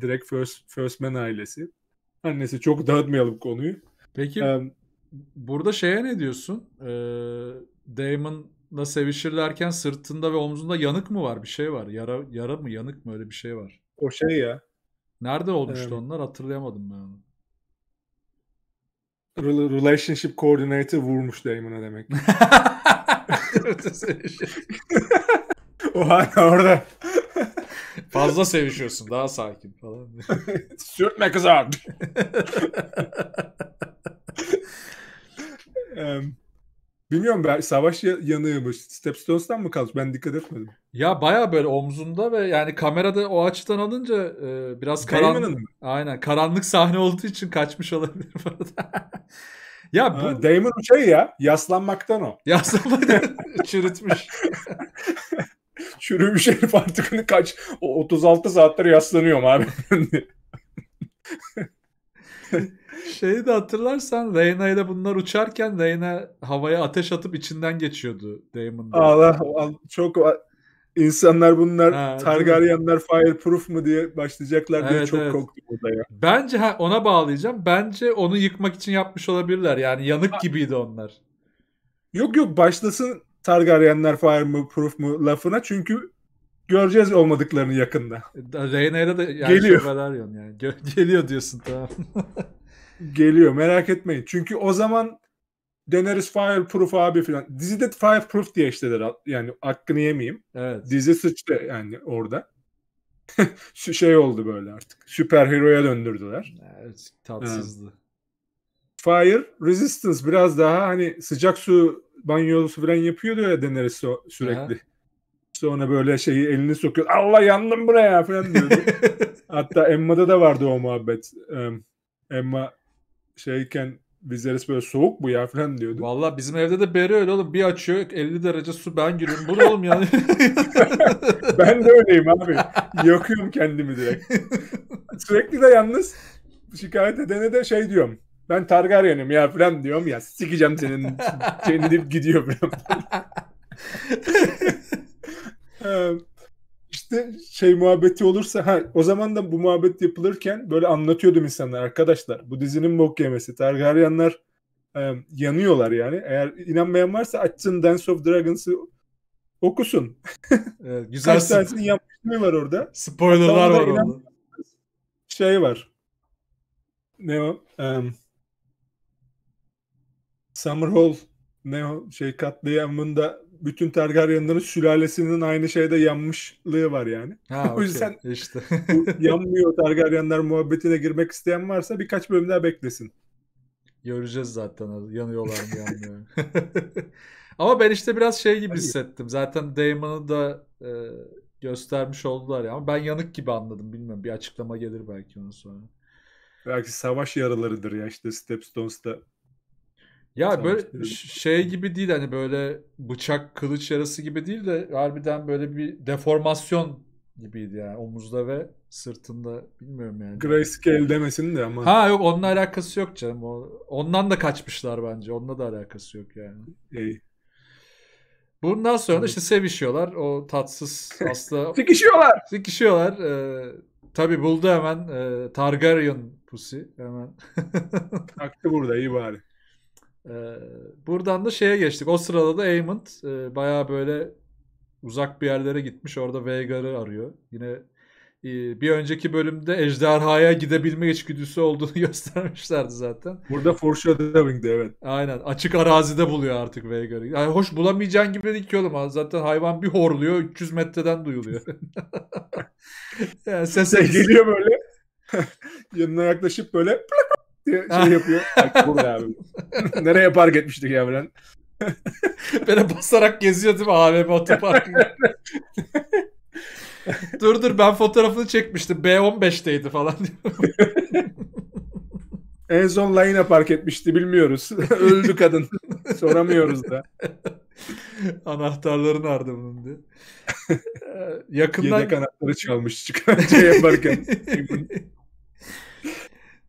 direkt First, First Man ailesi. Annesi çok dağıtmayalım konuyu. Peki um, burada şeye ne diyorsun? Ee, Damon'la sevişirlerken sırtında ve omzunda yanık mı var? Bir şey var. Yara, yara mı yanık mı öyle bir şey var. O şey ya. Nerede olmuştu evet. onlar hatırlayamadım ben onu. Relationship Coordinator vurmuş Damon'a demek. o hala orada. Fazla sevişiyorsun daha sakin falan. Sürtme kızar. um, Bilmiyorum ben savaş yanığıymış. Stepstones'tan mı kalmış? Ben dikkat etmedim. Ya baya böyle omzunda ve yani kamerada o açıdan alınca e, biraz karanlık. Aynen. Karanlık sahne olduğu için kaçmış olabilir burada. ya bu ha, Damon şey ya, yaslanmaktan o. Yaslanmaktan çürütmüş. Çürümüş herif artık hani kaç o 36 saattir yaslanıyorum abi. Şeyi de hatırlarsan Reyna ile bunlar uçarken Reyna havaya ateş atıp içinden geçiyordu Damon'da. Allah çok insanlar bunlar ha, Targaryenler fireproof mu diye başlayacaklar evet, diye çok evet. korktum orada ya. Bence ha, ona bağlayacağım. Bence onu yıkmak için yapmış olabilirler. Yani yanık ha. gibiydi onlar. Yok yok başlasın Targaryenler fireproof mu lafına çünkü göreceğiz olmadıklarını yakında. Reyna'ya da yani geliyor. Şey yani. Gö- geliyor diyorsun tamam. Geliyor merak etmeyin. Çünkü o zaman Daenerys Fireproof abi filan. Dizide Fireproof diye işlediler. Yani hakkını yemeyeyim. Evet. Dizi sıçtı yani orada. şey oldu böyle artık. Süper heroya döndürdüler. Evet tatsızdı. Evet. Fire Resistance biraz daha hani sıcak su banyosu falan yapıyordu ya Daenerys sürekli. Aha. Sonra böyle şeyi elini sokuyor. Allah yandım buraya falan diyordu. Hatta Emma'da da vardı o muhabbet. Emma şeyken Viserys böyle soğuk bu ya falan diyordu. Valla bizim evde de beri öyle oğlum. Bir açıyor 50 derece su ben giriyorum. Bu ne oğlum yani? ben de öyleyim abi. Yakıyorum kendimi direkt. Sürekli de yalnız şikayet edene de şey diyorum. Ben Targaryen'im ya falan diyorum ya. Sikeceğim senin. seni deyip gidiyor falan. işte şey muhabbeti olursa ha o zaman da bu muhabbet yapılırken böyle anlatıyordum insanlar arkadaşlar bu dizinin bok yemesi targaryenler e, yanıyorlar yani eğer inanmayan varsa açsın Dance of Dragons'ı okusun. Evet, güzel. Kaç tanesini yapmışlığı var orada. Spoilerlar var orada. Şey var. Ne o? Um, Summer Hall ne o? Şey katliamında bütün Targaryen'ların sülalesinin aynı şeyde yanmışlığı var yani. Ha, o yüzden işte. yanmıyor Targaryen'ler muhabbetine girmek isteyen varsa birkaç bölüm daha beklesin. Göreceğiz zaten yanıyorlar mı yanmıyor. Ama ben işte biraz şey gibi hissettim. Zaten Damon'ı da e, göstermiş oldular ya. Ama ben yanık gibi anladım. Bilmiyorum. Bir açıklama gelir belki onun sonra. Belki savaş yaralarıdır ya işte Stepstones'ta ya tamam, böyle şey gibi değil hani böyle bıçak kılıç yarası gibi değil de harbiden böyle bir deformasyon gibiydi yani omuzda ve sırtında bilmiyorum yani. Grayscale demesin de ama. Ha yok onunla alakası yok canım. o Ondan da kaçmışlar bence. Onunla da alakası yok yani. İyi. Bundan sonra da işte sevişiyorlar. O tatsız asla... Sikişiyorlar. Sikişiyorlar. Ee, tabii buldu hemen e, Targaryen pusi hemen. Taktı burada iyi bari. Ee, buradan da şeye geçtik. O sırada da Aemond e, baya böyle uzak bir yerlere gitmiş. Orada Veigar'ı arıyor. Yine e, bir önceki bölümde ejderhaya gidebilme içgüdüsü olduğunu göstermişlerdi zaten. Burada foreshadowing'di evet. Aynen. Açık arazide buluyor artık Veigar'ı. Yani hoş bulamayacağın gibi değil ki oğlum. Zaten hayvan bir horluyor. 300 metreden duyuluyor. yani ses şey geliyor böyle. Yanına yaklaşıp böyle diye şey yapıyor. Burada abi. Nereye park etmiştik ya Bülent? Böyle basarak geziyor değil mi AVM otoparkı? dur dur ben fotoğrafını çekmiştim. B15'teydi falan diyor. en son Linea park etmişti bilmiyoruz. Öldü kadın. Soramıyoruz da. Anahtarların nerede bunun diye. Ee, yakından... Yedek anahtarı çalmış çıkan şey yaparken.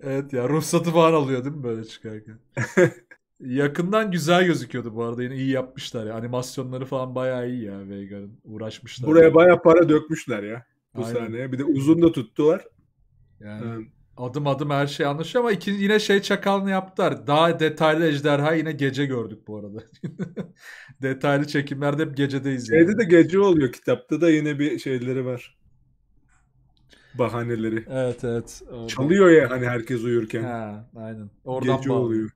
Evet ya ruhsatı falan alıyor değil mi böyle çıkarken? Yakından güzel gözüküyordu bu arada. Yine iyi yapmışlar ya. Animasyonları falan bayağı iyi ya Veigar'ın. Uğraşmışlar. Buraya yani. bayağı para dökmüşler ya. Bu Aynen. sahneye. Bir de uzun da tuttular. Yani hmm. adım adım her şey anlaşıyor ama ikinci, yine şey çakalını yaptılar. Daha detaylı ejderha yine gece gördük bu arada. detaylı çekimlerde hep gecedeyiz. Şeyde yani. de gece oluyor kitapta da yine bir şeyleri var bahaneleri. Evet evet. Orada. Çalıyor ya hani herkes uyurken. Ha, aynen. Oradan Gece oluyor.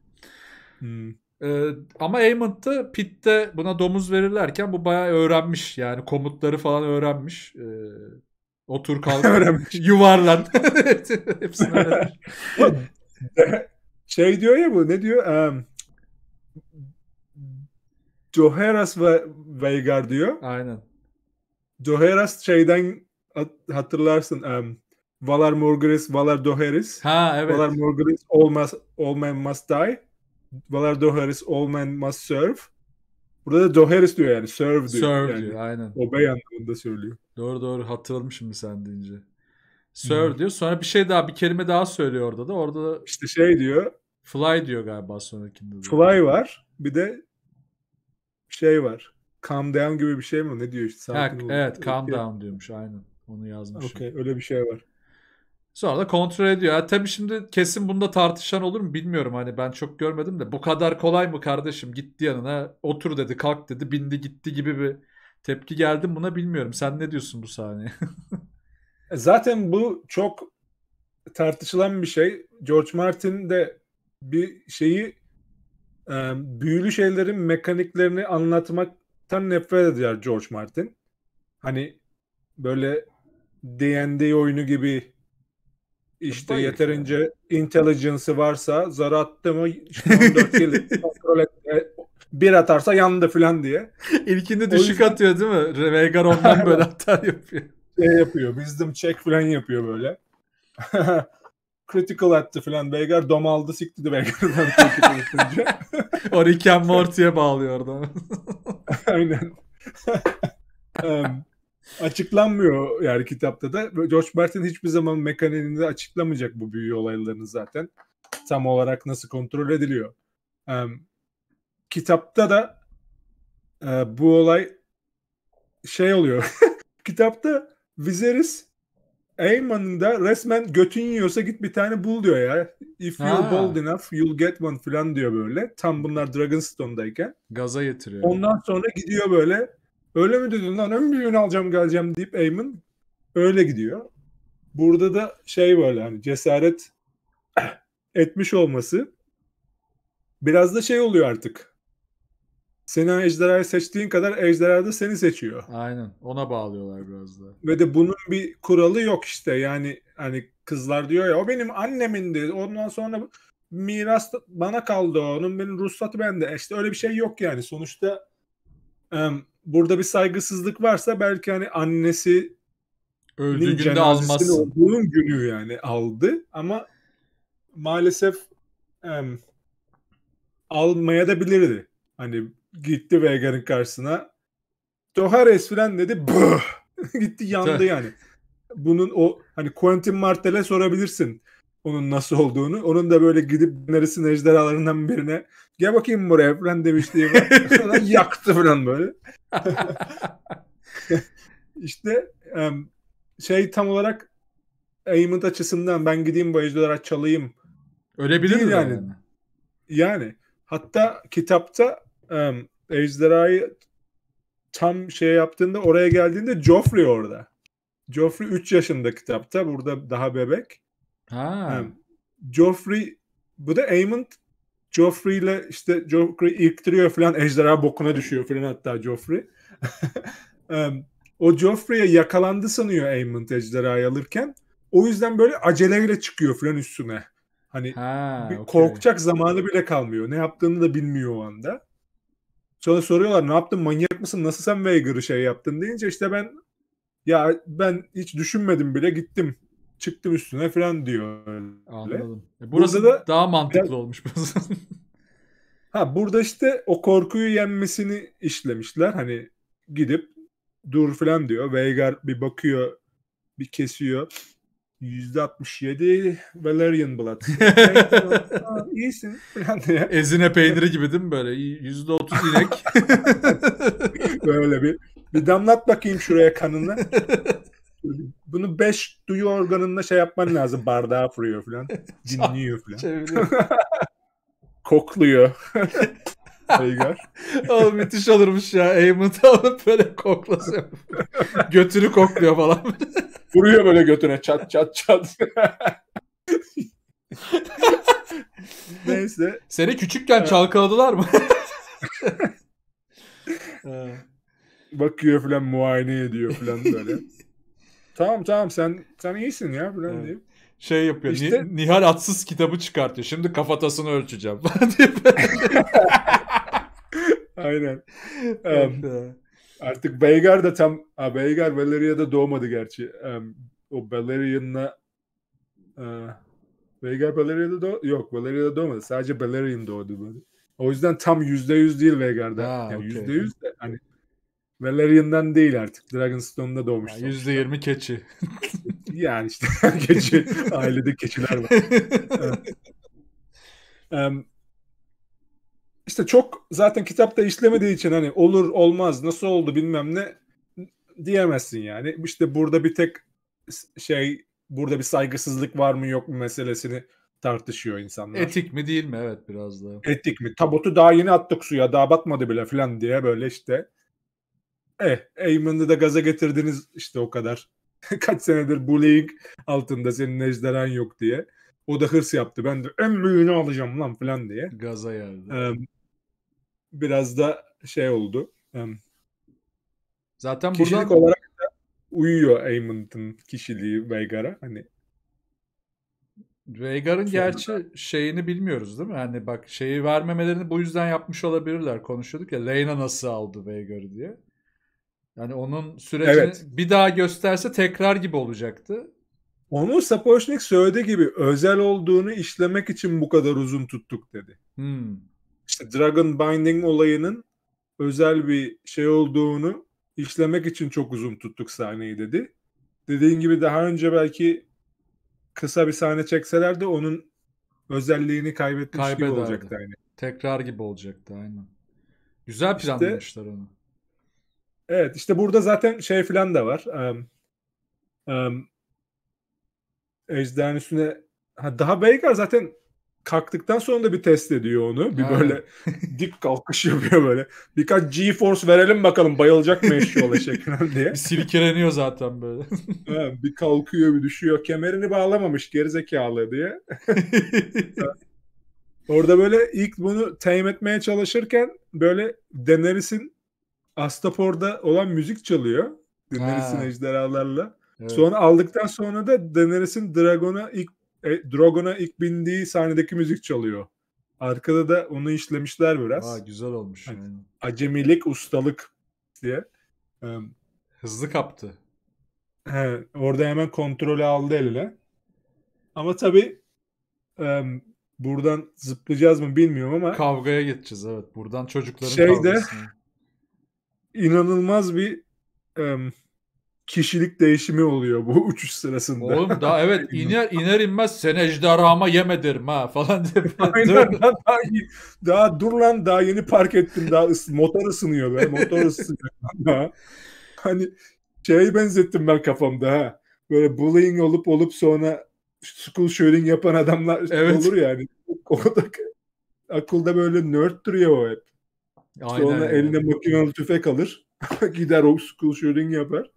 Hmm. Ee, ama Amon'da Pitt'te buna domuz verirlerken bu bayağı öğrenmiş. Yani komutları falan öğrenmiş. Ee, otur kalk. öğrenmiş. Yuvarlan. Hepsini öğrenmiş. şey diyor ya bu ne diyor? Um, Joheras ve Veigar diyor. Aynen. Joheras şeyden hatırlarsın um, Valar Morgulis, Valar Doheris. Ha evet. Valar Morgulis all, must, all men must die. Valar Doheris all men must serve. Burada da Doheris diyor yani serve diyor. Serve yani. diyor aynen. Obey anlamında söylüyor. Doğru doğru hatırladım mı sen deyince. Serve hmm. diyor. Sonra bir şey daha bir kelime daha söylüyor orada da. Orada da işte şey diyor. Fly diyor galiba sonrakinde. Fly var. Bir de şey var. Calm down gibi bir şey mi? Ne diyor işte? Sakin ha, evet, calm down diyormuş aynen. Onu yazmışım. Okey öyle bir şey var. Sonra da kontrol ediyor. Yani tabii şimdi kesin bunda tartışan olur mu bilmiyorum. Hani ben çok görmedim de bu kadar kolay mı kardeşim? Gitti yanına otur dedi kalk dedi bindi gitti gibi bir tepki geldi buna bilmiyorum. Sen ne diyorsun bu sahneye? E, zaten bu çok tartışılan bir şey. George Martin de bir şeyi e, büyülü şeylerin mekaniklerini anlatmaktan nefret ediyor George Martin. Hani böyle D&D oyunu gibi işte Bayık yeterince yani. intelligence'ı varsa zar attı mı işte 14 yıl Bir atarsa yandı falan diye. İlkinde düşük yüzden... atıyor değil mi? Veigar ondan böyle atar yapıyor. Şey yapıyor. Wisdom check falan yapıyor böyle. critical attı falan. Veigar dom aldı sikti de Veigar'dan critical atınca. o Rick and Morty'ye bağlıyor orada. Aynen. um, açıklanmıyor yani kitapta da. George Martin hiçbir zaman mekanizmini açıklamayacak bu büyü olaylarını zaten. Tam olarak nasıl kontrol ediliyor. Um, kitapta da e, bu olay şey oluyor. kitapta Viserys Eamon'un da resmen götün yiyorsa git bir tane bul diyor ya. If you're ha. bold enough you'll get one falan diyor böyle. Tam bunlar Dragonstone'dayken. Gaza getiriyor. Ondan sonra gidiyor böyle Öyle mi dedin lan en büyüğünü alacağım geleceğim deyip Eamon öyle gidiyor. Burada da şey böyle hani cesaret etmiş olması biraz da şey oluyor artık. Seni ejderhayı seçtiğin kadar ejderha da seni seçiyor. Aynen. Ona bağlıyorlar biraz da. Ve de bunun bir kuralı yok işte. Yani hani kızlar diyor ya o benim annemindi. Ondan sonra miras bana kaldı onun benim ruhsatı bende. İşte öyle bir şey yok yani. Sonuçta um, burada bir saygısızlık varsa belki hani annesi öldüğü günde almaz. Olduğunun günü yani aldı ama maalesef em, almaya da bilirdi. Hani gitti Vega'nın karşısına. Dohares falan dedi. gitti yandı yani. Bunun o hani Quentin martele sorabilirsin onun nasıl olduğunu. Onun da böyle gidip neresin ejderhalarından birine gel bakayım buraya falan demişti. falan yaktı falan böyle. İşte şey tam olarak aim'ın açısından ben gideyim bu ejderha çalayım. Ölebilir mi? Yani. yani. Yani hatta kitapta um, ejderhayı tam şey yaptığında oraya geldiğinde Joffrey orada. Joffrey 3 yaşında kitapta. Burada daha bebek. Ha. Yani, Joffrey bu da Aemond Joffrey ile işte Joffrey ilktiriyor falan ejderha bokuna düşüyor falan hatta Joffrey. um, o Joffrey'e yakalandı sanıyor Aemond ejderhayı alırken. O yüzden böyle aceleyle çıkıyor falan üstüne. Hani ha, bir okay. korkacak zamanı bile kalmıyor. Ne yaptığını da bilmiyor o anda. Sonra soruyorlar ne yaptın manyak mısın nasıl sen Veigar'ı şey yaptın deyince işte ben ya ben hiç düşünmedim bile gittim çıktım üstüne falan diyor. Anladım. E burası burada da daha mantıklı biraz... olmuş. ha burada işte o korkuyu yenmesini işlemişler. Hani gidip dur falan diyor. Veigar bir bakıyor, bir kesiyor. %67 Valerian Blood. İyisin falan diye. Ezine peyniri gibi değil mi böyle? %30 inek. böyle bir bir damlat bakayım şuraya kanını. Bunu beş duyu organında şey yapman lazım. Bardağa fırıyor falan. Dinliyor falan. Kokluyor. Veigar. Oğlum müthiş olurmuş ya. Aimant'ı alıp böyle koklasın. Götünü kokluyor falan. Vuruyor böyle götüne çat çat çat. Neyse. Seni küçükken çalkaladılar mı? Bakıyor falan muayene ediyor falan böyle. Tamam tamam sen sen iyisin ya falan evet. diyeyim. Şey yapıyor. İşte... Nihal Atsız kitabı çıkartıyor. Şimdi kafatasını ölçeceğim. Aynen. Um, artık Beygar da tam ha, Beygar Valeria'da doğmadı gerçi. Um, o Valerian'la uh, e, Veigar Baleria'da doğ yok Baleria'da doğmadı. Sadece Balerian doğdu O yüzden tam yüzde yüz değil Veigar'da. Ha, yani okay. Yüzde yüz de hani Valerian'dan değil artık. Dragonstone'da doğmuş. Yani %20 keçi. yani işte keçi. Ailede keçiler var. evet. um, işte çok zaten kitapta işlemediği için hani olur olmaz nasıl oldu bilmem ne diyemezsin yani. İşte burada bir tek şey burada bir saygısızlık var mı yok mu meselesini tartışıyor insanlar. Etik mi değil mi? Evet biraz da. Etik mi? Tabutu daha yeni attık suya daha batmadı bile filan diye böyle işte e, Eamon'u da gaza getirdiniz işte o kadar. Kaç senedir bullying altında senin ejderhan yok diye. O da hırs yaptı. Ben de en büyüğünü alacağım lan falan diye. Gaza geldi. Ee, biraz da şey oldu. Ee, Zaten kişilik buradan... olarak da uyuyor Eamon'ın kişiliği Veigar'a. Hani Veigar'ın şey gerçi şeyini bilmiyoruz değil mi? Hani bak şeyi vermemelerini bu yüzden yapmış olabilirler. Konuşuyorduk ya Leyna nasıl aldı Veigar'ı diye. Yani onun sürecini evet. bir daha gösterse tekrar gibi olacaktı. Onu Sapochnik söylediği gibi özel olduğunu işlemek için bu kadar uzun tuttuk dedi. Hmm. İşte Dragon Binding olayının özel bir şey olduğunu işlemek için çok uzun tuttuk sahneyi dedi. Dediğin gibi daha önce belki kısa bir sahne çekseler de onun özelliğini kaybetmiş Kaybederdi. gibi olacaktı. Aynı. Tekrar gibi olacaktı aynen. Güzel planlamışlar işte, onu. Evet işte burada zaten şey filan da var. Um, um, üstüne ha, daha beygar zaten kalktıktan sonra da bir test ediyor onu. Bir böyle dik kalkış yapıyor böyle. Birkaç G-Force verelim bakalım bayılacak mı eşi ola şeklinde diye. Bir silkeleniyor zaten böyle. bir kalkıyor bir düşüyor. Kemerini bağlamamış gerizekalı diye. Orada böyle ilk bunu tame etmeye çalışırken böyle Daenerys'in Astapor'da olan müzik çalıyor. Daenerys'in ejderhalarla. Evet. Sonra aldıktan sonra da Daenerys'in Dragon'a ilk e, Dragon'a ilk bindiği sahnedeki müzik çalıyor. Arkada da onu işlemişler biraz. Aa, güzel olmuş. Yani. yani. Acemilik, ustalık diye. Ee, Hızlı kaptı. He, orada hemen kontrolü aldı eline. Ama tabii e, buradan zıplayacağız mı bilmiyorum ama. Kavgaya geçeceğiz evet. Buradan çocukların şeyde, kavgasını inanılmaz bir e, kişilik değişimi oluyor bu uçuş sırasında. Oğlum daha evet iner iner inmez sen ejderhama yemedir ha falan diye. Aynen daha, daha dur lan daha yeni park ettim daha ıs, motor ısınıyor be motor ısınıyor. hani şey benzettim ben kafamda ha. Böyle bullying olup olup sonra school shooting yapan adamlar evet. olur yani. O da, akılda böyle nerd duruyor o hep. Aynen. Sonra yani. eline makinalı tüfek alır. Gider o school shooting yapar.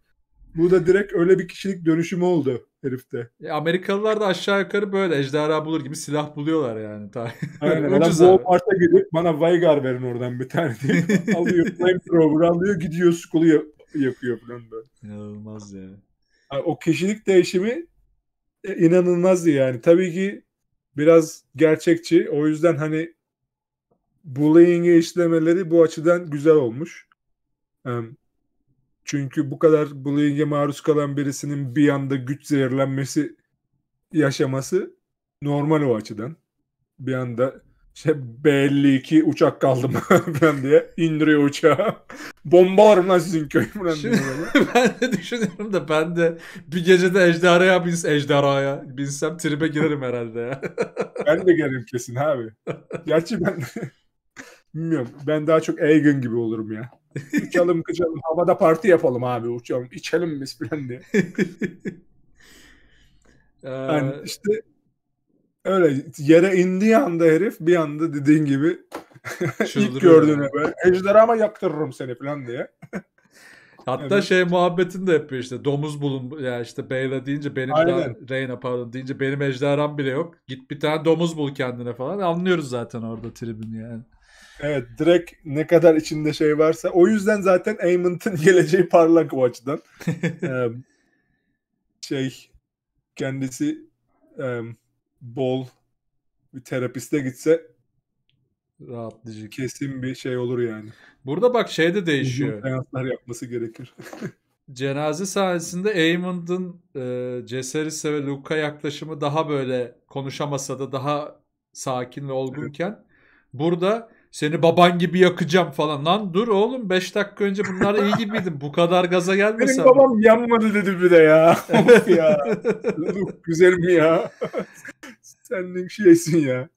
Bu da direkt öyle bir kişilik dönüşümü oldu herifte. E, Amerikalılar da aşağı yukarı böyle ejderha bulur gibi silah buluyorlar yani. Aynen. Adam Walmart'a gidip bana Vaygar verin oradan bir tane diye. alıyor flamethrower alıyor gidiyor school'u yapıyor falan böyle. İnanılmaz ya. Yani o kişilik değişimi e, inanılmazdı yani. Tabii ki biraz gerçekçi. O yüzden hani bullying'i işlemeleri bu açıdan güzel olmuş. Çünkü bu kadar bullying'e maruz kalan birisinin bir anda güç zehirlenmesi yaşaması normal o açıdan. Bir anda işte B52 uçak kaldım falan diye indiriyor uçağı. Bombalarım lan sizin köyü falan ben de düşünüyorum da ben de bir gecede ejderhaya bins ejderhaya binsem tribe girerim herhalde ya. ben de girerim kesin abi. Gerçi ben Bilmiyorum. Ben daha çok Egan gibi olurum ya. Uçalım kıçalım havada parti yapalım abi uçalım. içelim biz filan diye. Ee, yani işte öyle yere indiği anda herif bir anda dediğin gibi ilk gördüğüne böyle ejderhama yaktırırım seni filan diye. Hatta evet. şey muhabbetini de yapıyor işte domuz bulun ya yani işte Beyla deyince benim Aynen. Reyna pardon deyince benim ejderham bile yok. Git bir tane domuz bul kendine falan anlıyoruz zaten orada tribini yani. Evet direkt ne kadar içinde şey varsa. O yüzden zaten Amon'ın geleceği parlak o açıdan. şey kendisi e, bol bir terapiste gitse rahatlayıcı. Kesin bir şey olur yani. Burada bak şey de değişiyor. Uzun seanslar yapması gerekir. Cenaze sahnesinde Amon'ın e, Cesaris'e ve Luke'a yaklaşımı daha böyle konuşamasa da daha sakin ve olgunken evet. burada seni baban gibi yakacağım falan. Lan dur oğlum 5 dakika önce bunlara iyi gibiydin. Bu kadar gaza gelme Benim babam yanmadı dedi bir de ya. ya. güzel mi ya? Sen ne şeysin ya.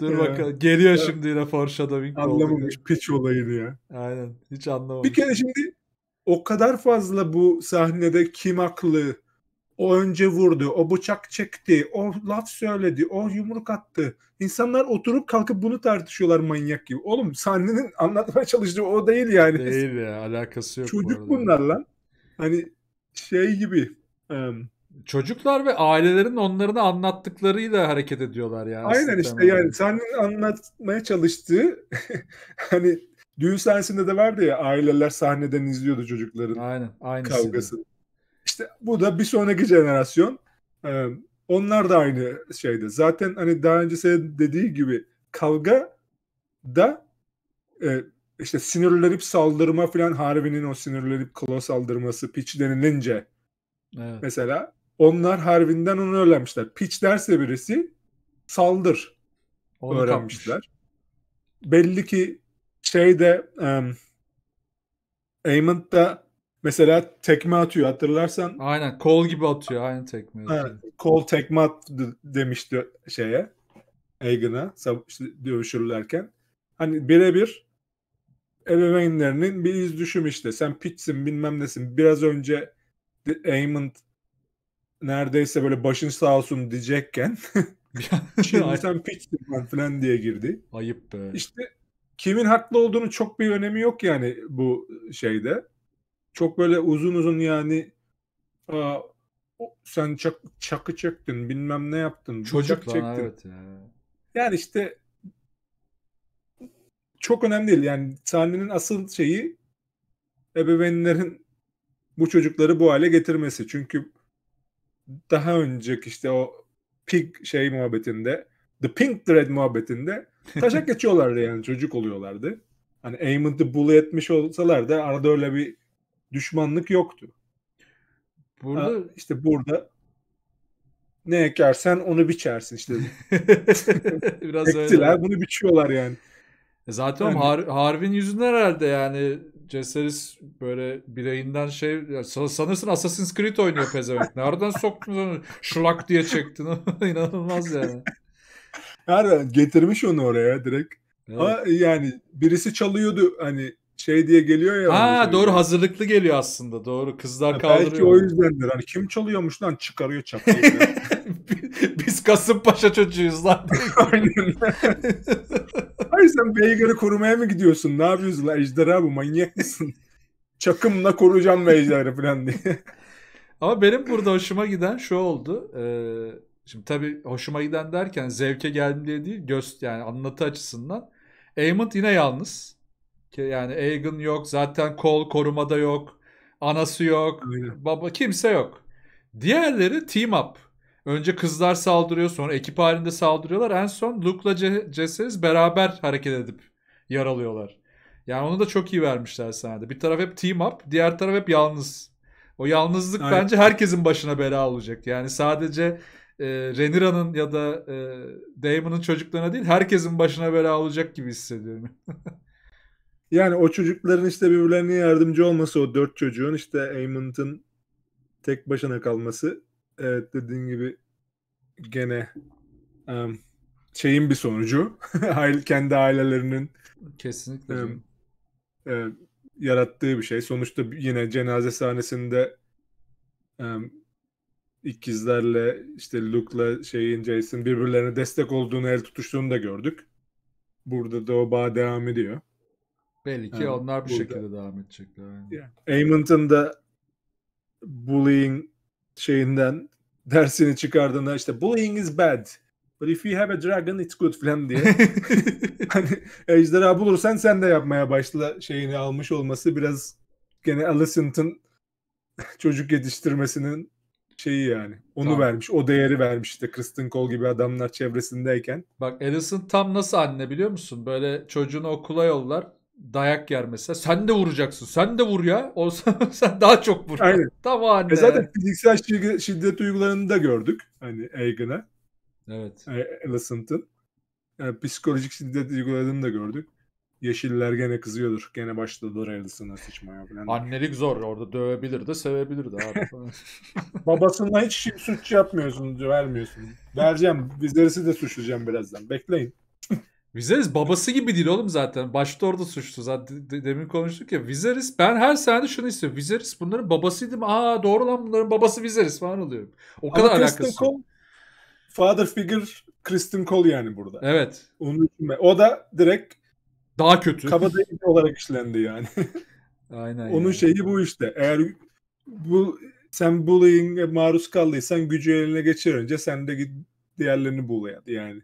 Dur bakalım. Geliyor ya. şimdi yine foreshadowing. Anlamamış piç olayını ya. Aynen. Hiç anlamamış. Bir kere şimdi o kadar fazla bu sahnede kim haklı o önce vurdu, o bıçak çekti, o laf söyledi, o yumruk attı. İnsanlar oturup kalkıp bunu tartışıyorlar manyak gibi. Oğlum sahnenin anlatmaya çalıştığı o değil yani. Değil ya alakası yok. Çocuk bu bunlar lan. Hani şey gibi. Um, Çocuklar ve ailelerin onların anlattıklarıyla hareket ediyorlar yani. Aynen işte yani sahnenin anlatmaya çalıştığı hani düğün sahnesinde de vardı ya aileler sahneden izliyordu çocukların aynen, aynısı kavgasını. İşte bu da bir sonraki jenerasyon. Ee, onlar da aynı şeydi Zaten hani daha önce senin dediği gibi kavga da e, işte sinirlenip saldırma falan Harvey'nin o sinirlenip kolo saldırması pitch denilince evet. mesela onlar Harvey'den onu öğrenmişler. Pitch derse birisi saldır onu öğrenmişler. Kapmış. Belli ki şeyde um, Amon'da Mesela tekme atıyor hatırlarsan. Aynen kol gibi atıyor aynı tekme. Evet, kol tekme at demişti şeye. Egan'a işte dövüşürlerken. Hani birebir ebeveynlerinin bir iz düşüm işte. Sen pitsin bilmem nesin. Biraz önce Eamon neredeyse böyle başın sağ olsun diyecekken şimdi sen pitsin falan diye girdi. Ayıp be. İşte kimin haklı olduğunu çok bir önemi yok yani bu şeyde çok böyle uzun uzun yani aa, sen çak, çakı çektin bilmem ne yaptın. Çocuk çektin. evet ya. Yani işte çok önemli değil. Yani sahnenin asıl şeyi ebeveynlerin bu çocukları bu hale getirmesi. Çünkü daha önceki işte o pig şey muhabbetinde The Pink Thread muhabbetinde taşak geçiyorlardı yani çocuk oluyorlardı. Hani Amon'ı bully etmiş olsalar da arada öyle bir düşmanlık yoktu. Burada ha, işte burada ne ekersen onu biçersin işte. Biraz Ektiler, öyle. bunu biçiyorlar yani. E zaten yani. Har Harvin yüzünden herhalde yani Cesaris böyle bileğinden şey sanırsın Assassin's Creed oynuyor pezevenk. Nereden soktun onu? Şulak diye çektin. İnanılmaz yani. Nereden? Getirmiş onu oraya direkt. Evet. Ha, yani birisi çalıyordu hani şey diye geliyor ya. Ha doğru gibi. hazırlıklı geliyor aslında. Doğru kızlar ya kaldırıyor. Belki o yüzdendir. Hani kim çalıyormuş lan çıkarıyor çapayı. Biz Kasımpaşa çocuğuyuz lan. Aynen. Hayır sen Beygar'ı korumaya mı gidiyorsun? Ne yapıyorsun lan? Ejderha bu manyak mısın? Çakımla koruyacağım Beygar'ı falan diye. Ama benim burada hoşuma giden şu oldu. Ee, şimdi tabii hoşuma giden derken zevke geldim diye değil göz yani anlatı açısından. Aymond yine yalnız. Yani Aegon yok. Zaten kol korumada yok. Anası yok. Öyle. Baba kimse yok. Diğerleri team up. Önce kızlar saldırıyor sonra ekip halinde saldırıyorlar. En son Luke'la C- Jesse beraber hareket edip yaralıyorlar. Yani onu da çok iyi vermişler sahnede. Bir taraf hep team up, diğer taraf hep yalnız. O yalnızlık evet. bence herkesin başına bela olacak. Yani sadece e, Renira'nın ya da e, Damon'ın çocuklarına değil herkesin başına bela olacak gibi hissediyorum. Yani o çocukların işte birbirlerine yardımcı olması o dört çocuğun işte Amon'ın tek başına kalması evet dediğin gibi gene um, şeyin bir sonucu. kendi ailelerinin kesinlikle um, e, yarattığı bir şey. Sonuçta yine cenaze sahnesinde um, ikizlerle işte Luke'la şeyin Jason birbirlerine destek olduğunu el tutuştuğunu da gördük. Burada da o bağ devam ediyor. Belli ki yani onlar bu şekilde devam edecekler. Yani. da bullying şeyinden dersini çıkardığında işte bullying is bad. But if you have a dragon it's good falan diye. hani ejderha bulursan sen de yapmaya başla şeyini almış olması biraz gene Alicent'ın çocuk yetiştirmesinin şeyi yani. Onu tamam. vermiş. O değeri vermiş işte Kristen Cole gibi adamlar çevresindeyken. Bak Alison tam nasıl anne biliyor musun? Böyle çocuğunu okula yollar dayak yer mesela. Sen de vuracaksın. Sen de vur ya. Olsa sen daha çok vur. Aynen. Tamam anne. E zaten fiziksel şiddet, şiddet uygularını da gördük. Hani Egan'a. Evet. E, Alicent'ın. Yani e, psikolojik şiddet uyguladığını da gördük. Yeşiller gene kızıyordur. Gene başladılar Alicent'a sıçmaya falan. Annelik zor. Orada dövebilir de sevebilir de. Babasından hiç suç yapmıyorsunuz, vermiyorsunuz. Vereceğim. Bizlerisi de suçlayacağım birazdan. Bekleyin. Viserys babası gibi değil oğlum zaten. Başta orada suçlu. Zaten demin konuştuk ya. Viserys ben her sene şunu istiyorum. Viserys bunların babasıydı mı? Aa doğru lan bunların babası Viserys falan oluyor. O kadar Ama alakası Cole, Father figure Kristen Cole yani burada. Evet. Onu düşünme. O da direkt daha kötü. Kabadayı olarak işlendi yani. Aynen. Onun yani. şeyi bu işte. Eğer bu sen bullying'e maruz kaldıysan gücü eline geçirince sen de git diğerlerini bul yani.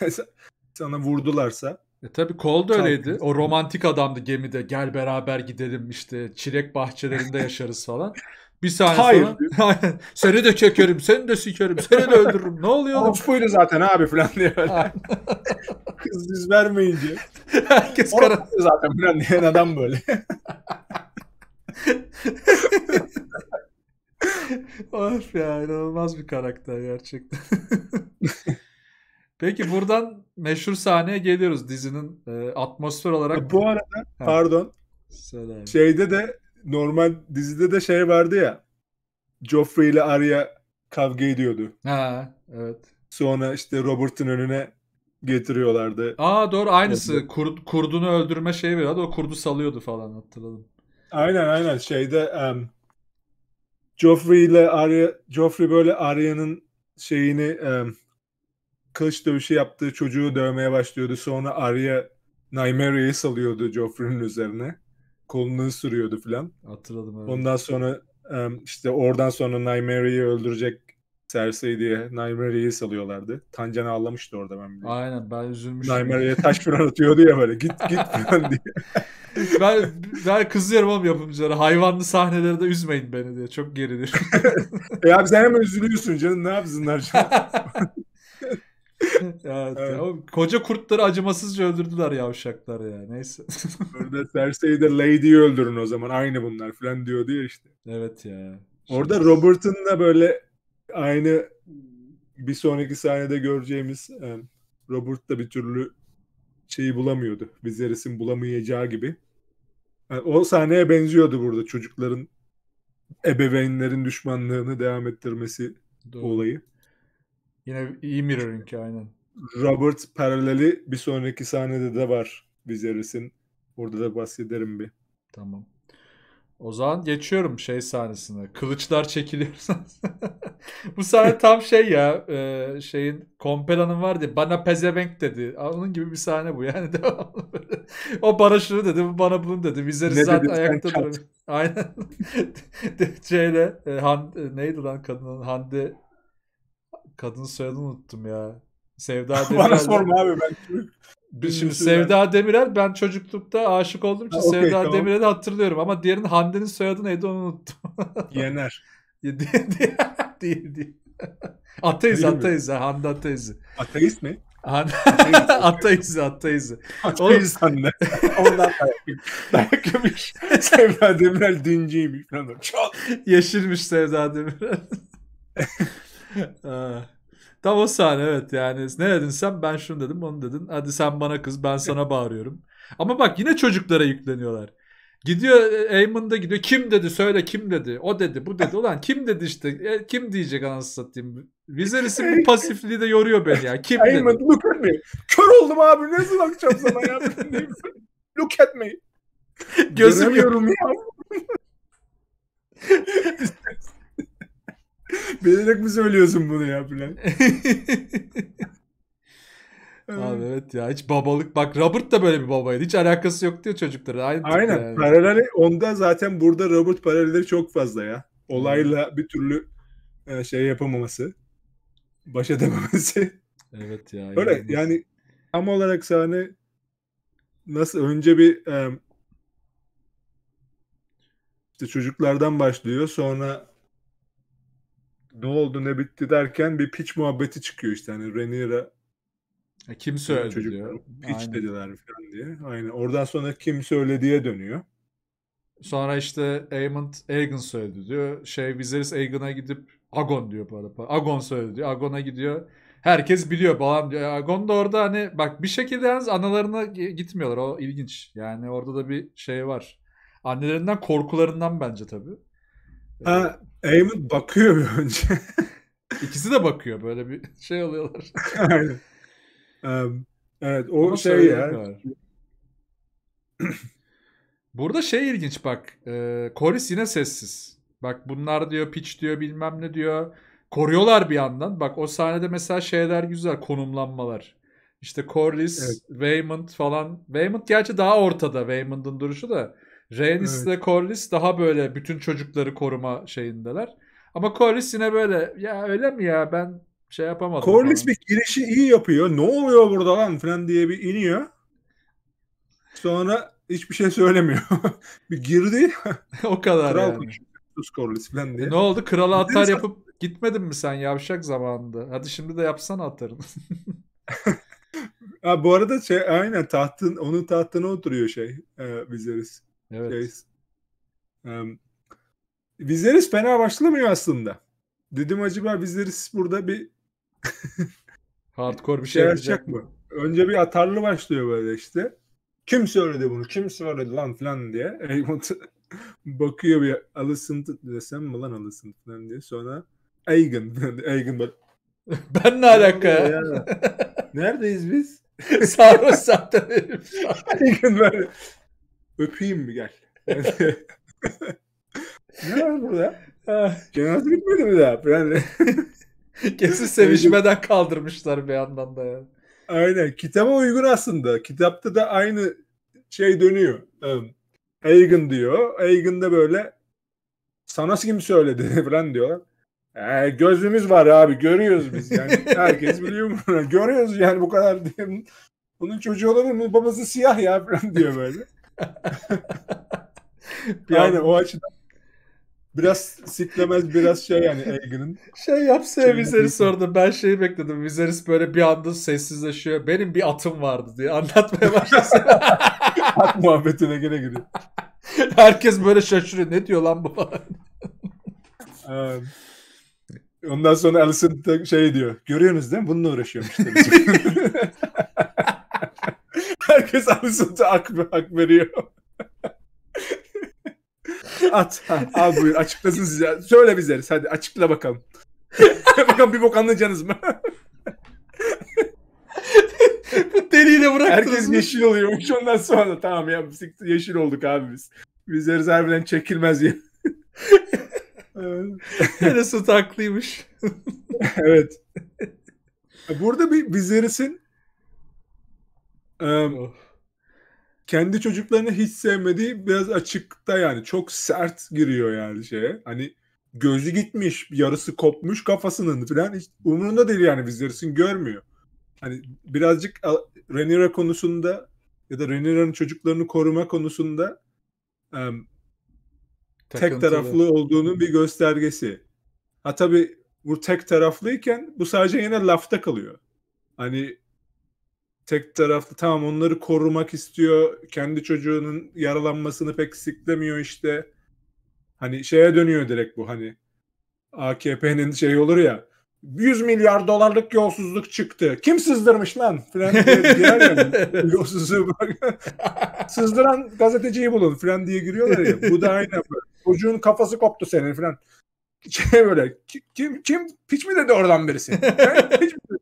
sana vurdularsa. E tabii kol da öyleydi. O romantik adamdı gemide. Gel beraber gidelim işte çilek bahçelerinde yaşarız falan. Bir saniye Hayır. sonra seni de çekerim, seni de sikerim, seni de öldürürüm. Ne oluyor? Of buydu zaten abi falan diye böyle. Kız biz vermeyince. Herkes kara. zaten falan diyen adam böyle. of ya inanılmaz bir karakter gerçekten. Peki buradan meşhur sahneye geliyoruz dizinin e, atmosfer olarak. E, bu arada ha. pardon. Söyle Şeyde de normal dizide de şey vardı ya. Joffrey ile Arya kavga ediyordu. Ha evet. Sonra işte Robert'ın önüne getiriyorlardı. Aa doğru aynısı. Kur, kurdunu öldürme şeyi veriyordu. O kurdu salıyordu falan hatırladım. Aynen aynen şeyde um, Joffrey ile Arya Joffrey böyle Arya'nın şeyini um, kılıç dövüşü yaptığı çocuğu dövmeye başlıyordu. Sonra Arya Nymeria'yı salıyordu Joffrey'nin üzerine. Kolunu sürüyordu filan. Hatırladım evet. Ondan sonra işte oradan sonra Nymeria'yı öldürecek Cersei diye Nymeria'yı salıyorlardı. Tancan ağlamıştı orada ben biliyorum. Aynen ben üzülmüştüm. Nymeria'ya taş falan atıyordu ya böyle git git falan diye. ben, ben kızıyorum oğlum yapımcılara. Hayvanlı sahnelerde üzmeyin beni diye. Çok gerilir. ya e abi sen hemen üzülüyorsun canım. Ne yapsınlar canım? evet. o koca kurtları acımasızca öldürdüler yavşaklar ya. Neyse. Orada Cersei de Lady'yi öldürün o zaman. Aynı bunlar falan diyor diye işte. Evet ya. Orada Şimdi... Robert'ın da böyle aynı bir sonraki sahnede göreceğimiz e, Robert da bir türlü şeyi bulamıyordu. Viserys'in bulamayacağı gibi. Yani e, o sahneye benziyordu burada çocukların ebeveynlerin düşmanlığını devam ettirmesi Doğru. olayı. Yine iyi mirroring aynen. Robert paraleli bir sonraki sahnede de var Viserys'in. Orada da bahsederim bir. Tamam. O zaman geçiyorum şey sahnesine. Kılıçlar çekiliyor. Bu sahne tam şey ya. E, şeyin Kompelan'ın vardı, diye bana pezevenk dedi. Onun gibi bir sahne bu yani O bana şunu dedi, bu bana bunu dedi. Viserys zaten dedi, ayakta duruyor. Aynen. Şeyle e, Han, e, neydi lan kadının Hande Kadın soyadını unuttum ya. Sevda Demirel. Bana sorma abi ben. Biz Şimdi Sevda Demirel ben çocuklukta aşık olduğum için ha, okay, Sevda tamam. Demirel'i hatırlıyorum ama diğerinin Hande'nin soyadını Edo'nu unuttum. Yener. değil değil. Ateiz değil ateiz ha Hande ateizi. Ateist mi? ateiz ateiz. Ateiz Hande. Ondan dayak yemiş. Sevda Demirel dinciymiş. Çok. Yeşilmiş Sevda Demirel. Tam o sahne evet yani. Ne dedin sen? Ben şunu dedim, onu dedin. Hadi sen bana kız, ben sana bağırıyorum. Ama bak yine çocuklara yükleniyorlar. Gidiyor Eamon da gidiyor. Kim dedi söyle kim dedi. O dedi bu dedi. Ulan kim dedi işte. E, kim diyecek anasını satayım. Viserys'in bu pasifliği de yoruyor beni ya. Kim Eamon, dedi. look at me. Kör oldum abi. Nasıl bakacağım sana ya? look at me. Gözüm yorum ya. Bilerek mi söylüyorsun bunu ya filan? Abi evet ya hiç babalık bak Robert da böyle bir babaydı. Hiç alakası yok diyor çocuklara. Aynı Aynen. Yani. Paralel onda zaten burada Robert paralelleri çok fazla ya. Hmm. Olayla hmm. bir türlü e, şey yapamaması. Baş edememesi Evet ya. Öyle yani. yani tam olarak sahne hani nasıl önce bir e, işte çocuklardan başlıyor sonra ne oldu ne bitti derken bir piç muhabbeti çıkıyor işte hani Renira e, kim söyledi çocuk, diyor. Piç Aynen. dediler falan diye. Aynen. Oradan sonra kim söylediye dönüyor. Sonra işte Aemond Aegon söyledi diyor. Şey Viserys Aegon'a gidip Agon diyor bu arada. Agon söyledi diyor. Agon'a gidiyor. Herkes biliyor falan diyor. E, Agon da orada hani bak bir şekilde yalnız analarına gitmiyorlar. O ilginç. Yani orada da bir şey var. Annelerinden korkularından bence tabii. Ha, e, Eamon bakıyor bir önce. İkisi de bakıyor böyle bir şey alıyorlar Aynen. Um, evet o Ama şey ya. Burada şey ilginç bak. E, Koris yine sessiz. Bak bunlar diyor piç diyor bilmem ne diyor. Koruyorlar bir yandan. Bak o sahnede mesela şeyler güzel konumlanmalar. İşte Corliss, evet. Waymond falan. Waymond gerçi daha ortada Waymond'ın duruşu da. Rhaenys evet. ile Corlys daha böyle bütün çocukları koruma şeyindeler. Ama Corlys yine böyle ya öyle mi ya ben şey yapamadım. Corlys bir girişi iyi yapıyor. Ne oluyor burada lan falan diye bir iniyor. Sonra hiçbir şey söylemiyor. bir girdi. o kadar Kral yani. Corlys falan e diye. E ne oldu? Krala atar yapıp gitmedin mi sen yavşak zamanında? Hadi şimdi de yapsan atarım. ha, bu arada şey aynen tahtın onun tahtına oturuyor şey e, Viserys. Evet. Şey, um, Vizeris fena başlamıyor aslında. Dedim acaba Vizeris burada bir hardcore bir şey, şey yapacak mı? Önce bir atarlı başlıyor böyle işte. Kim söyledi bunu? Kim söyledi lan falan diye. Bakıyor bir alısın desem mi lan alısın falan diye. Sonra Aegon. Aegon böyle. Ben ne alaka ya? Neredeyiz biz? Sarhoş zaten. Aegon böyle. Öpeyim mi gel? ne var burada? Cenaze bitmedi mi daha? Yani... Kesin sevişmeden kaldırmışlar bir yandan da ya. Aynen. Kitaba uygun aslında. Kitapta da aynı şey dönüyor. Aegon diyor. Aegon da böyle sana kim söyledi falan diyor. E, gözümüz var abi görüyoruz biz yani herkes biliyor mu? görüyoruz yani bu kadar diye. Bunun çocuğu olabilir mi? Babası siyah ya falan diyor böyle. yani o açıdan biraz siklemez biraz şey yani Egan'ın. Şey yapsa ya Viserys orada ben şeyi bekledim. Viserys böyle bir anda sessizleşiyor. Benim bir atım vardı diye anlatmaya başlasın. At muhabbetine gene giriyor. Herkes böyle şaşırıyor. Ne diyor lan bu Ondan sonra Alison şey diyor. Görüyorsunuz değil mi? Bununla uğraşıyormuş. Herkes Anusut'a hak, hak veriyor. At. Ha, al buyur açıklasın size. Söyle bize. Hadi açıkla bakalım. bakalım bir bok anlayacaksınız mı? Bu deliyle bıraktınız Herkes mı? yeşil oluyormuş ondan sonra. Tamam ya yeşil olduk abi biz. Bizleriz harbiden çekilmez ya. Enes haklıymış. evet. Burada bir Viserys'in kendi çocuklarını hiç sevmediği biraz açıkta yani. Çok sert giriyor yani şeye. Hani gözü gitmiş, yarısı kopmuş kafasının falan. Hiç umurunda değil yani bizlerin görmüyor. Hani birazcık Renira konusunda ya da Renira'nın çocuklarını koruma konusunda um, tek taraflı olduğunun bir göstergesi. Ha tabii bu tek taraflıyken bu sadece yine lafta kalıyor. Hani tek taraflı tamam onları korumak istiyor. Kendi çocuğunun yaralanmasını pek siklemiyor işte. Hani şeye dönüyor direkt bu hani AKP'nin şey olur ya 100 milyar dolarlık yolsuzluk çıktı. Kim sızdırmış lan? Falan diye yani. Yolsuzluğu Sızdıran gazeteciyi bulun falan diye giriyorlar ya. Bu da aynı böyle. Çocuğun kafası koptu senin falan. Şey böyle kim kim piç mi dedi oradan birisi? Ben, piç mi dedi?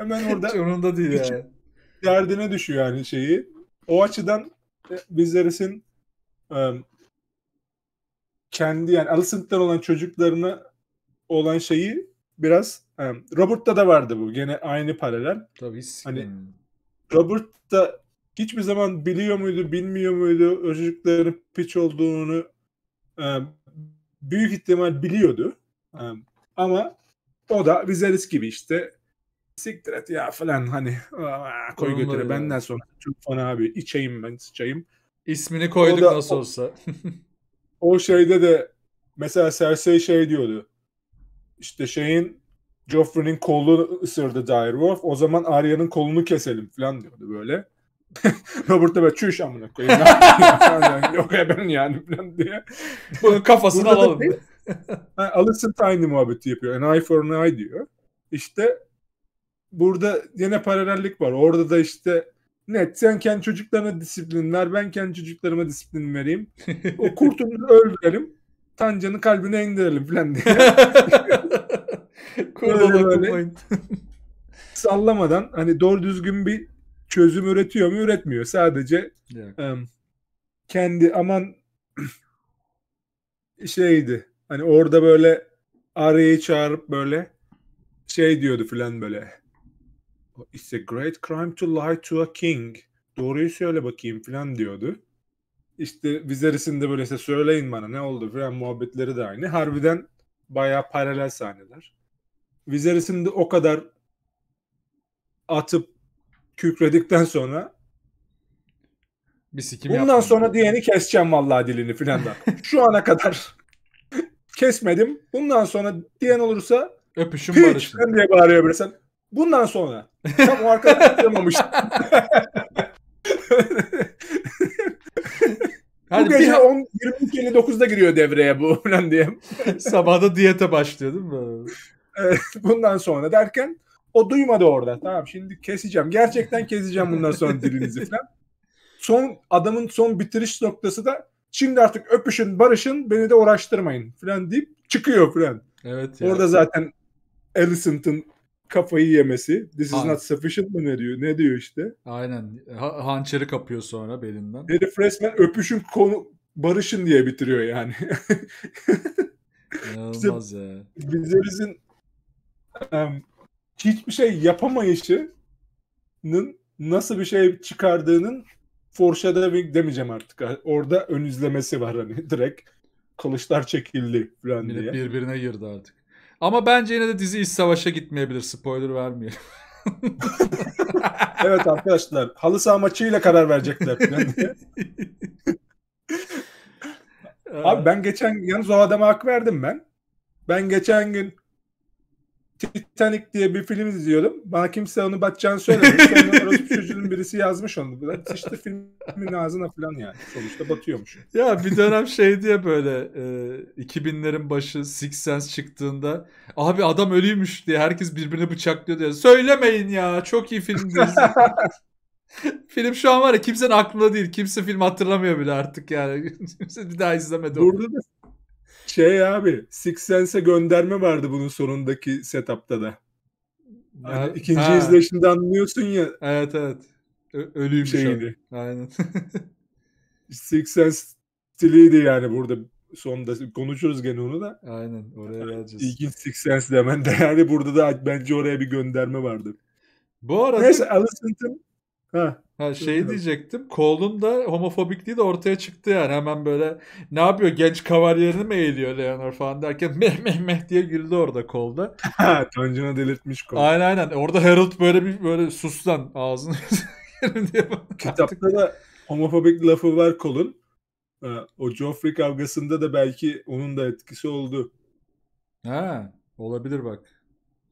Hemen orada yanında değil yani. Derdine düşüyor yani şeyi. O açıdan e, bizlerisin e, kendi yani Alicent'ten olan çocuklarına olan şeyi biraz e, Robert'ta da vardı bu. Gene aynı paralel. Tabii. Hani hmm. Robert da hiçbir zaman biliyor muydu, bilmiyor muydu o çocukların piç olduğunu büyük ihtimal biliyordu. ama o da Viserys gibi işte siktir et ya falan hani koy Onunla götüre ya. benden sonra Tufan abi içeyim ben sıçayım. İsmini koyduk da, nasıl olsa. o şeyde de mesela Cersei şey diyordu. İşte şeyin Joffrey'nin kolunu ısırdı direwolf O zaman Arya'nın kolunu keselim falan diyordu böyle. Robert da böyle çüş amına koyayım. yok ya ben yani falan diye. Bunun kafasını Burada alalım. Da, şey, Tiny muhabbeti yapıyor. An eye for an eye diyor. İşte burada yine paralellik var. Orada da işte net sen kendi çocuklarına disiplinler ben kendi çocuklarıma disiplin vereyim. O kurtumuzu öldürelim. Tancan'ı kalbine indirelim falan diye. böyle böyle sallamadan hani doğru düzgün bir çözüm üretiyor mu üretmiyor. Sadece yeah. kendi aman şeydi hani orada böyle arayı çağırıp böyle şey diyordu filan böyle It's a great crime to lie to a king. Doğruyu söyle bakayım falan diyordu. İşte Viserys'in de böyle işte söyleyin bana ne oldu falan muhabbetleri de aynı. Harbiden bayağı paralel sahneler. Viserys'in de o kadar atıp kükredikten sonra bir sikim Bundan yapmadım. sonra diyeni keseceğim vallahi dilini filan da. Şu ana kadar kesmedim. Bundan sonra diyen olursa öpüşün barışın. diye bağırıyor böyle sen. Bundan sonra. Tam o arkadaşlamamış. Hadi bu gece bir... 10, 22.59'da giriyor devreye bu falan diye. Sabahda diyete başlıyor değil mi? bundan sonra derken o duymadı orada. Tamam şimdi keseceğim. Gerçekten keseceğim bundan sonra dilinizi falan. Son adamın son bitiriş noktası da şimdi artık öpüşün barışın beni de uğraştırmayın falan deyip çıkıyor falan. Evet. Ya. Orada zaten Alicent'ın kafayı yemesi. This is Aynen. not sufficient mı ne diyor? Ne diyor işte? Aynen. Ha- hançeri kapıyor sonra belinden. Herif resmen öpüşün konu barışın diye bitiriyor yani. İnanılmaz işte, ya. Vizeriz'in um, hiçbir şey yapamayışının nasıl bir şey çıkardığının foreshadowing demeyeceğim artık. Orada ön izlemesi var hani direkt kılıçlar çekildi falan diye. Birbirine girdi artık. Ama bence yine de dizi iç savaşa gitmeyebilir. Spoiler vermeyelim. evet arkadaşlar halı saha maçıyla karar verecekler. Abi ben geçen yalnız o adama hak verdim ben. Ben geçen gün Titanic diye bir film izliyorum. Bana kimse onu batacağını söylemedi. Sonra çocuğun birisi yazmış onu. İşte filmin ağzına falan yani. Sonuçta batıyormuş. Ya bir dönem şey diye böyle e, 2000'lerin başı Six Sense çıktığında abi adam ölüymüş diye herkes birbirine bıçaklıyor diye. Söylemeyin ya çok iyi film Film şu an var ya kimsenin aklında değil. Kimse film hatırlamıyor bile artık yani. Kimse bir daha izlemedi. Burada da şey abi Six Sense'e gönderme vardı bunun sonundaki setup'ta da. Hani ha, ikinci ha. izleyişinde anlıyorsun ya. Evet evet. Ö- ölüyüm şeydi. Aynen. Six Sense stiliydi yani burada sonunda konuşuruz gene onu da. Aynen oraya hani geleceğiz. İlginç Six Sense demen de yani burada da bence oraya bir gönderme vardı. Bu arada Neyse Alice Ha. Ha, şeyi diyecektim. kolun da homofobik değil de ortaya çıktı yani. Hemen böyle ne yapıyor genç kavaryerine mi eğiliyor Leonor falan derken meh meh meh diye güldü orada kolda. Tancan'a delirtmiş kol. Aynen aynen. Orada Harold böyle bir böyle sus lan ağzını diye Kitapta da homofobik lafı var kolun. O Joffrey kavgasında da belki onun da etkisi oldu. Ha, olabilir bak.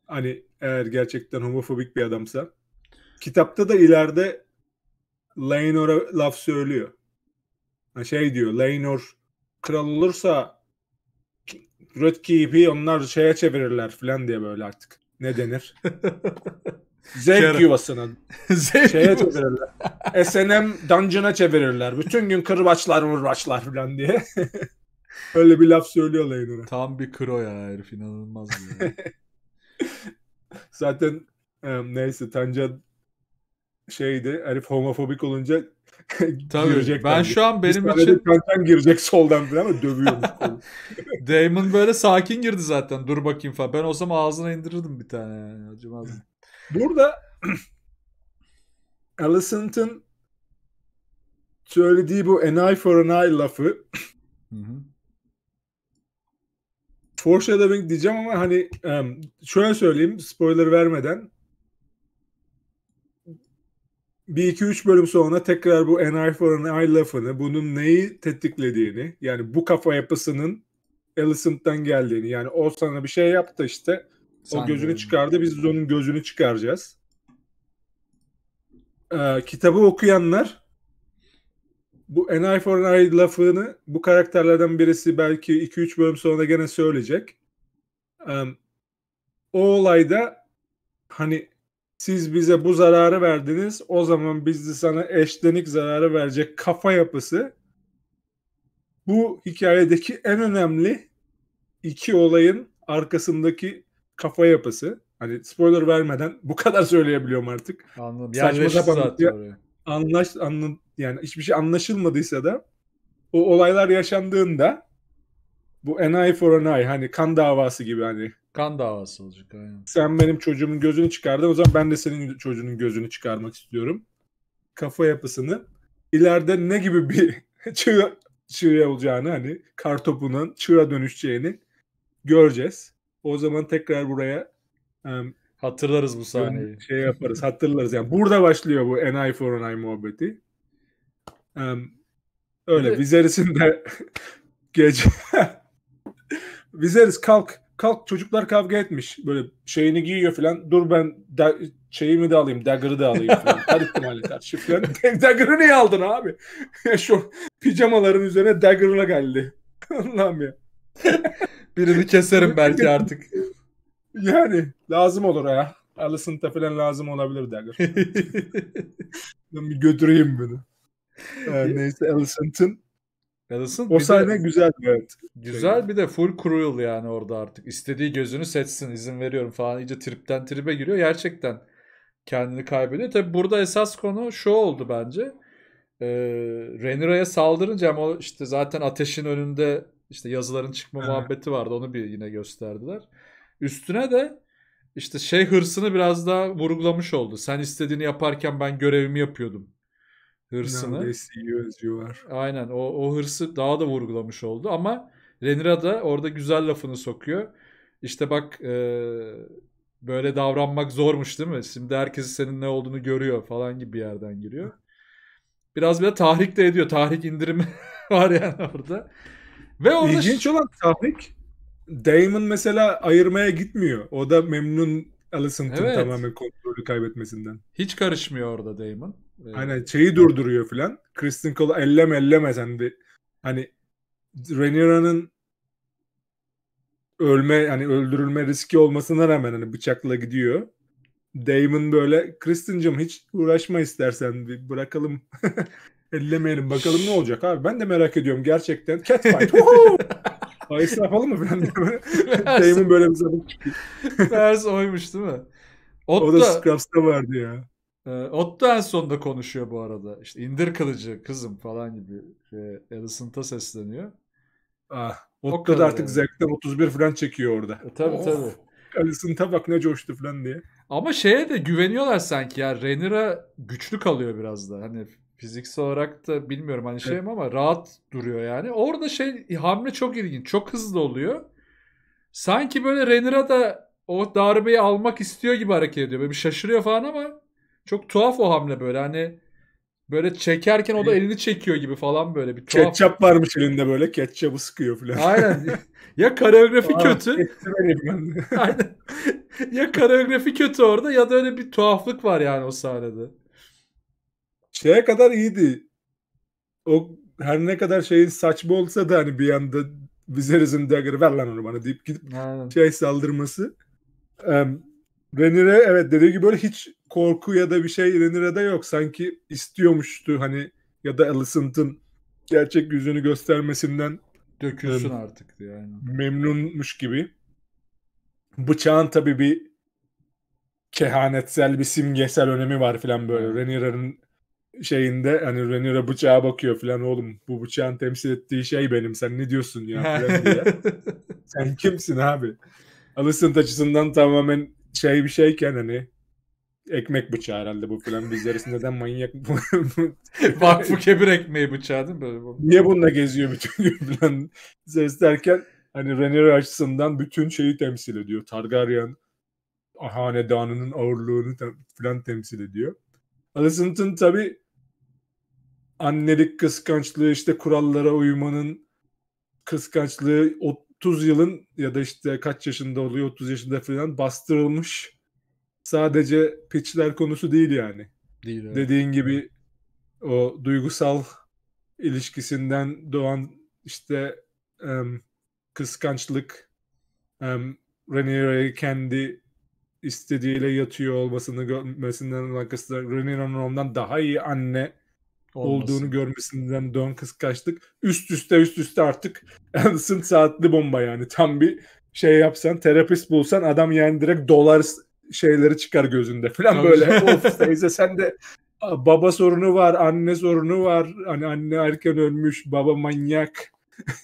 Hani eğer gerçekten homofobik bir adamsa kitapta da ileride Laenor'a laf söylüyor. Şey diyor Laenor kral olursa Red Rötkeyip'i onlar şeye çevirirler falan diye böyle artık. Ne denir? Zevk yuvasına. Zevk şeye yuvası. çevirirler. SNM dungeon'a çevirirler. Bütün gün kırbaçlar vurbaçlar falan diye. Öyle bir laf söylüyor Laner'a. Tam bir kro ya herif inanılmaz. Zaten neyse Tanca şeydi herif homofobik olunca Tabii. girecek. Ben tabii. şu an benim Bir için... Köntem girecek soldan bir ama dövüyormuş. Damon böyle sakin girdi zaten. Dur bakayım falan. Ben olsam ağzına indirirdim bir tane yani. Acımaz. Burada Alicent'ın söylediği bu an eye for an eye lafı hı hı. foreshadowing diyeceğim ama hani şöyle söyleyeyim spoiler vermeden bir iki üç bölüm sonra tekrar bu NI for an I lafını bunun neyi tetiklediğini yani bu kafa yapısının Alicent'tan geldiğini yani o sana bir şey yaptı işte Sen o gözünü çıkardı biz onun gözünü çıkaracağız. Ee, kitabı okuyanlar bu An Eye for an Eye lafını bu karakterlerden birisi belki 2-3 bölüm sonra gene söyleyecek. Um, o olayda hani siz bize bu zararı verdiniz o zaman biz de sana eşlenik zararı verecek kafa yapısı bu hikayedeki en önemli iki olayın arkasındaki kafa yapısı. Hani spoiler vermeden bu kadar söyleyebiliyorum artık. Anladım. Saçma sapan anlaş anla, yani hiçbir şey anlaşılmadıysa da o olaylar yaşandığında bu an eye for an eye hani kan davası gibi hani Kan davası olacak aynen. Sen benim çocuğumun gözünü çıkardın o zaman ben de senin çocuğunun gözünü çıkarmak istiyorum. Kafa yapısını ileride ne gibi bir çığ, çığ olacağını hani kartopunun çığa dönüşeceğini göreceğiz. O zaman tekrar buraya um, hatırlarız bu sahneyi. Şey yaparız hatırlarız yani burada başlıyor bu enayi for enayi muhabbeti. Um, öyle Viserys'in de gece Viserys kalk kalk çocuklar kavga etmiş. Böyle şeyini giyiyor falan. Dur ben der, şeyimi de alayım. Dagger'ı da alayım falan. Her ihtimalle karşı falan. Dagger'ı niye aldın abi? Şu pijamaların üzerine Dagger'ına geldi. Allah'ım ya. Birini keserim belki artık. Yani lazım olur ya. Allison'ta falan lazım olabilir Dagger. ben bir götüreyim bunu. Ee, neyse Alicent'ın Gallas'ın o sahne güzel evet. Güzel bir de full cruel yani orada artık. İstediği gözünü seçsin izin veriyorum falan. İyice tripten tribe giriyor. Gerçekten kendini kaybediyor. Tabi burada esas konu şu oldu bence. Ee, Renira'ya saldırınca ama işte zaten ateşin önünde işte yazıların çıkma evet. muhabbeti vardı. Onu bir yine gösterdiler. Üstüne de işte şey hırsını biraz daha vurgulamış oldu. Sen istediğini yaparken ben görevimi yapıyordum hırsını. Aynen o, o hırsı daha da vurgulamış oldu ama Renira da orada güzel lafını sokuyor. İşte bak e, böyle davranmak zormuş değil mi? Şimdi herkes senin ne olduğunu görüyor falan gibi bir yerden giriyor. Biraz bile tahrik de ediyor. Tahrik indirimi var yani orada. Ve orada İlginç olan tahrik Damon mesela ayırmaya gitmiyor. O da memnun Allison'ın evet. tamamen kontrolü kaybetmesinden. Hiç karışmıyor orada Damon. Hani şeyi durduruyor filan. Kristen Cole'u ellem elleme sen de. Hani Rhaenyra'nın ölme hani öldürülme riski olmasına rağmen hani bıçakla gidiyor. Damon böyle Kristincim hiç uğraşma istersen bir bırakalım ellemeyelim bakalım ne olacak abi ben de merak ediyorum gerçekten catfight Ayısı yapalım mı falan Damon böyle bir zaman çıkıyor. Vers oymuş değil mi? Ot o da Scrubs'ta vardı ya. Ee, Otto en sonunda konuşuyor bu arada. İşte indir kılıcı kızım falan gibi. Şey, Alicent'a sesleniyor. Ah, Otto da artık yani. zevkten 31 falan çekiyor orada. E, tabii of. tabii. Alicent'a bak ne coştu falan diye. Ama şeye de güveniyorlar sanki ya. Renira güçlü kalıyor biraz da. Hani fiziksel olarak da bilmiyorum hani şeyim evet. ama rahat duruyor yani. Orada şey hamle çok ilginç. Çok hızlı oluyor. Sanki böyle Renira da o darbeyi almak istiyor gibi hareket ediyor. Böyle bir şaşırıyor falan ama çok tuhaf o hamle böyle hani böyle çekerken o da elini çekiyor gibi falan böyle bir tuhaf. Ketçap varmış elinde böyle ketçabı sıkıyor falan. Aynen. Ya koreografi kötü. Aynen. Ya koreografi kötü orada ya da öyle bir tuhaflık var yani o sahnede. Şeye kadar iyiydi. O her ne kadar şeyin saçma olsa da hani bir yanda Viserys'in dagger'ı ver lan onu bana deyip gidip Aynen. şey saldırması. Um, Renire evet dediği gibi böyle hiç korku ya da bir şey Renire'de yok. Sanki istiyormuştu hani ya da Alicent'ın gerçek yüzünü göstermesinden dökülsün artık yani. Memnunmuş gibi. Bıçağın tabii bir kehanetsel bir simgesel önemi var filan böyle. Renire'nin şeyinde hani Renira bıçağa bakıyor filan oğlum bu bıçağın temsil ettiği şey benim sen ne diyorsun ya filan diye. sen kimsin abi? Alicent açısından tamamen şey bir şeyken hani ekmek bıçağı herhalde bu filan. Bizleriz neden manyak bu? Vakfı kebir ekmeği bıçağı değil mi? Böyle bu? Niye bununla geziyor bütün gün filan? derken hani Rhaenyra açısından bütün şeyi temsil ediyor. Targaryen hanedanının ağırlığını tem- filan temsil ediyor. Alicent'ın tabi annelik kıskançlığı işte kurallara uymanın kıskançlığı ot 30 yılın ya da işte kaç yaşında oluyor 30 yaşında falan bastırılmış sadece pitchler konusu değil yani. Değil. Evet. Dediğin gibi o duygusal ilişkisinden doğan işte um, kıskançlık um, Rhaenyra kendi istediğiyle yatıyor olmasını görmesinden alakası Rhaenyra'nın ondan daha iyi anne Olmasın. olduğunu görmesinden dön kıskaçtık. Üst üste üst üste artık Anderson saatli bomba yani. Tam bir şey yapsan terapist bulsan adam yani direkt dolar şeyleri çıkar gözünde falan Tabii. böyle. of teyze sen de baba sorunu var, anne sorunu var. Hani anne erken ölmüş, baba manyak.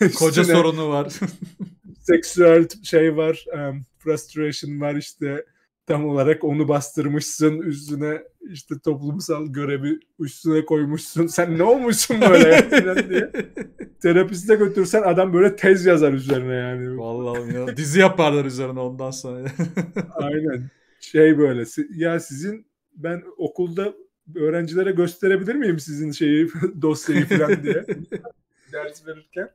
Koca sorunu var. seksüel şey var, um, frustration var işte tam olarak onu bastırmışsın üstüne işte toplumsal görevi üstüne koymuşsun. Sen ne olmuşsun böyle ya diye. Terapiste götürsen adam böyle tez yazar üzerine yani. Vallahi ya. Dizi yaparlar üzerine ondan sonra. Aynen. Şey böyle ya sizin ben okulda öğrencilere gösterebilir miyim sizin şeyi dosyayı falan diye ders verirken.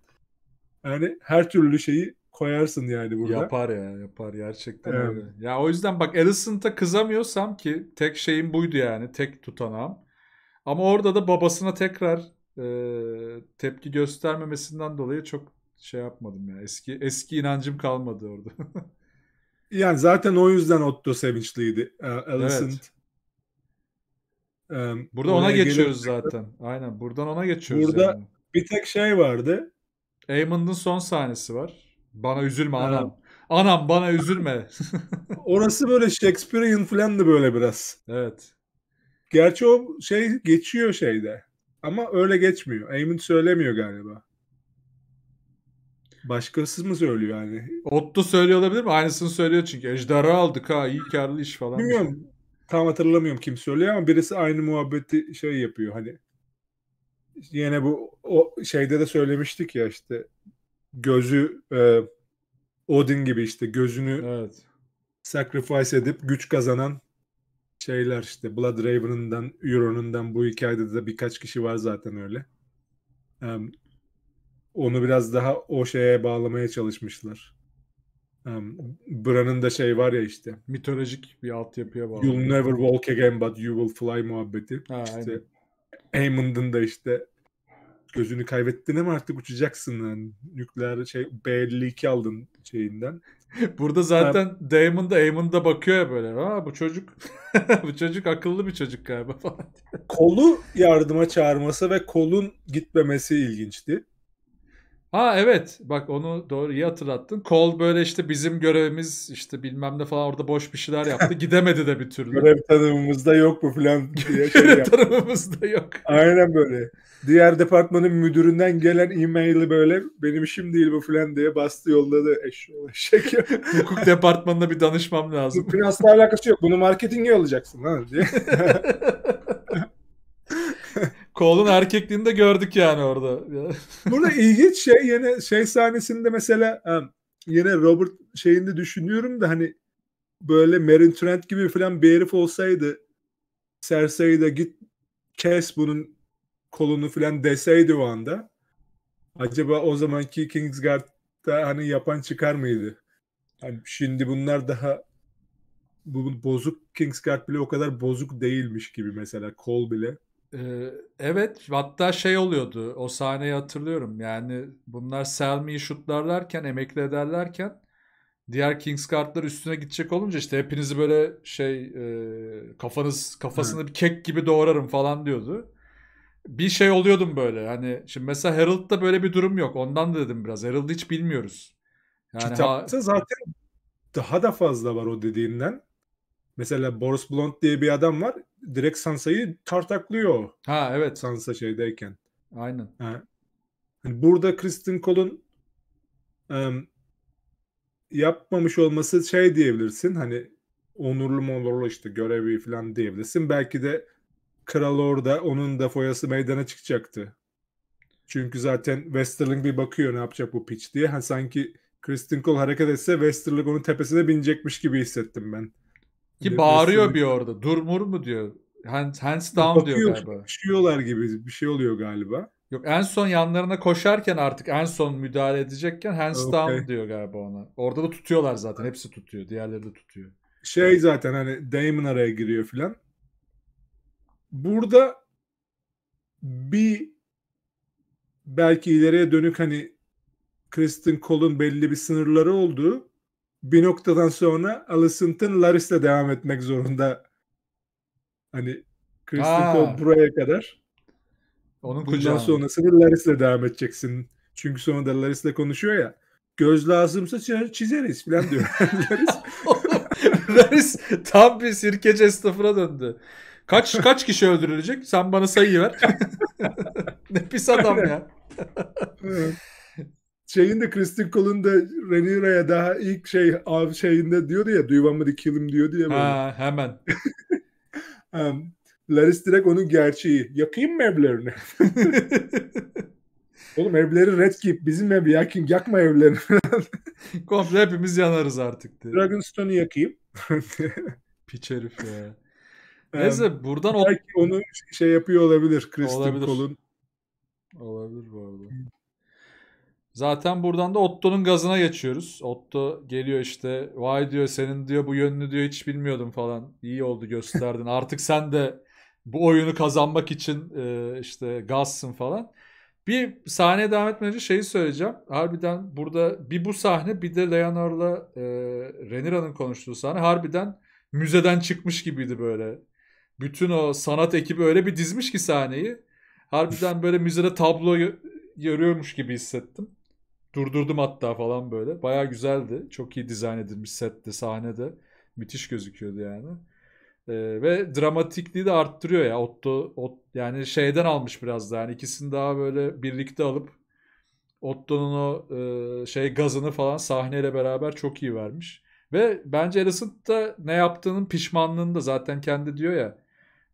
Yani her türlü şeyi koyarsın yani burada. Yapar ya yapar gerçekten evet. öyle. Ya o yüzden bak Alicent'a kızamıyorsam ki tek şeyim buydu yani tek tutanağım. Ama orada da babasına tekrar e, tepki göstermemesinden dolayı çok şey yapmadım ya. Eski eski inancım kalmadı orada. yani zaten o yüzden Otto sevinçliydi. E, Alicent. Evet. Um, Burada ona geçiyoruz gelip... zaten. Aynen buradan ona geçiyoruz. Burada yani. bir tek şey vardı. Eamon'un son sahnesi var. Bana üzülme anam. anam. Anam bana üzülme. Orası böyle Shakespearean falan da böyle biraz. Evet. Gerçi o şey geçiyor şeyde. Ama öyle geçmiyor. Eamon söylemiyor galiba. Başkası mı söylüyor yani? Otto söylüyor olabilir mi? Aynısını söylüyor çünkü. Ejderha aldık ha iyi karlı iş falan. Bilmiyorum. Tam hatırlamıyorum kim söylüyor ama birisi aynı muhabbeti şey yapıyor hani. Yine bu o şeyde de söylemiştik ya işte gözü e, Odin gibi işte gözünü evet. sacrifice edip güç kazanan şeyler işte Blood Raven'ından, Euron'undan bu hikayede de birkaç kişi var zaten öyle. Um, onu biraz daha o şeye bağlamaya çalışmışlar. Um, Bran'ın da şey var ya işte. Mitolojik bir altyapıya bağlı. You'll never walk again but you will fly muhabbeti. Ha, işte Aemond'un da işte gözünü kaybettin ama artık uçacaksın yani. Nükleer şey B52 aldın şeyinden. Burada zaten Damon da Eamon da bakıyor ya böyle. Ha bu çocuk bu çocuk akıllı bir çocuk galiba Kolu yardıma çağırması ve kolun gitmemesi ilginçti. Ha evet bak onu doğru iyi hatırlattın. Kol böyle işte bizim görevimiz işte bilmem ne falan orada boş bir şeyler yaptı. Gidemedi de bir türlü. Görev tanımımızda yok mu falan diye şey Görev tanımımızda yok. Aynen böyle. Diğer departmanın müdüründen gelen e-maili böyle benim işim değil bu falan diye bastı yolladı eşyalı Hukuk departmanına bir danışmam lazım. Finansla alakası yok. Bunu marketinge alacaksın ha diye. Kolun erkekliğini de gördük yani orada. Burada ilginç şey yine şey sahnesinde mesela yine Robert şeyinde düşünüyorum da hani böyle Marin Trent gibi falan bir herif olsaydı Cersei'yi de git kes bunun kolunu falan deseydi o anda acaba o zamanki Kingsguard'da hani yapan çıkar mıydı? Hani şimdi bunlar daha bu bozuk Kingsguard bile o kadar bozuk değilmiş gibi mesela kol bile ee, evet hatta şey oluyordu o sahneyi hatırlıyorum yani bunlar Selmi'yi şutlarlarken emekli ederlerken diğer Kings üstüne gidecek olunca işte hepinizi böyle şey e, kafanız kafasını bir kek gibi doğrarım falan diyordu. Bir şey oluyordum böyle hani şimdi mesela Herald'da böyle bir durum yok ondan da dedim biraz Herald'ı hiç bilmiyoruz. Yani Kitapta ha... zaten daha da fazla var o dediğinden. Mesela Boris Blunt diye bir adam var direkt Sansa'yı tartaklıyor. Ha evet. Sansa şeydeyken. Aynen. Ha. Yani burada Kristen Cole'un um, yapmamış olması şey diyebilirsin hani onurlu mu onurlu işte görevi falan diyebilirsin. Belki de kral orada onun da foyası meydana çıkacaktı. Çünkü zaten Westerling bir bakıyor ne yapacak bu piç diye. Ha, sanki Kristin Cole hareket etse Westerling onun tepesine binecekmiş gibi hissettim ben. Ki bağırıyor bir orada. Durmur mu diyor. Hands, down Bakıyor, diyor galiba. Üşüyorlar gibi bir şey oluyor galiba. Yok en son yanlarına koşarken artık en son müdahale edecekken hands okay. down diyor galiba ona. Orada da tutuyorlar zaten. Hepsi tutuyor. Diğerleri de tutuyor. Şey zaten hani Damon araya giriyor filan. Burada bir belki ileriye dönük hani Kristen Cole'un belli bir sınırları olduğu bir noktadan sonra Alicent'ın Laris'le devam etmek zorunda. Hani Kristen buraya kadar. Onun Bundan kucağına. sonrasını Laris'le devam edeceksin. Çünkü sonra da Laris'le konuşuyor ya. Göz lazımsa çizeriz falan diyor. Laris. Laris tam bir sirkeci esnafına döndü. Kaç kaç kişi öldürülecek? Sen bana sayıyı ver. ne pis adam ya şeyinde Kristin Cole'un da Rhaenyra'ya daha ilk şey av şeyinde diyordu ya Do you want diyor diye. Ha, hemen. um, Laris direkt onun gerçeği. Yakayım mı evlerini? Oğlum evleri red keep bizim ev yakin yakma evlerini Komple hepimiz yanarız artık. Diye. Dragonstone'u yakayım. Piç herif ya. Neyse um, buradan belki onu şey yapıyor olabilir Kristin Cole'un. Olabilir bu arada. Zaten buradan da Otto'nun gazına geçiyoruz. Otto geliyor işte vay diyor senin diyor bu yönünü diyor hiç bilmiyordum falan. İyi oldu gösterdin artık sen de bu oyunu kazanmak için e, işte gazsın falan. Bir sahne devam etmeden önce şeyi söyleyeceğim. Harbiden burada bir bu sahne bir de Leonor'la e, Renira'nın konuştuğu sahne harbiden müzeden çıkmış gibiydi böyle. Bütün o sanat ekibi öyle bir dizmiş ki sahneyi. Harbiden böyle müzede tablo yarıyormuş gibi hissettim. Durdurdum hatta falan böyle. Baya güzeldi. Çok iyi dizayn edilmiş sette, sahnede. Müthiş gözüküyordu yani. Ee, ve dramatikliği de arttırıyor ya. Otto Ot, yani şeyden almış biraz da. Yani ikisini daha böyle birlikte alıp Otto'nun o e, şey gazını falan sahneyle beraber çok iyi vermiş. Ve bence Alicent da ne yaptığının pişmanlığında zaten kendi diyor ya.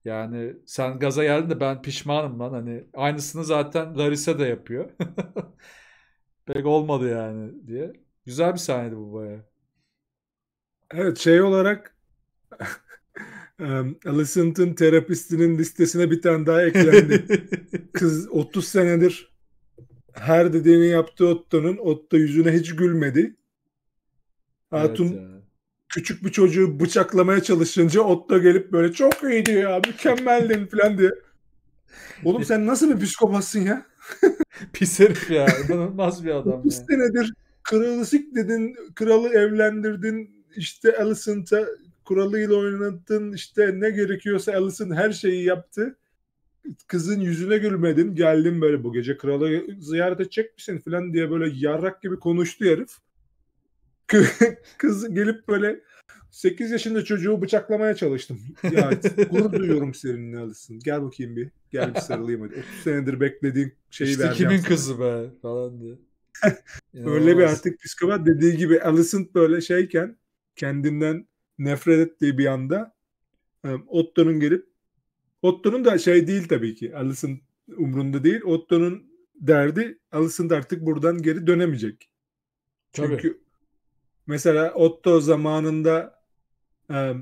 Yani sen gaza geldin de ben pişmanım lan. Hani aynısını zaten Larissa da yapıyor. pek olmadı yani diye. Güzel bir sahneydi bu baya. Evet şey olarak um, Alicent'ın terapistinin listesine bir tane daha eklendi. Kız 30 senedir her dediğini yaptı Otto'nun. Otto yüzüne hiç gülmedi. Hatun evet ya. küçük bir çocuğu bıçaklamaya çalışınca Otto gelip böyle çok iyiydi ya mükemmeldin falan diye. Oğlum sen nasıl bir psikopatsın ya? Pis herif ya. İnanılmaz bir adam. 30 ya. senedir kralı sikledin, kralı evlendirdin, işte Alicent'a kuralıyla oynattın, işte ne gerekiyorsa Alicent her şeyi yaptı. Kızın yüzüne gülmedin, geldin böyle bu gece kralı ziyarete çekmişsin misin falan diye böyle yarrak gibi konuştu herif. Kız gelip böyle 8 yaşında çocuğu bıçaklamaya çalıştım. Ya gurur duyuyorum seninle Alison. Gel bakayım bir. Gel bir sarılayım hadi. 30 senedir beklediğin şeyi işte vereceğim. kimin sana. kızı be falan diye. Öyle bir artık psikopat dediği gibi Alison böyle şeyken kendinden nefret ettiği bir anda Otto'nun gelip Otto'nun da şey değil tabii ki. Alison umrunda değil. Otto'nun derdi Alison artık buradan geri dönemeyecek. Çünkü Mesela Otto zamanında e,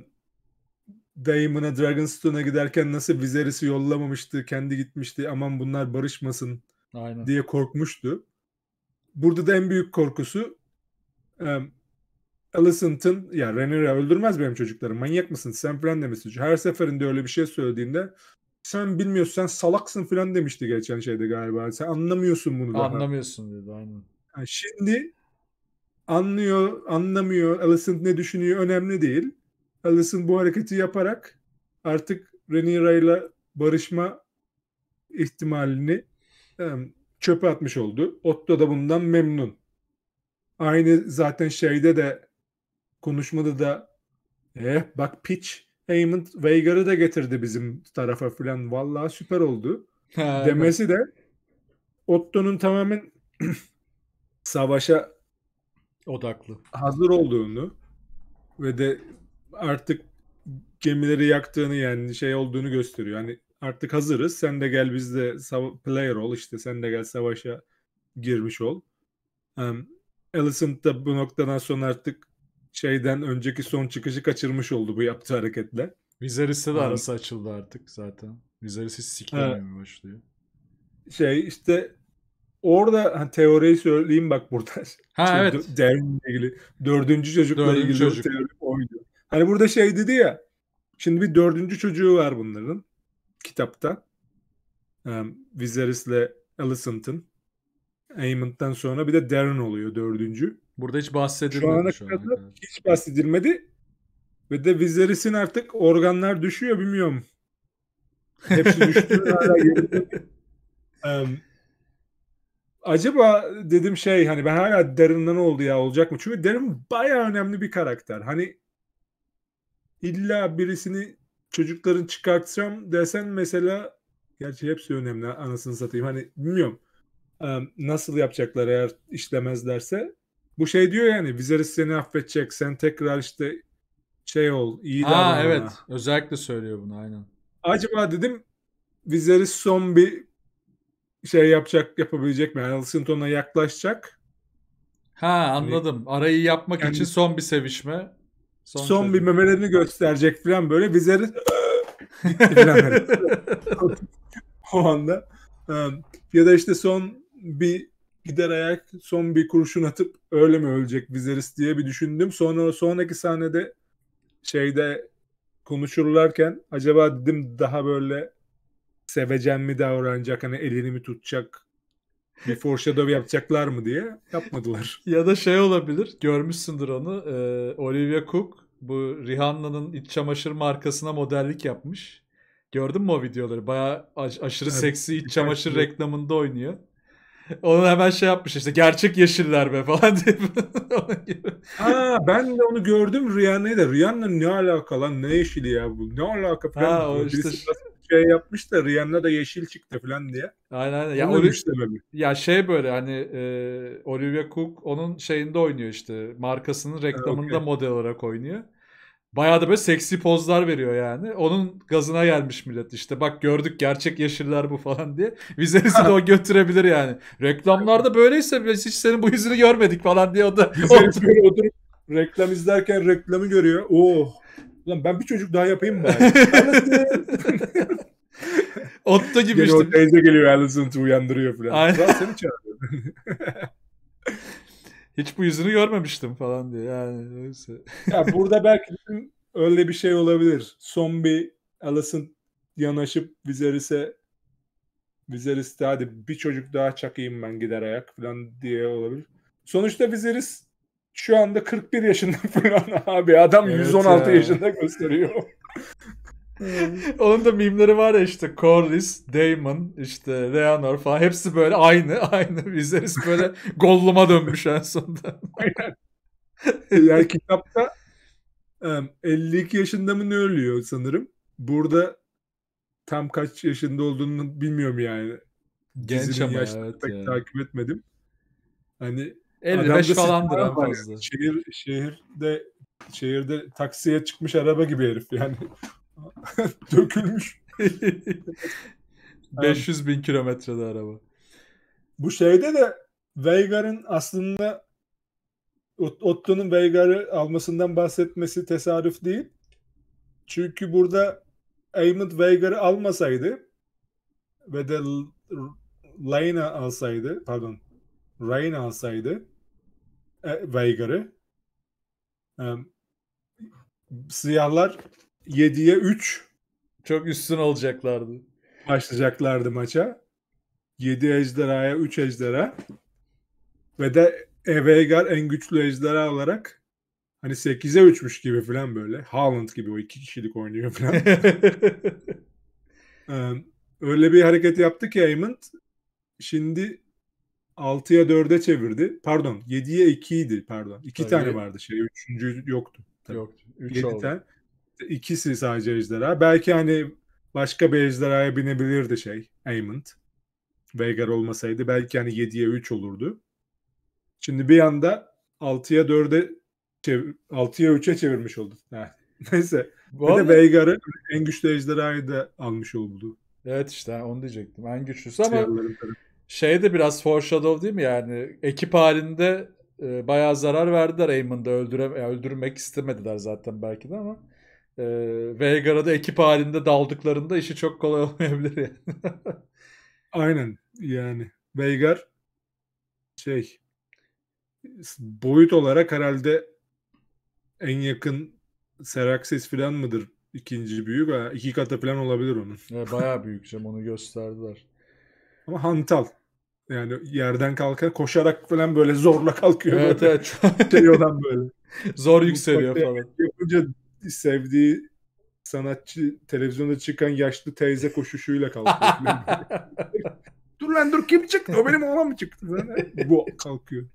dayımına Dragonstone'a giderken nasıl Viserys'i yollamamıştı, kendi gitmişti aman bunlar barışmasın Aynen. diye korkmuştu. Burada da en büyük korkusu e, Alicent'ın ya Rhaenyra öldürmez benim çocuklarım? manyak mısın sen falan demesi. Her seferinde öyle bir şey söylediğinde sen bilmiyorsun sen salaksın falan demişti geçen şeyde galiba. Sen anlamıyorsun bunu. Anlamıyorsun daha. dedi aynen. Yani şimdi anlıyor, anlamıyor, Allison ne düşünüyor önemli değil. Allison bu hareketi yaparak artık Renira'yla barışma ihtimalini çöpe atmış oldu. Otto da bundan memnun. Aynı zaten şeyde de konuşmada da eh bak Pitch, Heyman Veigar'ı da getirdi bizim tarafa filan. Vallahi süper oldu. demesi de Otto'nun tamamen savaşa odaklı hazır olduğunu ve de artık gemileri yaktığını yani şey olduğunu gösteriyor. Yani artık hazırız. Sen de gel biz de player ol işte sen de gel savaşa girmiş ol. Um, Alicent da bu noktadan sonra artık şeyden önceki son çıkışı kaçırmış oldu bu yaptığı hareketle. Viserys'te de arası açıldı artık zaten. Viserys hiç başlıyor. Şey işte orada hani teoriyi söyleyeyim bak burada. Ha evet. Darwin'le ilgili. Dördüncü çocukla dördüncü ilgili çocuk. teori oydu. Hani burada şey dedi ya. Şimdi bir dördüncü çocuğu var bunların. Kitapta. Um, Viserys'le Alicent'ın. Aemon'dan sonra bir de Darren oluyor dördüncü. Burada hiç bahsedilmedi. Şu ana kadar an. hiç bahsedilmedi. Ve de Viserys'in artık organlar düşüyor bilmiyorum. Hepsi düştü. hala acaba dedim şey hani ben hala ne oldu ya olacak mı? Çünkü Darren baya önemli bir karakter. Hani illa birisini çocukların çıkartsam desen mesela gerçi hepsi önemli anasını satayım. Hani bilmiyorum nasıl yapacaklar eğer işlemezlerse. Bu şey diyor yani Viserys seni affedecek. Sen tekrar işte şey ol. iyi davran. Ha evet. Özellikle söylüyor bunu aynen. Acaba dedim Viserys son bir şey yapacak yapabilecek mi? Yani Alsington'a yaklaşacak. Ha anladım. Hani, Arayı yapmak yani, için son bir sevişme. Son, son bir memelerini gösterecek falan böyle. Vizeri hani. o anda. Ya da işte son bir gider ayak son bir kurşun atıp öyle mi ölecek Viserys diye bir düşündüm. Sonra sonraki sahnede şeyde konuşurlarken acaba dedim daha böyle sevecen mi davranacak hani elini mi tutacak bir foreshadow yapacaklar mı diye yapmadılar. ya da şey olabilir görmüşsündür onu ee, Olivia Cook bu Rihanna'nın iç çamaşır markasına modellik yapmış. Gördün mü o videoları? Baya aşırı evet, seksi iç çamaşır reklamında oynuyor. Onun hemen şey yapmış işte gerçek yeşiller be falan diye. Aa, ben de onu gördüm Rihanna'yı da. Rihanna ne alaka lan ne yeşili ya bu ne alaka falan. Ha, o işte, şey yapmış da Rihanna da yeşil çıktı falan diye. Aynen aynen. Ya, Oliv- ya şey böyle hani e, Olivia Cook onun şeyinde oynuyor işte. Markasının reklamında ha, okay. model olarak oynuyor. Bayağı da böyle seksi pozlar veriyor yani. Onun gazına gelmiş millet işte. Bak gördük gerçek yeşiller bu falan diye. Vizeris'i de o götürebilir yani. Reklamlarda böyleyse biz hiç senin bu yüzünü görmedik falan diye o da. reklam izlerken reklamı görüyor. Oh Ulan ben bir çocuk daha yapayım mı? Otto gibi Yine işte. o teyze geliyor Allison'ı uyandırıyor falan. Aynen. Ulan seni çağırıyor. Hiç bu yüzünü görmemiştim falan diye. Yani neyse. ya burada belki öyle bir şey olabilir. Son bir yanaşıp Viserys'e Viserys hadi bir çocuk daha çakayım ben gider ayak falan diye olabilir. Sonuçta Viserys şu anda 41 yaşında falan abi adam evet 116 ya. yaşında gösteriyor. Onun da mimleri var ya işte Corlys, Damon, işte Leonor falan hepsi böyle aynı aynı Viserys böyle Gollum'a dönmüş en sonunda. Aynen. Yani kitapta 52 yaşında mı ne ölüyor sanırım. Burada tam kaç yaşında olduğunu bilmiyorum yani. Genç Dizinin ama evet yani. takip etmedim. Hani 55 falandır en fazla. Şehir, şehirde şehirde taksiye çıkmış araba gibi herif yani. Dökülmüş. 500 bin kilometrede araba. Bu şeyde de Veigar'ın aslında Otto'nun Veigar'ı almasından bahsetmesi tesadüf değil. Çünkü burada Aymond Veigar'ı almasaydı ve de Laina alsaydı pardon Rain alsaydı e, Veigar'ı. E, siyahlar 7'ye 3 çok üstün olacaklardı. Başlayacaklardı maça. 7 ejderhaya 3 ejderha ve de e, Veigar en güçlü ejderha olarak hani 8'e 3'müş gibi falan böyle. Haaland gibi o iki kişilik oynuyor falan. öyle bir hareket yaptı ki Aymond. Şimdi 6'ya 4'e çevirdi. Pardon 7'ye 2 pardon. 2 tane vardı şey. Üçüncü yoktu. Tabii. Yoktu. 3 oldu. Tane. İkisi sadece ejderha. Belki hani başka bir ejderhaya binebilirdi şey. Aymond, Veigar olmasaydı belki hani 7'ye 3 olurdu. Şimdi bir anda 6'ya 4'e çev- 6'ya 3'e çevirmiş oldu. Heh. Neyse. Bu bir de Veigar'ı en güçlü ejderhayı da almış oldu. Evet işte onu diyecektim. En güçlüsü ama şey şey de biraz foreshadow değil mi yani ekip halinde e, bayağı zarar verdiler Eamon'da öldüre, öldürmek istemediler zaten belki de ama e, Veigar'a da ekip halinde daldıklarında işi çok kolay olmayabilir yani. Aynen yani Veigar şey boyut olarak herhalde en yakın Seraxis falan mıdır ikinci büyük? Ha, iki katı falan olabilir onun. Ya, bayağı büyük canım onu gösterdiler. Ama hantal. Yani yerden kalkar koşarak falan böyle zorla kalkıyor. Evet böyle. evet. şey olan böyle. Zor yükseliyor Mutfakta falan. Yapınca sevdiği sanatçı televizyonda çıkan yaşlı teyze koşuşuyla kalkıyor. dur lan dur kim çıktı? O benim oğlan mı çıktı? bu kalkıyor.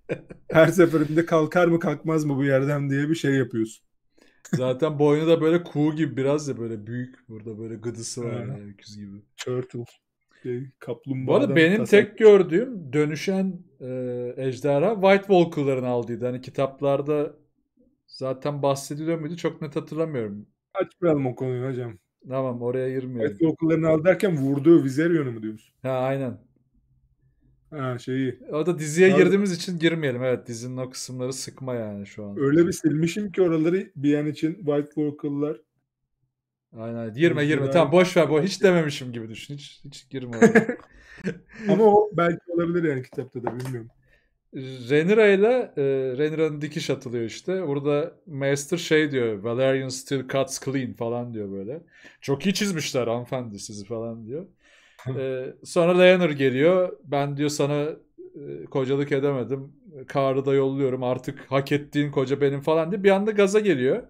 Her seferinde kalkar mı kalkmaz mı bu yerden diye bir şey yapıyorsun. Zaten boynu da böyle kuğu gibi biraz da böyle büyük burada böyle gıdısı var yani öküz gibi. Turtle. Şey, kaplumbağa. Bu arada benim tasak... tek gördüğüm dönüşen e, ejderha White Walker'ların aldıydı. Hani kitaplarda zaten bahsediliyor muydu çok net hatırlamıyorum. Açmayalım o konuyu hocam. Tamam oraya girmeyelim. White Walker'ların aldı derken vurduğu Viserion'u mu diyorsun? Ha aynen. Ha şeyi. O da diziye Abi, girdiğimiz için girmeyelim. Evet dizinin o kısımları sıkma yani şu an. Öyle bir silmişim ki oraları bir an için White Walker'lar Aynen girme girme. tam boş ver. Bu hiç dememişim gibi düşün. Hiç hiç girme. Ama o belki olabilir yani kitapta da bilmiyorum. Renira ile e, Renira'nın dikiş atılıyor işte. burada Master şey diyor. Valerian still cuts clean falan diyor böyle. Çok iyi çizmişler hanımefendi sizi falan diyor. ee, sonra Leonor geliyor. Ben diyor sana e, kocalık edemedim. Karı da yolluyorum artık hak ettiğin koca benim falan diye. Bir anda gaza geliyor.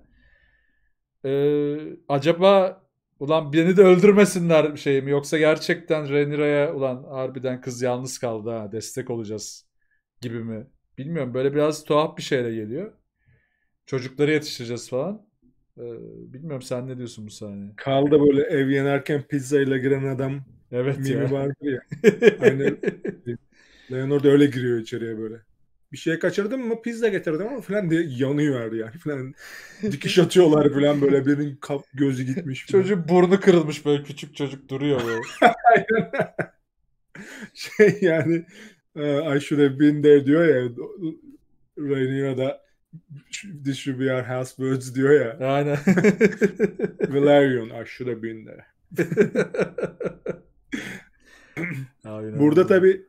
Ee, acaba ulan beni de öldürmesinler şey yoksa gerçekten Renira'ya ulan harbiden kız yalnız kaldı ha destek olacağız gibi mi? Bilmiyorum böyle biraz tuhaf bir şeyle geliyor. Çocukları yetiştireceğiz falan. Ee, bilmiyorum sen ne diyorsun bu sahne? Kaldı böyle ev yanarken pizzayla giren adam Evet mimi ya. vardır ya. Aynen. Leonor da öyle giriyor içeriye böyle bir şey kaçırdım mı pizza getirdim ama falan diye yanıyor yani falan. Dikiş atıyorlar falan böyle birinin kap gözü gitmiş. Falan. Çocuk burnu kırılmış böyle küçük çocuk duruyor böyle. şey yani I e, should have been there diyor ya Rhaenyra da this should be our house birds diyor ya. Aynen. Valerian I should have been there. Burada tabii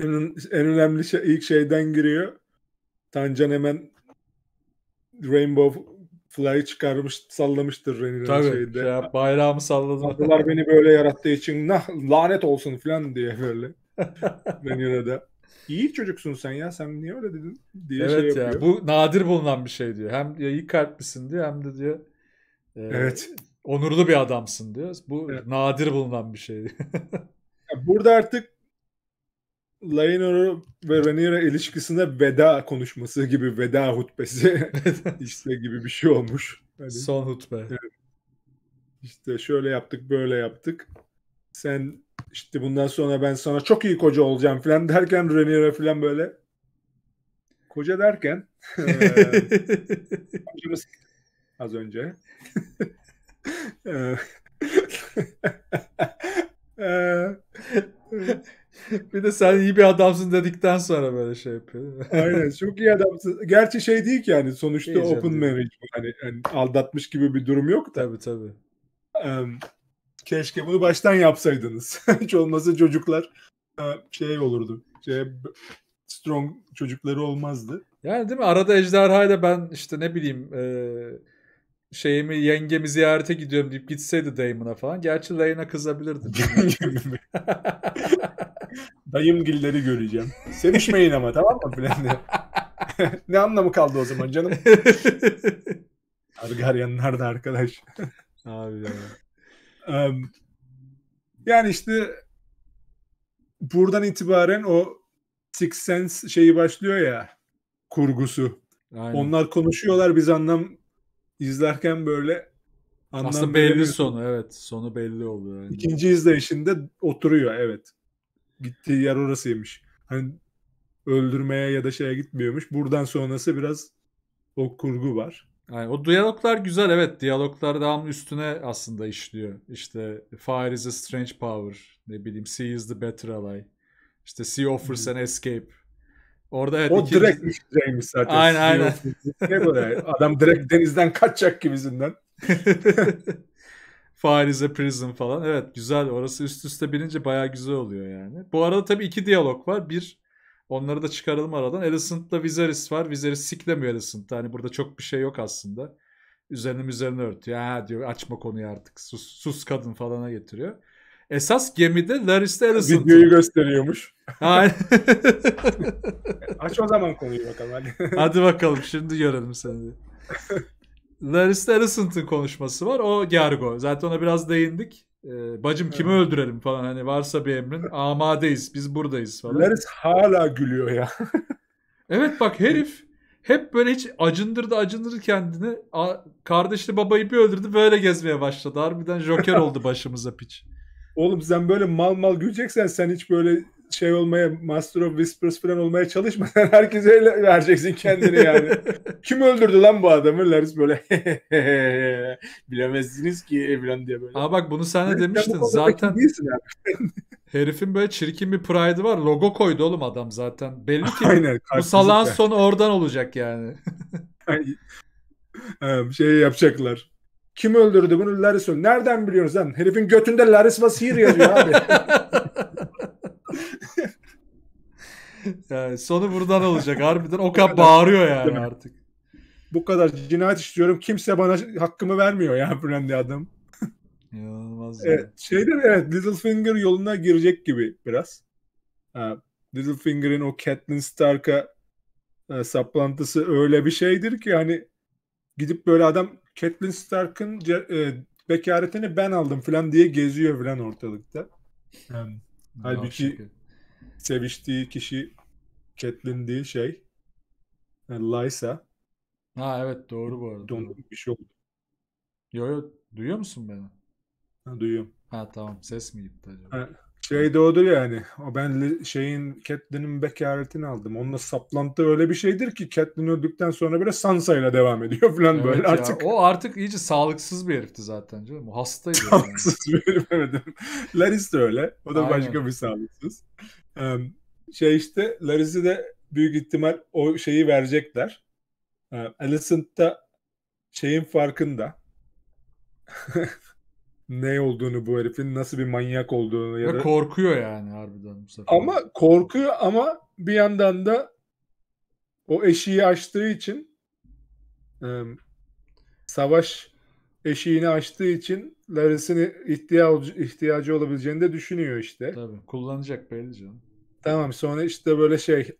en, en önemli şey ilk şeyden giriyor. Tancan hemen Rainbow Fly'ı çıkarmış, sallamıştır Reniren Tabii, şeyde. Şey, bayrağımı salladım. Adamlar beni böyle yarattığı için nah, lanet olsun falan diye böyle. Reniren'e İyi çocuksun sen ya sen niye öyle dedin diye şey evet şey yapıyor. Ya, bu nadir bulunan bir şey diyor. Hem ya iyi kalplisin diyor hem de diyor e, evet. onurlu bir adamsın diyor. Bu evet. nadir bulunan bir şey. Burada artık Lainor ve Renira ilişkisine veda konuşması gibi veda hutbesi işte gibi bir şey olmuş. Hani, Son hutbe. İşte şöyle yaptık böyle yaptık. Sen işte bundan sonra ben sana çok iyi koca olacağım falan derken Renira falan böyle koca derken hocamız ee, az önce ee, ee, bir de sen iyi bir adamsın dedikten sonra böyle şey yapıyor. Aynen çok iyi adamsın. Gerçi şey değil ki yani sonuçta İyice open marriage Hani, hani aldatmış gibi bir durum yok da. Tabii tabii. Um, keşke bunu baştan yapsaydınız. Hiç olmazsa çocuklar e, şey olurdu. Şey, strong çocukları olmazdı. Yani değil mi? Arada ejderha ile ben işte ne bileyim eee şeyimi yengemi ziyarete gidiyorum deyip gitseydi Damon'a falan. Gerçi Lane'a kızabilirdi Dayım gilleri göreceğim. Sevişmeyin ama tamam mı filan ne anlamı kaldı o zaman canım? Argaryanlar nerede arkadaş. Abi ya. Um, yani işte buradan itibaren o Six Sense şeyi başlıyor ya kurgusu. Aynen. Onlar konuşuyorlar biz anlam izlerken böyle Aslında belli sonu evet. Sonu belli oluyor. Yani. İkinci izleyişinde oturuyor evet. Gittiği yer orasıymış. Hani öldürmeye ya da şeye gitmiyormuş. Buradan sonrası biraz o kurgu var. Yani o diyaloglar güzel evet. Diyaloglar daha üstüne aslında işliyor. İşte Fire is a strange power. Ne bileyim Sea is the better ally. İşte Sea offers an escape Orada evet. O iki... direkt üç düzeymiş zaten. Aynen aynen. ne böyle? Adam direkt denizden kaçacak gibisinden. Farize is prison falan. Evet güzel. Orası üst üste binince baya güzel oluyor yani. Bu arada tabii iki diyalog var. Bir onları da çıkaralım aradan. Alicent'da Viserys var. Viserys siklemiyor Alicent'da. Hani burada çok bir şey yok aslında. Üzerini üzerine örtüyor. Ha diyor açma konuyu artık. Sus, sus kadın falana getiriyor. Esas gemide Laris Harrison. Videoyu gösteriyormuş. E, aç o zaman konuyu bakalım hadi. hadi bakalım şimdi görelim seni. Laris Harrison'ın konuşması var. O Gergo. Zaten ona biraz değindik. E, bacım kimi evet. öldürelim falan hani varsa bir emrin. Amadeyiz biz buradayız falan. Laris hala gülüyor ya. evet bak herif hep böyle hiç acındırdı acındırdı kendini. A- kardeşli babayı bir öldürdü böyle gezmeye başladı. Harbiden Joker oldu başımıza piç. Oğlum sen böyle mal mal güleceksen sen hiç böyle şey olmaya Master of Whispers falan olmaya çalışmadan herkese vereceksin kendini yani. Kim öldürdü lan bu adamı? Laris böyle bilemezsiniz ki falan diye böyle. Aa bak bunu sen de demiştin. Zaten herifin böyle çirkin bir pride'ı var. Logo koydu oğlum adam zaten. Belli ki Aynen, bu salağın sonu oradan olacak yani. yani ee, şey yapacaklar. Kim öldürdü bunu? Laris öldü. Nereden biliyoruz lan? Herifin götünde Laris Vasir yazıyor abi. yani sonu buradan olacak. Harbiden o kadar bağırıyor yani artık. Bu kadar cinayet işliyorum. Kimse bana hakkımı vermiyor ya Brandi adam. İnanılmaz. Evet, şeyde evet Littlefinger yoluna girecek gibi biraz. Littlefinger'in o Catelyn Stark'a e, saplantısı öyle bir şeydir ki hani gidip böyle adam Catelyn Stark'ın e, bekaretini ben aldım falan diye geziyor falan ortalıkta. Yani, hmm. halbuki seviştiği kişi Catelyn değil şey. Yani e, Lysa. Ha evet doğru bu arada. Dondurmuş bir şey oldu. Yo yo duyuyor musun beni? Ha, duyuyorum. Ha tamam ses mi gitti acaba? Ha, şey de odur yani. O ben şeyin Catelyn'in bekaretini aldım. Onunla saplantı öyle bir şeydir ki Catelyn öldükten sonra bile Sansa ile devam ediyor falan evet böyle ya. artık. O artık iyice sağlıksız bir herifti zaten canım. Hastaydı. Sağlıksız yani. bir herif Laris de öyle. O da Aynen. başka bir sağlıksız. şey işte Laris'i de büyük ihtimal o şeyi verecekler. Alicent da şeyin farkında. ne olduğunu bu herifin nasıl bir manyak olduğunu ya, da korkuyor yani harbiden bu sefer. Ama korkuyor ama bir yandan da o eşiği açtığı için savaş eşiğini açtığı için Laris'in ihtiyacı, ihtiyacı olabileceğini de düşünüyor işte. Tabii kullanacak belli canım. Tamam sonra işte böyle şey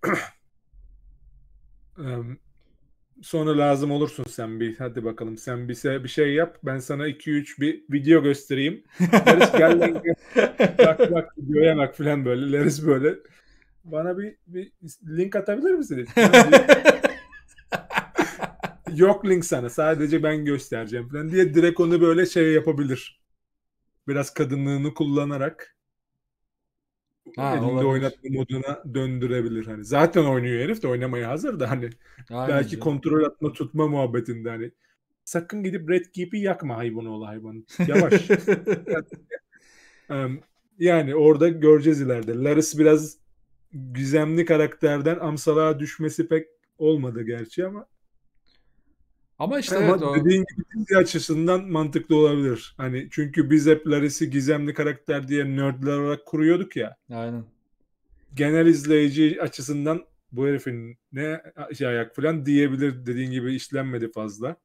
sonra lazım olursun sen bir. Hadi bakalım sen bize bir şey yap. Ben sana 2-3 bir video göstereyim. Leris gel lan bak bak videoya bak falan böyle. Leris böyle. Bana bir, bir link atabilir misin? Yok link sana sadece ben göstereceğim falan diye direkt onu böyle şey yapabilir. Biraz kadınlığını kullanarak Ha, elinde olabilir. oynatma moduna döndürebilir. Hani zaten oynuyor herif de oynamaya hazır da hani Aynen belki canım. kontrol atma tutma muhabbetinde hani sakın gidip Red Keep'i yakma hayvan ol hayvan. Yavaş. yani orada göreceğiz ileride. Laris biraz gizemli karakterden amsalığa düşmesi pek olmadı gerçi ama ama işte Ama evet, o... dediğin gibi dizi açısından mantıklı olabilir. Hani çünkü biz hep Laris'i gizemli karakter diye nerdler olarak kuruyorduk ya. Aynen. Genel izleyici açısından bu herifin ne şey ayak falan diyebilir dediğin gibi işlenmedi fazla.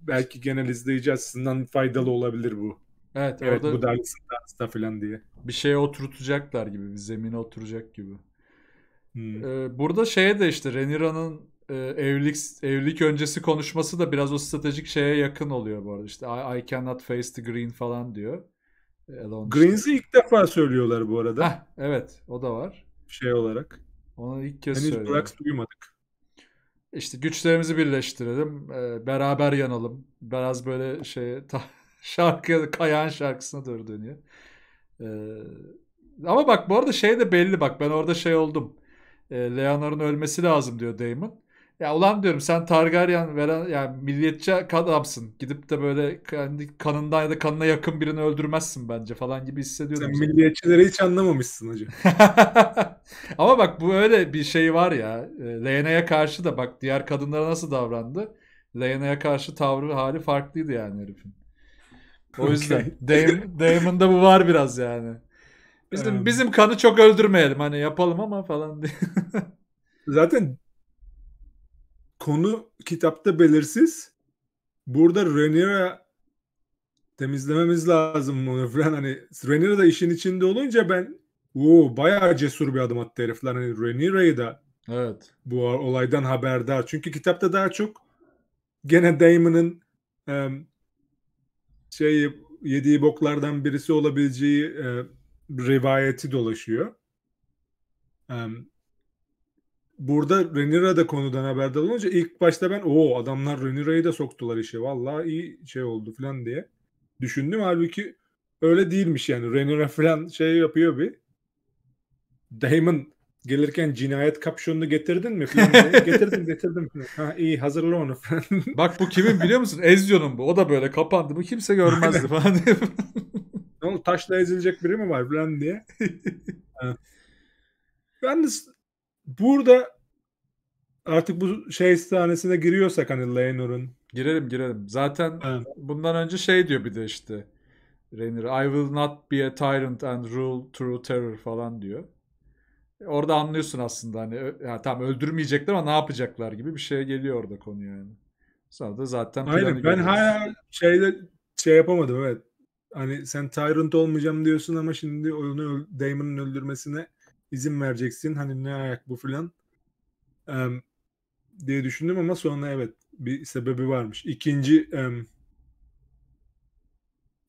Belki genel izleyici açısından faydalı olabilir bu. Evet, evet bu dersin falan diye. Bir şeye oturtacaklar gibi, bir zemine oturacak gibi. Hmm. Ee, burada şeye de işte Renira'nın e, evlilik evlilik öncesi konuşması da biraz o stratejik şeye yakın oluyor bu arada. İşte I, I cannot face the green falan diyor. Ee, Elon Greens'i işte. ilk defa söylüyorlar bu arada. Heh, evet o da var. Şey olarak. Onu ilk kez Henüz söylüyor. Brax duymadık. İşte güçlerimizi birleştirelim. E, beraber yanalım. Biraz böyle şey ta, şarkı Kayan şarkısına doğru dönüyor. E, ama bak bu arada şey de belli bak ben orada şey oldum. E, Leonar'ın ölmesi lazım diyor Damon. Ya ulan diyorum sen Targaryen veren yani milliyetçi adamsın. Gidip de böyle kendi kanından ya da kanına yakın birini öldürmezsin bence falan gibi hissediyorum. Sen milliyetçileri hiç anlamamışsın hacı. Ama bak bu öyle bir şey var ya. E, Leyna'ya karşı da bak diğer kadınlara nasıl davrandı. Leyna'ya karşı tavrı hali farklıydı yani herifin. O yüzden Dam Damon'da bu var biraz yani. Bizim, bizim kanı çok öldürmeyelim hani yapalım ama falan diye. Zaten konu kitapta belirsiz. Burada Renira temizlememiz lazım bunu falan. Hani Renira da işin içinde olunca ben Oo, bayağı cesur bir adım attı herifler. Hani Renira'yı da evet. bu olaydan haberdar. Çünkü kitapta daha çok gene Damon'ın e, şey yediği boklardan birisi olabileceği e, rivayeti dolaşıyor. E, burada Renira da konudan haberdar olunca ilk başta ben o adamlar Renira'yı da soktular işe. Vallahi iyi şey oldu falan diye düşündüm. Halbuki öyle değilmiş yani. Renira falan şey yapıyor bir. Damon gelirken cinayet kapşonunu getirdin mi? Falan getirdim getirdim. Ha, iyi hazırla onu Bak bu kimin biliyor musun? Ezio'nun bu. O da böyle kapandı bu kimse görmezdi falan diye. ne oldu, taşla ezilecek biri mi var falan diye. Yalnız burada artık bu şey sahnesine giriyorsak hani Leynor'un. Girelim girelim. Zaten evet. bundan önce şey diyor bir de işte. Rainer I will not be a tyrant and rule through terror falan diyor. E, orada anlıyorsun aslında hani ya tam öldürmeyecekler ama ne yapacaklar gibi bir şey geliyor orada konu yani. Sonra da zaten Aynen ben görüyoruz. hala şeyde şey yapamadım evet. Hani sen tyrant olmayacağım diyorsun ama şimdi onu Damon'ın öldürmesine izin vereceksin hani ne ayak bu filan e, diye düşündüm ama sonra evet bir sebebi varmış. İkinci e,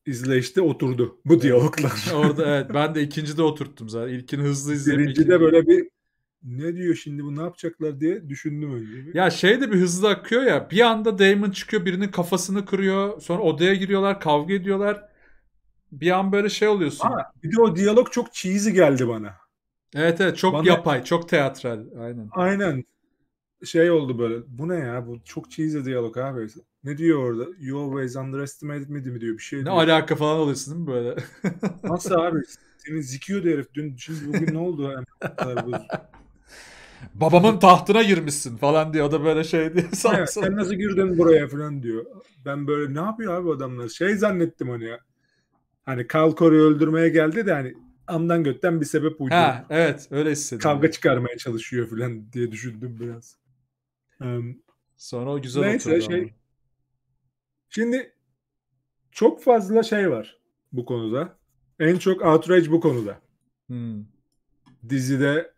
izleyişte oturdu bu diyaloglar. Orada evet ben de ikinci de oturttum zaten. İlkini hızlı izledim. Birinci de böyle bir ne diyor şimdi bu ne yapacaklar diye düşündüm önce. Ya şey de bir hızlı akıyor ya bir anda Damon çıkıyor birinin kafasını kırıyor sonra odaya giriyorlar kavga ediyorlar bir an böyle şey oluyorsun. Aa, bir de o diyalog çok cheesy geldi bana. Evet evet çok Bana... yapay, çok teatral. Aynen. Aynen. Şey oldu böyle. Bu ne ya? Bu çok cheesy diyalog abi. Ne diyor orada? You always underestimated me mi diyor bir şey. Ne diyor. alaka falan oluyorsun değil mi böyle? Nasıl abi? Seni zikiyordu herif dün. Şimdi bugün ne oldu? Babamın tahtına girmişsin falan diyor. O da böyle şey diyor. Sana evet, sen nasıl girdin buraya falan diyor. Ben böyle ne yapıyor abi adamlar? Şey zannettim onu hani ya. Hani Kalkor'u öldürmeye geldi de hani amdan götten bir sebep uyduruyor. Ha, evet öyle hissediyorum. Kavga çıkarmaya çalışıyor falan diye düşündüm biraz. Um, Sonra o güzel neyse, oturdu. Şey, şimdi çok fazla şey var bu konuda. En çok outrage bu konuda. Hmm. Dizide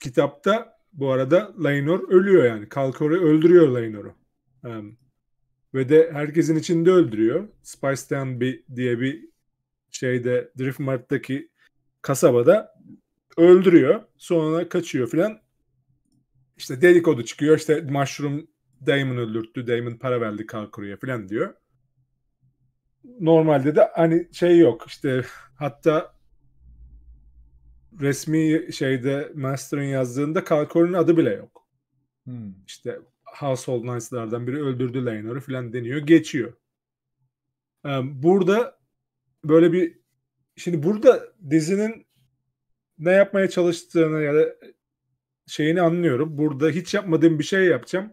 kitapta bu arada Lainor ölüyor yani. Kalkor'u öldürüyor Lainor'u. Um, ve de herkesin içinde öldürüyor. Spice Town bir, diye bir şeyde Driftmart'taki kasabada öldürüyor. Sonra kaçıyor filan. İşte dedikodu çıkıyor. İşte Mushroom Damon öldürttü. Damon para verdi Kalkuru'ya filan diyor. Normalde de hani şey yok. İşte hatta resmi şeyde Master'ın yazdığında Kalkuru'nun adı bile yok. Hmm. İşte Household Knights'lardan biri öldürdü Laner'ı filan deniyor. Geçiyor. Ee, burada böyle bir şimdi burada dizinin ne yapmaya çalıştığını ya da şeyini anlıyorum. Burada hiç yapmadığım bir şey yapacağım.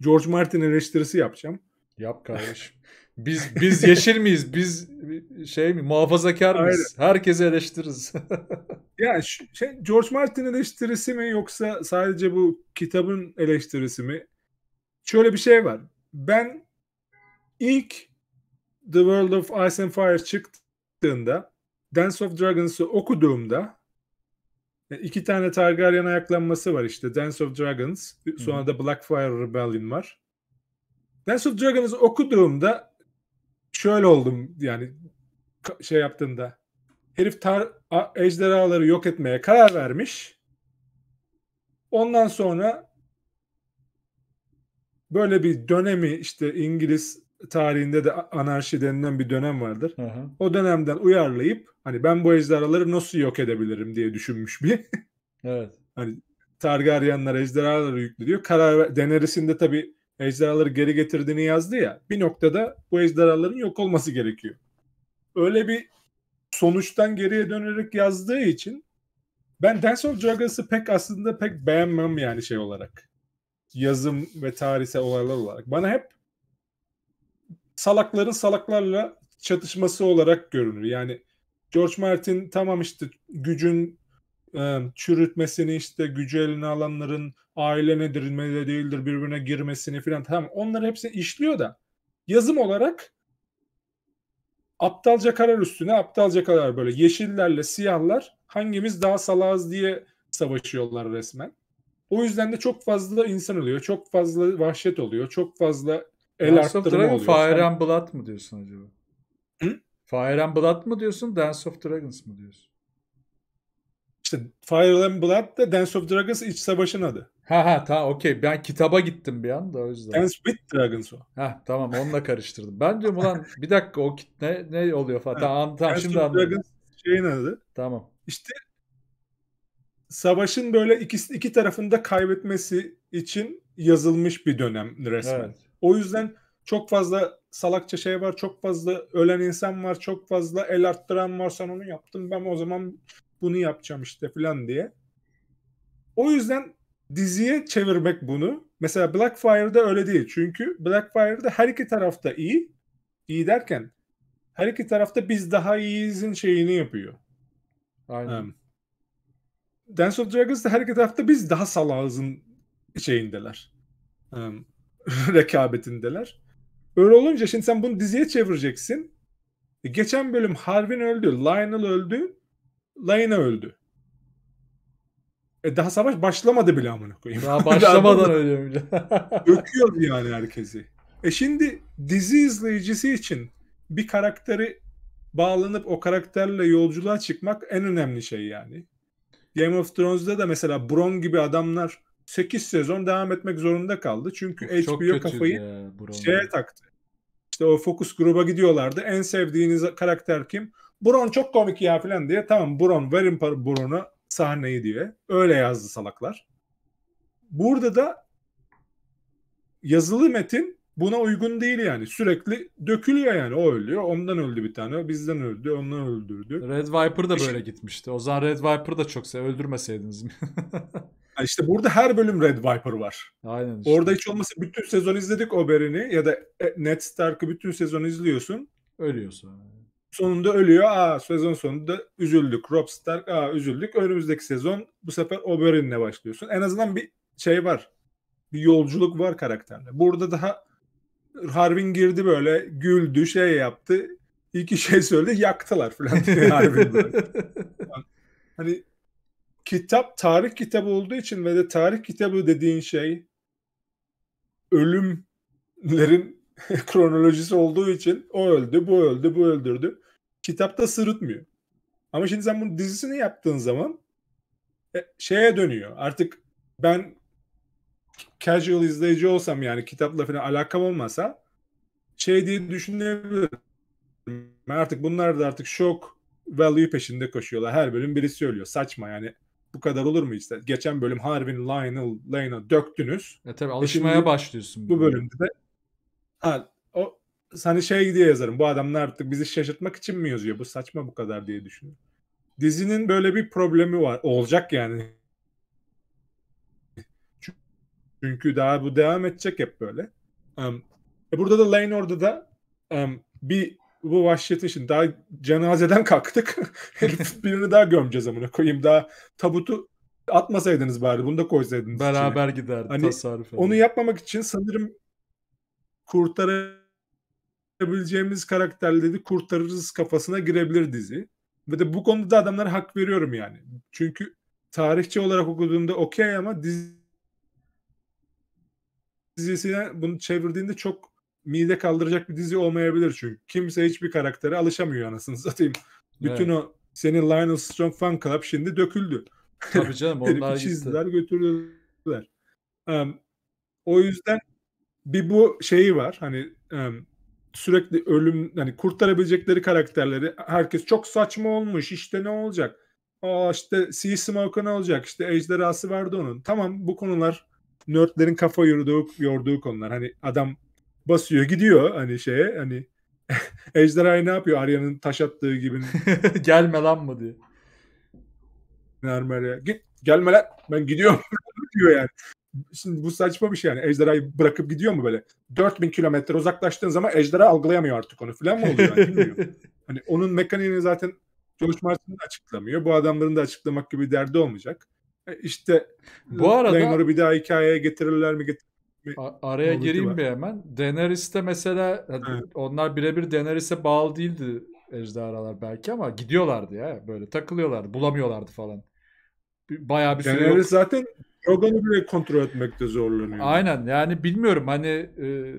George Martin eleştirisi yapacağım. Yap kardeşim. Biz biz yeşil miyiz? Biz şey mi muhafazakar mıyız? Aynen. Herkesi eleştiririz. yani şu, şey, George Martin eleştirisi mi yoksa sadece bu kitabın eleştirisi mi? Şöyle bir şey var. Ben ilk The World of Ice and Fire çıktığında Dance of Dragons'ı okuduğumda e, iki tane Targaryen ayaklanması var işte. Dance of Dragons, sonra da Blackfire Rebellion var. Dance of Dragons'ı okuduğumda şöyle oldum yani şey yaptığımda. Herif tar ejderhaları yok etmeye karar vermiş. Ondan sonra böyle bir dönemi işte İngiliz tarihinde de anarşi denilen bir dönem vardır. Hı hı. O dönemden uyarlayıp hani ben bu ejderhaları nasıl yok edebilirim diye düşünmüş bir. evet. Hani Targaryenler ejderhaları yüklü Karar denerisinde tabii ejderhaları geri getirdiğini yazdı ya. Bir noktada bu ejderhaların yok olması gerekiyor. Öyle bir sonuçtan geriye dönerek yazdığı için ben Dance of Dragons'ı pek aslında pek beğenmem yani şey olarak. Yazım ve tarihsel olaylar olarak. Bana hep salakların salaklarla çatışması olarak görünür. Yani George Martin tamam işte gücün e, çürütmesini işte gücü eline alanların aile nedir ne değildir birbirine girmesini filan tamam onları hepsini işliyor da yazım olarak aptalca karar üstüne aptalca karar böyle yeşillerle siyahlar hangimiz daha salaz diye savaşıyorlar resmen. O yüzden de çok fazla insan oluyor, çok fazla vahşet oluyor, çok fazla El Dance of Dragon oluyor. Fire and Blood mı diyorsun acaba? Hı? Fire and Blood mı diyorsun Dance of Dragons mı diyorsun? İşte Fire and Blood da Dance of Dragons iç savaşın adı. Ha ha tamam okey. Ben kitaba gittim bir anda o yüzden. Dance with Dragons o. Ha tamam onunla karıştırdım. Ben diyorum ulan bir dakika o kit ne, ne oluyor falan. tamam tamam, tamam Dance şimdi anladım. Dragons şeyin adı. Tamam. İşte savaşın böyle iki, iki tarafında kaybetmesi için yazılmış bir dönem resmen. Evet. O yüzden çok fazla salakça şey var, çok fazla ölen insan var, çok fazla el arttıran var. Sen onu yaptın, ben o zaman bunu yapacağım işte falan diye. O yüzden diziye çevirmek bunu. Mesela Blackfire'da öyle değil. Çünkü Blackfire'da her iki tarafta iyi. İyi derken her iki tarafta biz daha iyiyizin şeyini yapıyor. Aynen. Um, Dance of Dragons'da her iki tarafta biz daha salağızın şeyindeler. Um, rekabetindeler. Öyle olunca şimdi sen bunu diziye çevireceksin. E, geçen bölüm Harvin öldü, Lionel öldü, Lana öldü. E daha savaş başlamadı bile amına koyayım. Daha başlamadan öyle bile. Öküyordu yani herkesi. E şimdi dizi izleyicisi için bir karakteri bağlanıp o karakterle yolculuğa çıkmak en önemli şey yani. Game of Thrones'da da mesela Bron gibi adamlar 8 sezon devam etmek zorunda kaldı. Çünkü Çok HBO kafayı ya, şeye taktı. İşte o fokus gruba gidiyorlardı. En sevdiğiniz karakter kim? Bron çok komik ya falan diye. Tamam Buron verin Bron'u sahneyi diye. Öyle yazdı salaklar. Burada da yazılı metin buna uygun değil yani. Sürekli dökülüyor yani. O ölüyor. Ondan öldü bir tane. Bizden öldü. Ondan öldürdü. Red Viper da böyle gitmişti. O zaman Red Viper da çok sev. Öldürmeseydiniz mi? İşte burada her bölüm Red Viper var. Aynen işte. Orada hiç olmasa bütün sezon izledik Oberyn'i ya da e, Ned Stark'ı bütün sezon izliyorsun. Ölüyorsun. Sonunda ölüyor. Aa sezon sonunda üzüldük. Rob Stark aa üzüldük. Önümüzdeki sezon bu sefer Oberyn'le başlıyorsun. En azından bir şey var. Bir yolculuk var karakterle. Burada daha Harvin girdi böyle güldü şey yaptı. İki şey söyledi yaktılar falan. Harvin böyle. hani kitap tarih kitabı olduğu için ve de tarih kitabı dediğin şey ölümlerin kronolojisi olduğu için o öldü, bu öldü, bu öldürdü. Kitapta sırıtmıyor. Ama şimdi sen bunun dizisini yaptığın zaman e, şeye dönüyor. Artık ben casual izleyici olsam yani kitapla falan alakam olmasa şey diye düşünebilirim. Artık bunlar da artık şok value peşinde koşuyorlar. Her bölüm birisi ölüyor. Saçma yani bu kadar olur mu işte? Geçen bölüm Harvin Lionel Lane'a döktünüz. E tabi e alışmaya e başlıyorsun. Bu bölümde de ha, o hani şey diye yazarım. Bu adamlar artık bizi şaşırtmak için mi yazıyor? Bu saçma bu kadar diye düşünüyorum. Dizinin böyle bir problemi var. Olacak yani. Çünkü daha bu devam edecek hep böyle. Um, burada da Lane orada da um, bir bu vahşetin için daha cenazeden kalktık. birini daha gömeceğiz amına koyayım. Daha tabutu atmasaydınız bari bunu da koysaydınız. Beraber içine. giderdi hani, tasarruf. Onu yapmamak için sanırım kurtarabileceğimiz karakter dedi kurtarırız kafasına girebilir dizi. Ve de bu konuda da adamlara hak veriyorum yani. Çünkü tarihçi olarak okuduğumda okey ama dizi dizisine bunu çevirdiğinde çok mide kaldıracak bir dizi olmayabilir çünkü. Kimse hiçbir karaktere alışamıyor anasını satayım. Bütün evet. o senin Lionel Strong fan club şimdi döküldü. Tabii canım onlar çizdiler gitti. götürdüler. Um, o yüzden bir bu şeyi var hani um, sürekli ölüm hani kurtarabilecekleri karakterleri herkes çok saçma olmuş işte ne olacak? Aa işte Sea Smoke'a ne olacak? İşte ejderhası vardı onun. Tamam bu konular nörtlerin kafa yorduğu, yorduğu konular. Hani adam basıyor gidiyor hani şeye hani ejderhayı ne yapıyor Arya'nın taş attığı gibi. Gelme lan mı diyor. Nermer'e git gelme lan ben gidiyorum diyor yani. Şimdi bu saçma bir şey yani. Ejderhayı bırakıp gidiyor mu böyle? 4000 kilometre uzaklaştığın zaman ejderha algılayamıyor artık onu falan mı oluyor? Yani bilmiyorum. hani onun mekaniğini zaten George Martin açıklamıyor. Bu adamların da açıklamak gibi derdi olmayacak. E, işte bu arada Laner'ı bir daha hikayeye getirirler mi getirirler araya Olur gireyim bir hemen. Daenerys'te mesela evet. onlar birebir Daenerys'e bağlı değildi ejderhalar belki ama gidiyorlardı ya böyle takılıyorlardı bulamıyorlardı falan. Bayağı bir Daenerys süre yok. zaten Drogon'u bile kontrol etmekte zorlanıyor. Aynen yani bilmiyorum hani e,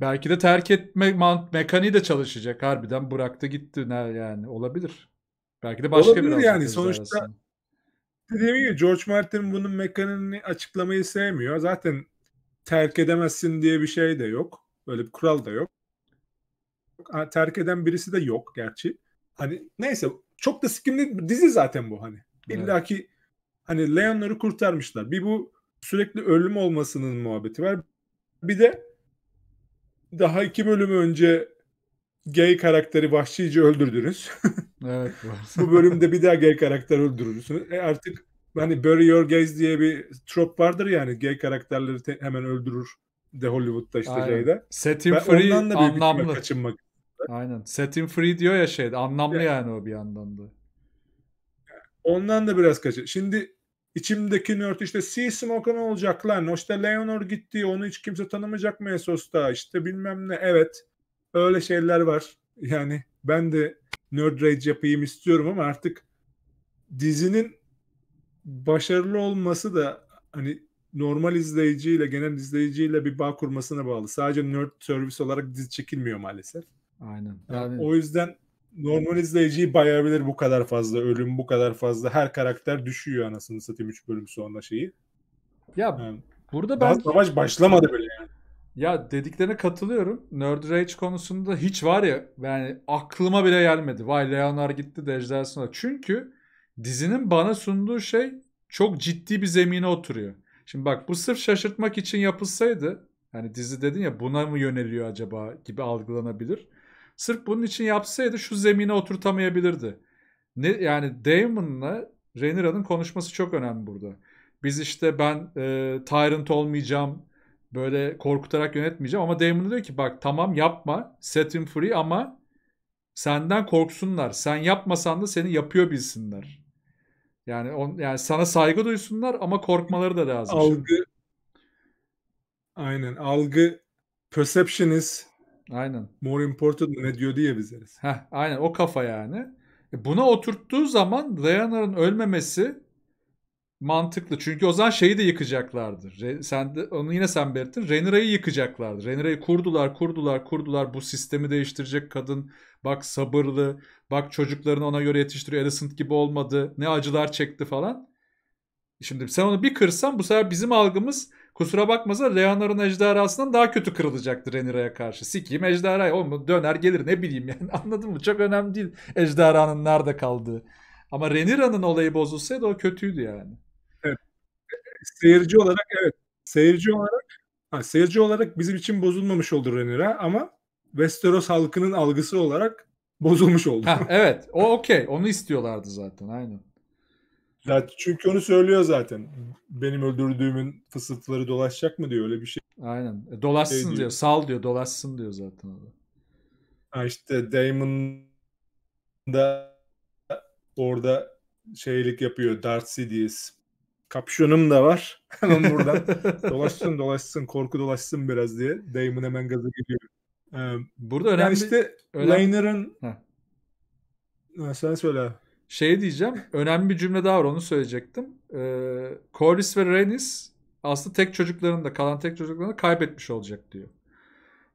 belki de terk etme man- mekaniği de çalışacak harbiden bıraktı gitti ne yani olabilir. Belki de başka olabilir bir yani sonuçta arasında. dediğim gibi George Martin bunun mekaniğini açıklamayı sevmiyor. Zaten terk edemezsin diye bir şey de yok. Böyle bir kural da yok. Ha, terk eden birisi de yok gerçi. Hani neyse çok da sikimli bir dizi zaten bu hani. İlla ki hani Leonları kurtarmışlar. Bir bu sürekli ölüm olmasının muhabbeti var. Bir de daha iki bölüm önce gay karakteri vahşice öldürdünüz. evet. Bu, bu bölümde bir daha gay karakter öldürürsünüz. E artık hani bury your gays diye bir trop vardır yani gay karakterleri te- hemen öldürür de Hollywood'da işte Aynen. şeyde. Set him ben free ondan da bir anlamlı. kaçınmak. Aynen. Set him free diyor ya şeyde anlamlı yani, yani o bir yandan da. Ondan da biraz kaçın. Şimdi içimdeki nört işte Sea Smoke olacak lan? İşte Leonor gitti. Onu hiç kimse tanımayacak mı Esos'ta? İşte bilmem ne. Evet. Öyle şeyler var. Yani ben de nerd rage yapayım istiyorum ama artık dizinin başarılı olması da hani normal izleyiciyle genel izleyiciyle bir bağ kurmasına bağlı. Sadece nerd servis olarak dizi çekilmiyor maalesef. Aynen. Yani, o yüzden normal izleyiciyi bayabilir bu kadar fazla ölüm bu kadar fazla her karakter düşüyor anasını satayım 3 bölüm sonra şeyi. Ya yani, burada ben savaş başlamadı böyle yani. Ya dediklerine katılıyorum. Nerd Rage konusunda hiç var ya yani aklıma bile gelmedi. Vay Leonard gitti de sonra Çünkü dizinin bana sunduğu şey çok ciddi bir zemine oturuyor. Şimdi bak bu sırf şaşırtmak için yapılsaydı hani dizi dedin ya buna mı yöneliyor acaba gibi algılanabilir. Sırf bunun için yapsaydı şu zemine oturtamayabilirdi. Ne, yani Damon'la Rhaenyra'nın konuşması çok önemli burada. Biz işte ben e, Tyrant olmayacağım böyle korkutarak yönetmeyeceğim ama Damon diyor ki bak tamam yapma set him free ama senden korksunlar. Sen yapmasan da seni yapıyor bilsinler. Yani on, yani sana saygı duysunlar ama korkmaları da lazım. Algı Aynen. Algı perception is Aynen. more important ne diyor diye bizleriz. Heh, aynen o kafa yani. E, buna oturttuğu zaman Dayanar'ın ölmemesi mantıklı. Çünkü o zaman şeyi de yıkacaklardı. Re, sen de, onu yine sen belirttin. Renira'yı yıkacaklardı. Renira'yı kurdular, kurdular, kurdular. Bu sistemi değiştirecek kadın Bak sabırlı, bak çocuklarını ona göre yetiştiriyor. Alicent gibi olmadı. Ne acılar çekti falan. Şimdi sen onu bir kırsan bu sefer bizim algımız kusura bakmasa Leonor'un ejderhasından daha kötü kırılacaktır Renira'ya karşı. Sikiyim ejderhaya o mu? döner gelir ne bileyim yani anladın mı? Çok önemli değil ejderhanın nerede kaldığı. Ama Renira'nın olayı bozulsaydı o kötüydü yani. Evet. Seyirci olarak evet. Seyirci olarak ha, seyirci olarak bizim için bozulmamış olur Renira ama Westeros halkının algısı olarak bozulmuş oldu. Ha, evet o okey onu istiyorlardı zaten aynen. Zaten çünkü onu söylüyor zaten. Benim öldürdüğümün fısıltıları dolaşacak mı diyor öyle bir şey. Aynen. E, dolaşsın şey diyor. diyor. Sal diyor. Dolaşsın diyor zaten orada. Ha işte Damon da orada şeylik yapıyor. Darcy Sidious. Kapşonum da var. Hemen buradan dolaşsın dolaşsın korku dolaşsın biraz diye. Damon hemen gazı gidiyor. Ee, Burada önemli... Yani işte önemli... sen söyle. Şey diyeceğim. önemli bir cümle daha var onu söyleyecektim. Ee, Corlys ve Rhaenys aslında tek çocuklarını da kalan tek çocuklarını da kaybetmiş olacak diyor.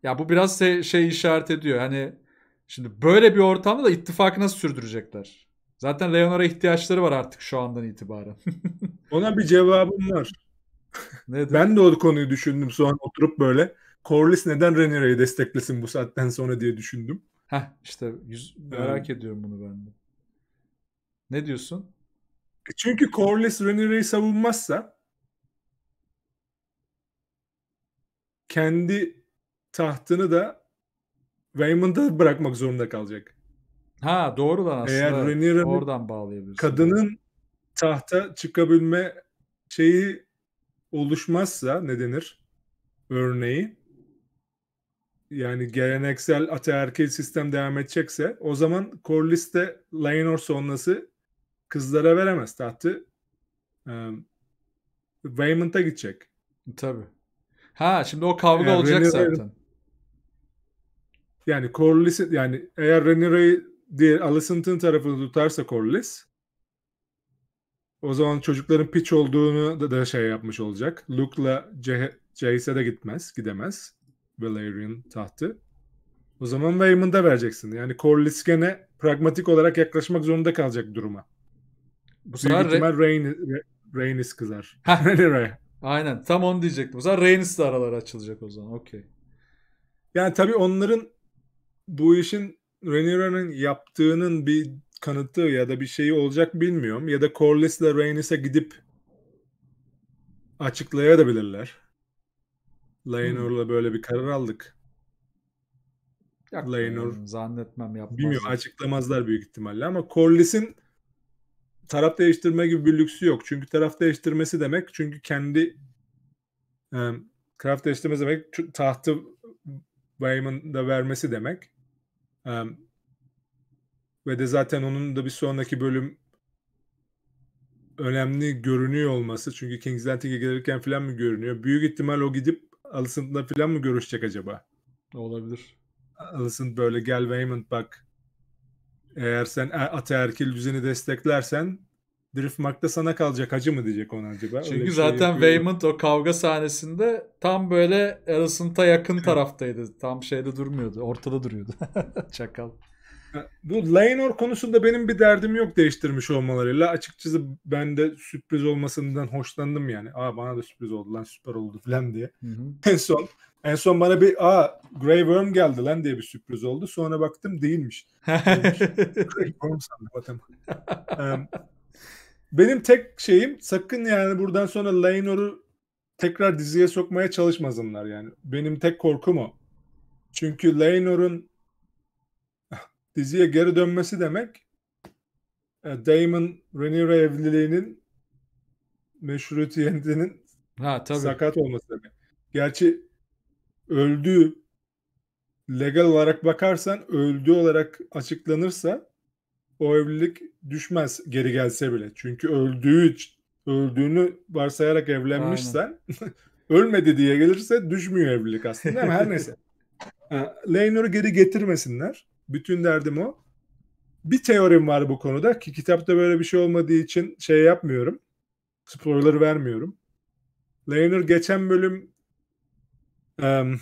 Ya bu biraz şey, şey işaret ediyor. Hani şimdi böyle bir ortamda da ittifakı nasıl sürdürecekler? Zaten Leonor'a ihtiyaçları var artık şu andan itibaren. Ona bir cevabım var. Nedir? Ben de o konuyu düşündüm sonra oturup böyle. Corliss neden Rhaenyra'yı desteklesin bu saatten sonra diye düşündüm. Ha, işte yüz, merak ee, ediyorum bunu ben de. Ne diyorsun? E, çünkü Corliss Rhaenyra'yı savunmazsa kendi tahtını da Raymond'a bırakmak zorunda kalacak. Ha doğru lan aslında. Eğer Rhaenyra'nın oradan bağlayabilirsin. Kadının tahta çıkabilme şeyi oluşmazsa ne denir? Örneği yani geleneksel ataerkil sistem devam edecekse o zaman Corliss de Laenor sonrası kızlara veremez tahtı. Ee, Waymond'a gidecek. Tabii. Ha şimdi o kavga yani olacak Rhaenyra, zaten. Yani Corliss yani eğer Rhaenyra'yı diğer Alicent'ın tarafını tutarsa Corliss o zaman çocukların piç olduğunu da, da şey yapmış olacak. Luke'la Jace'e de gitmez, gidemez. Valerian tahtı. O zaman Waymond'a vereceksin. Yani Corlys gene pragmatik olarak yaklaşmak zorunda kalacak duruma. Bu sefer Büyük ihtimal Rhaen- Rhaenys kızar. Aynen. Tam onu diyecektim. Bu zaman Rhaenys de araları açılacak o zaman. Okey. Yani tabii onların bu işin Rhaenyra'nın yaptığının bir kanıtı ya da bir şeyi olacak bilmiyorum. Ya da Corlys ile Rhaenys'e gidip açıklayabilirler. Lanor'la böyle bir karar aldık. Laynor. Zannetmem yapmaz. Bilmiyorum açıklamazlar büyük ihtimalle ama Corliss'in taraf değiştirme gibi bir lüksü yok. Çünkü taraf değiştirmesi demek çünkü kendi e, taraf değiştirmesi demek tahtı Wayman'da vermesi demek. E, ve de zaten onun da bir sonraki bölüm önemli görünüyor olması. Çünkü King's Landing'e gelirken falan mı görünüyor? Büyük ihtimal o gidip Allison'la falan mı görüşecek acaba? Olabilir. Allison böyle gel Waymond bak eğer sen e, ataerkil düzeni desteklersen Driftmark da sana kalacak Acı mı diyecek ona acaba? Çünkü Öyle şey zaten şey Waymond o kavga sahnesinde tam böyle Allison'ta yakın taraftaydı. Tam şeyde durmuyordu. Ortada duruyordu. Çakal. Bu Laynor konusunda benim bir derdim yok değiştirmiş olmalarıyla. Açıkçası ben de sürpriz olmasından hoşlandım yani. Aa bana da sürpriz oldu lan süper oldu falan diye. Hı hı. En son en son bana bir aa Grey Worm geldi lan diye bir sürpriz oldu. Sonra baktım değilmiş. Grey Worm sandım um, benim tek şeyim sakın yani buradan sonra Laynor'u tekrar diziye sokmaya çalışmasınlar yani. Benim tek korkum o. Çünkü Laynor'un diziye geri dönmesi demek e, Damon Rhaenyra evliliğinin meşrutiyetinin ha, tabii. sakat olması demek. Gerçi öldüğü legal olarak bakarsan öldüğü olarak açıklanırsa o evlilik düşmez geri gelse bile. Çünkü öldüğü öldüğünü varsayarak evlenmişsen ölmedi diye gelirse düşmüyor evlilik aslında ama her neyse. Laner'ı geri getirmesinler. Bütün derdim o. Bir teorim var bu konuda ki kitapta böyle bir şey olmadığı için şey yapmıyorum. Spoiler vermiyorum. Laner geçen bölüm um,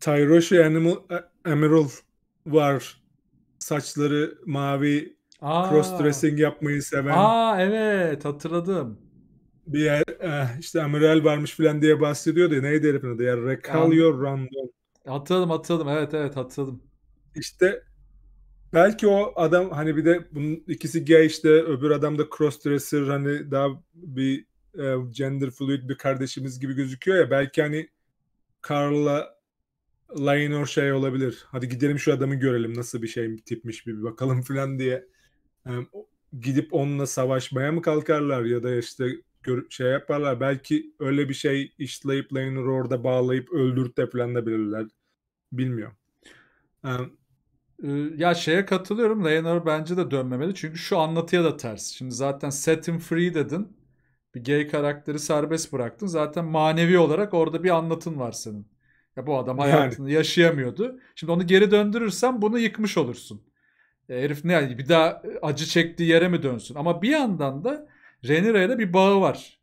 Tyroshi Animal, e, Emerald var. Saçları mavi Aa. crossdressing yapmayı seven. Aa evet hatırladım. Bir yer eh, işte Amiral varmış filan diye bahsediyordu ya. Neydi herifin adı ya? Recalio Randon. Hatırladım hatırladım. Evet evet hatırladım. İşte belki o adam hani bir de bunun ikisi gay işte öbür adam da crossdresser hani daha bir e, gender fluid bir kardeşimiz gibi gözüküyor ya belki hani Carl'la Lainor şey olabilir. Hadi gidelim şu adamı görelim nasıl bir şey tipmiş bir bakalım falan diye. E, gidip onunla savaşmaya mı kalkarlar ya da işte gör, şey yaparlar. Belki öyle bir şey işleyip Lainor orada bağlayıp öldürüp de falan bilirler. Bilmiyorum. Ee, ya şeye katılıyorum. Leonor bence de dönmemeli. Çünkü şu anlatıya da ters. Şimdi zaten set him free dedin. Bir gay karakteri serbest bıraktın. Zaten manevi olarak orada bir anlatın var senin. Ya bu adam hayatını yani. yaşayamıyordu. Şimdi onu geri döndürürsen bunu yıkmış olursun. E, herif ne yani bir daha e, acı çektiği yere mi dönsün? Ama bir yandan da Renira ile bir bağı var.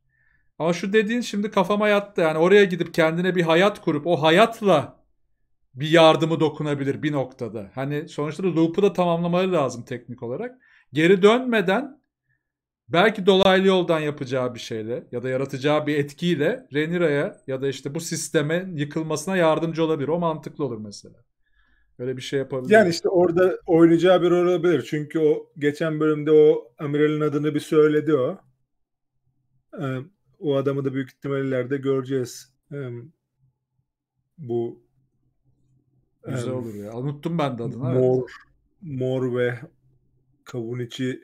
Ama şu dediğin şimdi kafama yattı. Yani oraya gidip kendine bir hayat kurup o hayatla bir yardımı dokunabilir bir noktada. Hani sonuçta da loop'u da tamamlamaları lazım teknik olarak. Geri dönmeden belki dolaylı yoldan yapacağı bir şeyle ya da yaratacağı bir etkiyle Renira'ya ya da işte bu sisteme yıkılmasına yardımcı olabilir. O mantıklı olur mesela. Öyle bir şey yapabilir. Yani işte orada oynayacağı bir rol olabilir. Çünkü o geçen bölümde o amiralin adını bir söyledi o. Ee, o adamı da büyük ihtimalle ileride göreceğiz. Ee, bu Güzel olur ya. Unuttum ben de adını. Mor, evet. mor ve kavun içi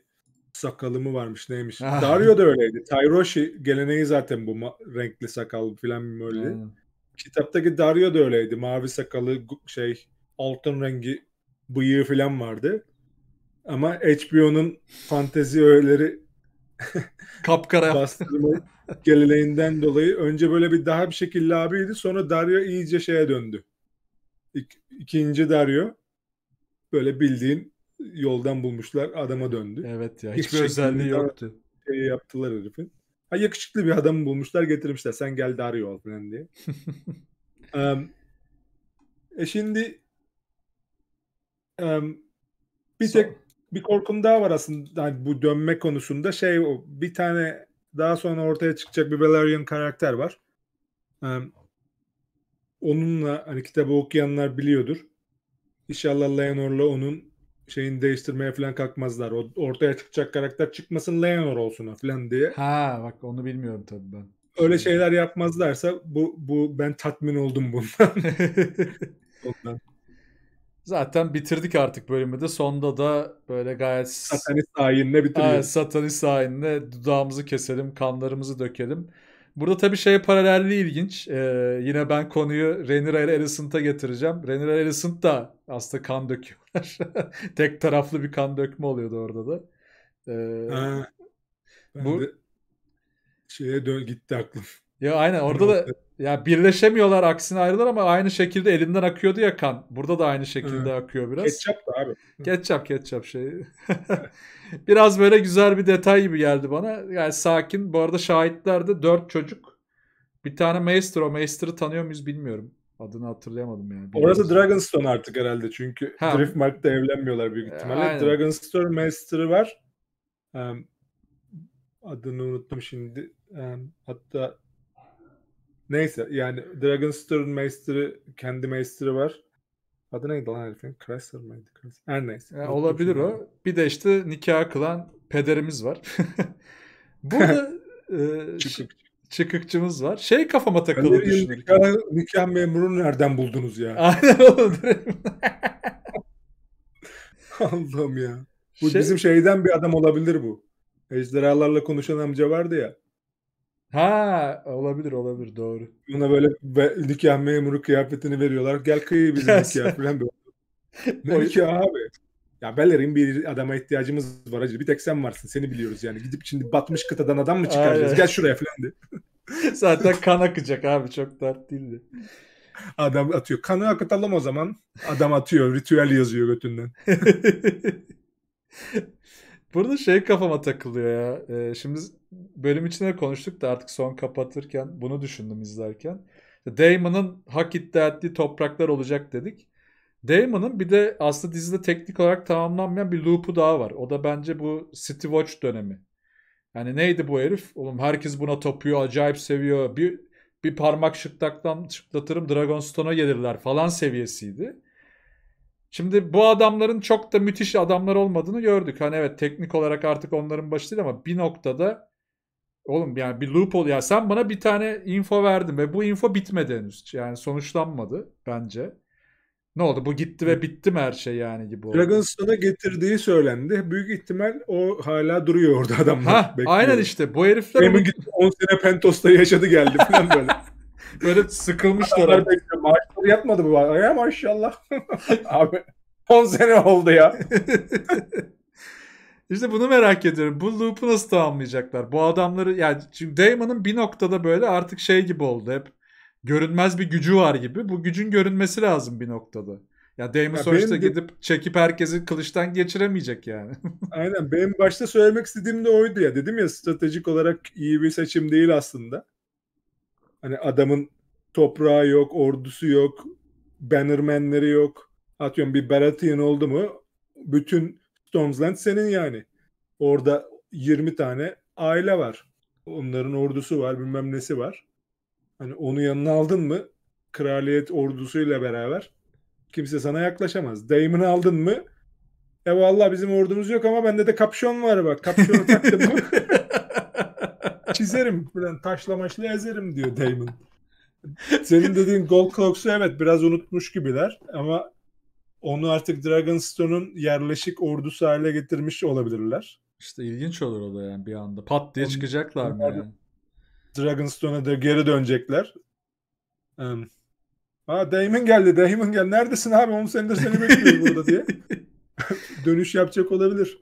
sakalı mı varmış neymiş. Dario da öyleydi. Tairoshi geleneği zaten bu renkli sakal falan böyle. Hmm. Kitaptaki Dario da öyleydi. Mavi sakalı şey altın rengi bıyığı falan vardı. Ama HBO'nun fantezi öğeleri kapkara bastırma geleneğinden dolayı önce böyle bir daha bir şekilde abiydi sonra Dario iyice şeye döndü. İk, ikinci Dario böyle bildiğin yoldan bulmuşlar adama döndü. Evet ya hiçbir özelliği yoktu. Şey yaptılar herifin. Ha, yakışıklı bir adamı bulmuşlar getirmişler sen gel Dario ol falan diye. um, e şimdi um, bir tek bir korkum daha var aslında hani bu dönme konusunda şey o bir tane daha sonra ortaya çıkacak bir Valerian karakter var. Um, onunla hani kitabı okuyanlar biliyordur. İnşallah Leonor'la onun şeyini değiştirmeye falan kalkmazlar. O ortaya çıkacak karakter çıkmasın Leonor olsun falan diye. Ha bak onu bilmiyorum tabii ben. Öyle şeyler yapmazlarsa bu bu ben tatmin oldum bundan. bundan. Zaten bitirdik artık bölümü de. Sonda da böyle gayet satanist ayinle bitiriyoruz. Evet, satanist ayinle dudağımızı keselim, kanlarımızı dökelim. Burada tabii şey paralelliği ilginç. Ee, yine ben konuyu Rainier Alicent'a getireceğim. Rainier Alicent da aslında kan döküyorlar. Tek taraflı bir kan dökme oluyordu orada da. Ee, ha, bu şeye dön gitti aklım. Ya aynen orada da ya birleşemiyorlar aksine ayrılır ama aynı şekilde elinden akıyordu ya kan. Burada da aynı şekilde Hı. akıyor biraz. Ketçap da abi. Ketçap ketçap şey. biraz böyle güzel bir detay gibi geldi bana. Yani sakin. Bu arada şahitler de dört çocuk. Bir tane Maestro. Maester'ı tanıyor muyuz bilmiyorum. Adını hatırlayamadım yani. Biliyoruz. Orası Dragonstone artık herhalde çünkü ha. Driftmark'ta evlenmiyorlar büyük e, ihtimalle. Aynen. Dragonstone Master'ı var. Um, adını unuttum şimdi. Um, hatta Neyse yani Dragonstone Master'ı kendi Master'ı var. Adı neydi lan herifin? Chrysler mıydı? Her neyse. Yani e, olabilir o. Bir de işte nikah kılan pederimiz var. Burada e, Çıkık. çıkıkçımız var. Şey kafama takıldı düşündüm. Nikah, nikah memurunu nereden buldunuz ya? Aynen oğlum. Allah'ım ya. Bu şey... bizim şeyden bir adam olabilir bu. Ejderhalarla konuşan amca vardı ya. Ha olabilir olabilir doğru. Buna böyle be, nikah memuru kıyafetini veriyorlar. Gel kıyı bizim nikah falan böyle. ne abi? Ya Beller'in bir adama ihtiyacımız var acı. Bir tek sen varsın. Seni biliyoruz yani. Gidip şimdi batmış kıtadan adam mı çıkaracağız? Aynen. Gel şuraya falan de. Zaten kan akacak abi. Çok dert değildi. Adam atıyor. Kanı akıtalım o zaman. Adam atıyor. Ritüel yazıyor götünden. Burada şey kafama takılıyor ya. Ee, şimdi bölüm içinde konuştuk da artık son kapatırken bunu düşündüm izlerken. Damon'ın hak iddia ettiği topraklar olacak dedik. Damon'ın bir de aslında dizide teknik olarak tamamlanmayan bir loop'u daha var. O da bence bu City Watch dönemi. Yani neydi bu herif? Oğlum herkes buna topuyor, acayip seviyor. Bir, bir parmak şıktaktan şıklatırım Dragonstone'a gelirler falan seviyesiydi. Şimdi bu adamların çok da müthiş adamlar olmadığını gördük. Hani evet teknik olarak artık onların başı değil ama bir noktada Oğlum yani bir loophole ya sen bana bir tane info verdin ve bu info bitmedi henüz. Yani sonuçlanmadı bence. Ne oldu bu gitti ve bitti mi her şey yani gibi oldu. Dragonstone getirdiği söylendi. Büyük ihtimal o hala duruyor orada adamlar. Ha, aynen işte bu herifler... Benim onu... 10 sene Pentos'ta yaşadı geldi falan böyle. böyle sıkılmışlar. artık. Maaşları yatmadı bu. Ya maşallah. Abi 10 sene oldu ya. İşte bunu merak ediyorum. Bu loop'u nasıl tamamlayacaklar? Bu adamları yani çünkü Damon'ın bir noktada böyle artık şey gibi oldu hep. Görünmez bir gücü var gibi. Bu gücün görünmesi lazım bir noktada. Ya Damon ya sonuçta benim... gidip çekip herkesi kılıçtan geçiremeyecek yani. Aynen. Benim başta söylemek istediğim de oydu ya. Dedim ya stratejik olarak iyi bir seçim değil aslında. Hani adamın toprağı yok, ordusu yok, bannermenleri yok. Atıyorum bir Baratheon oldu mu bütün Domsland senin yani. Orada 20 tane aile var. Onların ordusu var bilmem nesi var. Hani onu yanına aldın mı kraliyet ordusuyla beraber kimse sana yaklaşamaz. Damon'ı aldın mı ya e, vallahi bizim ordumuz yok ama bende de kapşon var bak. Kapşonu taktım çizerim. Falan, taşla maşla ezerim diyor Daemon. Senin dediğin Gold Clocks'u evet biraz unutmuş gibiler ama onu artık Dragonstone'un yerleşik ordusu hale getirmiş olabilirler. İşte ilginç olur o da yani bir anda. Pat diye Onun, çıkacaklar mı yani? Dragonstone'a da geri dönecekler. Um, Aa Damon geldi, Damon geldi. Neredesin abi? 10 senedir seni bekliyoruz burada diye. Dönüş yapacak olabilir.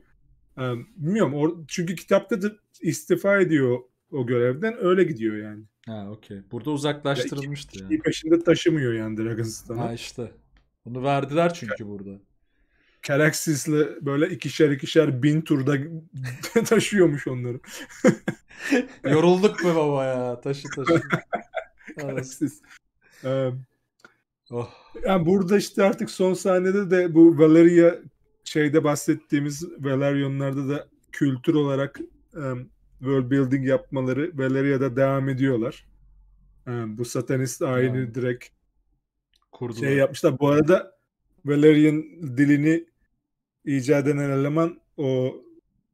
Um, bilmiyorum. Or- çünkü kitapta da istifa ediyor o görevden. Öyle gidiyor yani. Ha okey. Burada uzaklaştırılmıştı ya, yani. peşinde taşımıyor yani Dragonstone'a. Ha işte. Bunu verdiler çünkü burada. Karaksis'le böyle ikişer ikişer bin turda taşıyormuş onları. Yorulduk be baba ya. Taşı taşı. Karaksis. Oh. Yani burada işte artık son sahnede de bu Valeria şeyde bahsettiğimiz Valerionlarda da kültür olarak um, world building yapmaları Valeria'da devam ediyorlar. Um, bu satanist ayini hmm. direkt kurdular. Şey yapmışlar. Bu arada Valerian dilini icat eden eleman o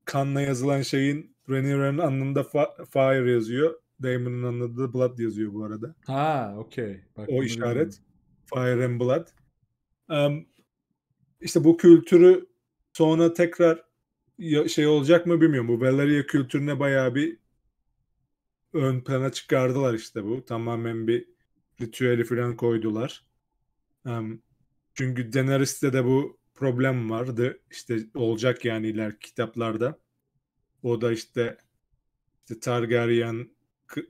kanla yazılan şeyin Rhaenyra'nın anlamında fire yazıyor. Damon'un anladığı blood yazıyor bu arada. Ha, okey. O işaret. Fire and blood. Um, işte bu kültürü sonra tekrar şey olacak mı bilmiyorum. Bu Valeria kültürüne bayağı bir ön plana çıkardılar işte bu. Tamamen bir ritüeli falan koydular çünkü Daenerys'te de bu problem vardı. İşte olacak yani iler kitaplarda. O da işte, işte Targaryen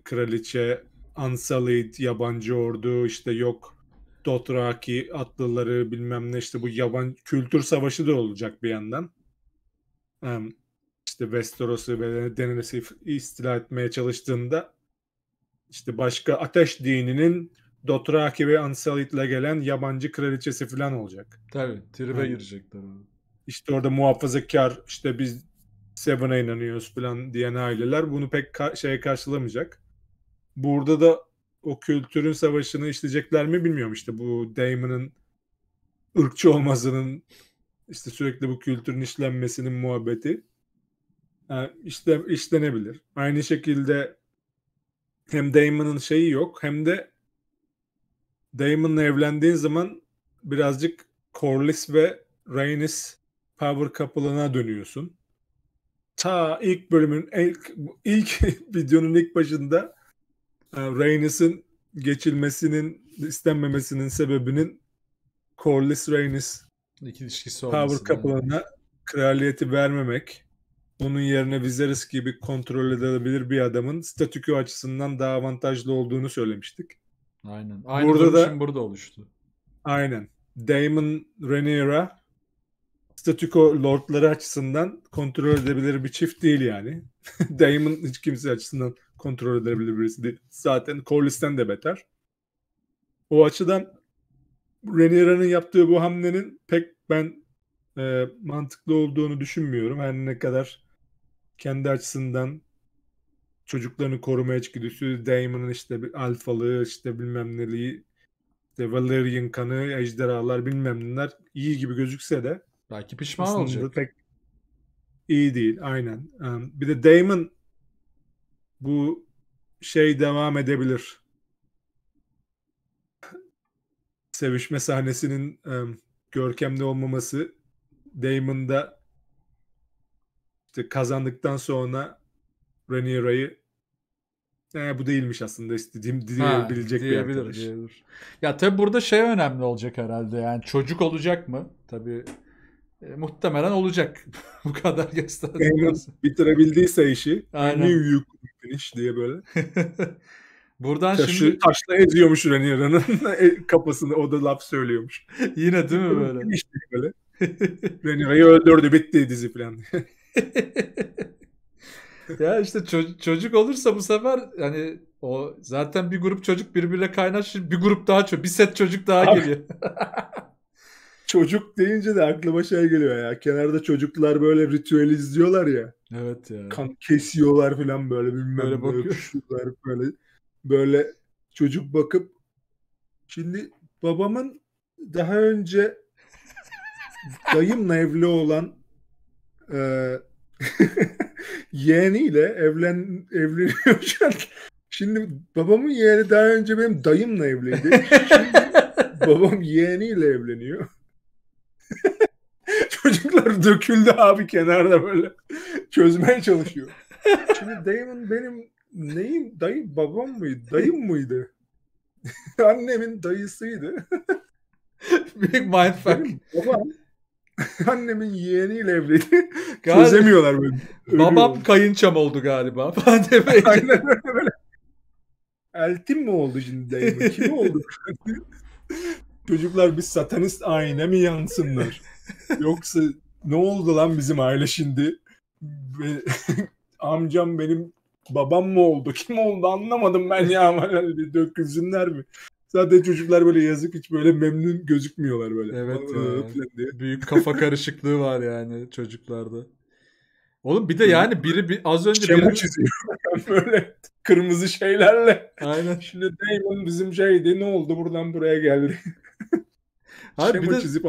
kraliçe Unsullied yabancı ordu işte yok Dothraki atlıları bilmem ne işte bu yaban kültür savaşı da olacak bir yandan. Um, işte Westeros'u ve Daenerys'i istila etmeye çalıştığında işte başka ateş dininin Dothraki ve ile gelen yabancı kraliçesi falan olacak. Tabii tribe ha. girecekler. İşte orada muhafazakar işte biz Seven'a inanıyoruz falan diyen aileler bunu pek ka- şeye karşılamayacak. Burada da o kültürün savaşını işleyecekler mi bilmiyorum işte bu Damon'ın ırkçı olmasının işte sürekli bu kültürün işlenmesinin muhabbeti yani işte işlenebilir. Aynı şekilde hem Damon'ın şeyi yok hem de Damon'la evlendiğin zaman birazcık Corliss ve Rhaenys power couple'ına dönüyorsun. Ta ilk bölümün ilk ilk videonun ilk başında e, Rhaenys'in geçilmesinin istenmemesinin sebebinin Corliss Rhaenys ilişkisi power couple'ına kraliyeti vermemek. Onun yerine Viserys gibi kontrol edilebilir bir adamın statükü açısından daha avantajlı olduğunu söylemiştik. Aynen. Aynı burada da burada oluştu. Aynen. Damon Rhaenyra statüko lordları açısından kontrol edilebilir bir çift değil yani. Damon hiç kimse açısından kontrol edilebilir birisi değil. Zaten Corlys'ten de beter. O açıdan Rhaenyra'nın yaptığı bu hamlenin pek ben e, mantıklı olduğunu düşünmüyorum. Her ne kadar kendi açısından çocuklarını koruma içgüdüsü, Damon'ın işte bir alfalığı, işte bilmem neliği, işte Valerian kanı, ejderhalar bilmem neler iyi gibi gözükse de belki pişman olacak. Pek iyi değil aynen. Um, bir de Damon bu şey devam edebilir. Sevişme sahnesinin um, görkemli olmaması Damon'da işte kazandıktan sonra Raniera'yı ee, bu değilmiş aslında istediğim diyebilecek ha, bir arkadaş. Diyebilir. Ya tabi burada şey önemli olacak herhalde yani çocuk olacak mı? Tabi e, muhtemelen olacak bu kadar gösterdi. bitirebildiyse işi Aynen. New York finish diye böyle. Buradan Taşı, şimdi... Taşla eziyormuş Raniera'nın e, kafasını o da laf söylüyormuş. Yine değil mi böyle? İşte böyle. Raniera'yı öldürdü bitti dizi falan ya işte ço- çocuk olursa bu sefer hani o zaten bir grup çocuk birbiriyle kaynaşır. Bir grup daha çocuk, bir set çocuk daha Abi, geliyor. çocuk deyince de aklıma şey geliyor ya. Kenarda çocuklar böyle ritüel izliyorlar ya. Evet ya. Kan kesiyorlar falan böyle bilmem böyle bakıyorlar böyle. Böyle çocuk bakıp şimdi babamın daha önce dayımla evli olan e, yeğeniyle evlen evleniyor şu Şimdi babamın yeğeni daha önce benim dayımla evlendi. Şimdi babam yeğeniyle evleniyor. Çocuklar döküldü abi kenarda böyle çözmeye çalışıyor. Şimdi dayımın benim neyim dayı babam mıydı dayım mıydı? Annemin dayısıydı. Büyük mindfuck. Benim babam annemin yeğeniyle evliydi. Gal- Çözemiyorlar böyle. Babam kayınçam oldu galiba. Aynen böyle. Eltim mi oldu şimdi dayım? Kim oldu? Çocuklar biz satanist ayine mi yansınlar? Yoksa ne oldu lan bizim aile şimdi? Ve, amcam benim babam mı oldu? Kim oldu anlamadım ben ya. Dökülsünler mi? Zaten çocuklar böyle yazık hiç böyle memnun gözükmüyorlar böyle. Evet ya. Büyük kafa karışıklığı var yani çocuklarda. Oğlum bir de yani biri bir, az önce Şema biri... çiziyor. böyle kırmızı şeylerle. Aynen. Şimdi Damon bizim şeydi ne oldu buradan buraya geldi. Hayır, bir de çizip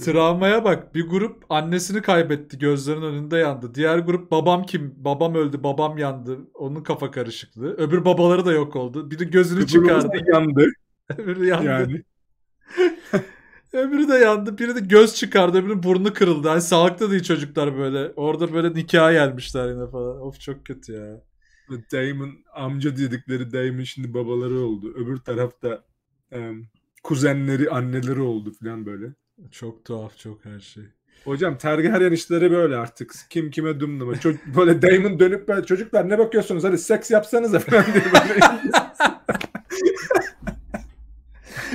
Travmaya bak. Bir grup annesini kaybetti. Gözlerinin önünde yandı. Diğer grup babam kim? Babam öldü. Babam yandı. Onun kafa karışıklığı. Öbür babaları da yok oldu. Biri gözünü Öbürü çıkardı. yandı. Öbürü yandı. Yani. Öbürü de yandı. Biri de göz çıkardı. Öbürünün burnu kırıldı. Hani sağlıklı değil çocuklar böyle. Orada böyle nikah gelmişler yine falan. Of çok kötü ya. Damon amca dedikleri Damon şimdi babaları oldu. Öbür tarafta um, kuzenleri, anneleri oldu falan böyle. Çok tuhaf çok her şey. Hocam Targaryen işleri böyle artık. Kim kime dumduma. Ço- böyle Damon dönüp böyle çocuklar ne bakıyorsunuz hadi seks yapsanız efendim diye böyle.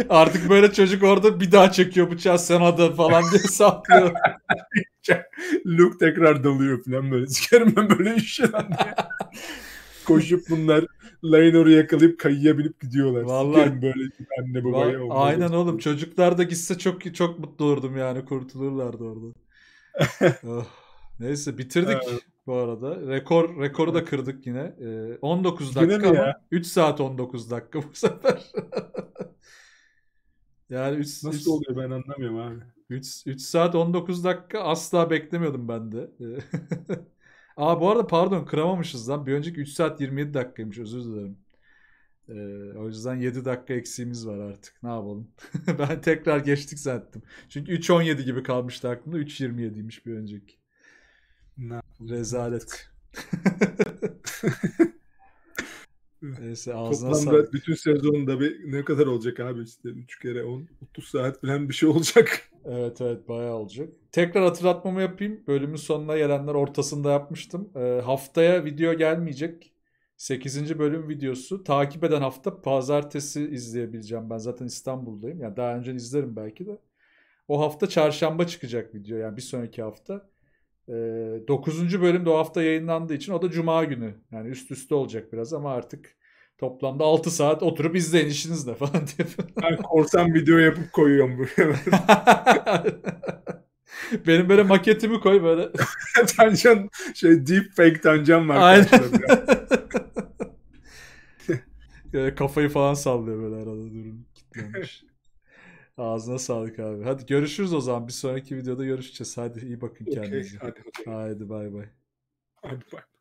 Artık böyle çocuk orada bir daha çekiyor bıçağı sen adı falan diye saplıyor. Luke tekrar dalıyor falan böyle. Sikerim ben böyle işe Koşup bunlar Lainer'ı yakalayıp kayıya binip gidiyorlar. Vallahi böyle anne babaya. Va- aynen oğlum çocuklar da gitse çok çok mutlu olurdum yani kurtulurlardı orada. Oh. neyse bitirdik bu arada. Rekor rekoru da kırdık yine. Ee, 19 dakika yine ama ya? 3 saat 19 dakika bu sefer. yani 3 Nasıl üç, oluyor ben anlamıyorum abi. 3, 3 saat 19 dakika asla beklemiyordum ben de. Ee, Aa bu arada pardon kıramamışız lan. Bir önceki 3 saat 27 dakikaymış özür dilerim. Ee, o yüzden 7 dakika eksiğimiz var artık. Ne yapalım? ben tekrar geçtik zannettim. Çünkü 3.17 gibi kalmıştı aklımda. 3.27'ymiş bir önceki. Ne Rezalet. Neyse ağzına Toplamda sağlık. bütün sezonunda bir ne kadar olacak abi işte 3 kere 10 30 saat falan bir şey olacak. Evet evet bayağı olacak. Tekrar hatırlatmamı yapayım. Bölümün sonuna gelenler ortasında yapmıştım. E, haftaya video gelmeyecek. 8. bölüm videosu. Takip eden hafta pazartesi izleyebileceğim. Ben zaten İstanbul'dayım. Yani daha önce izlerim belki de. O hafta çarşamba çıkacak video. Yani bir sonraki hafta. E, ee, 9. bölüm de o hafta yayınlandığı için o da cuma günü. Yani üst üste olacak biraz ama artık Toplamda 6 saat oturup izleyin işinizde falan diye. Ben korsan video yapıp koyuyorum buraya. Benim böyle maketimi koy böyle. tancan şey deep fake tancan var. Aynen. yani kafayı falan sallıyor böyle arada durum. Kitlenmiş. Ağzına sağlık abi. Hadi görüşürüz o zaman. Bir sonraki videoda görüşeceğiz. Hadi iyi bakın okay, kendinize. Hadi, hadi. hadi bay bay. Hadi bay.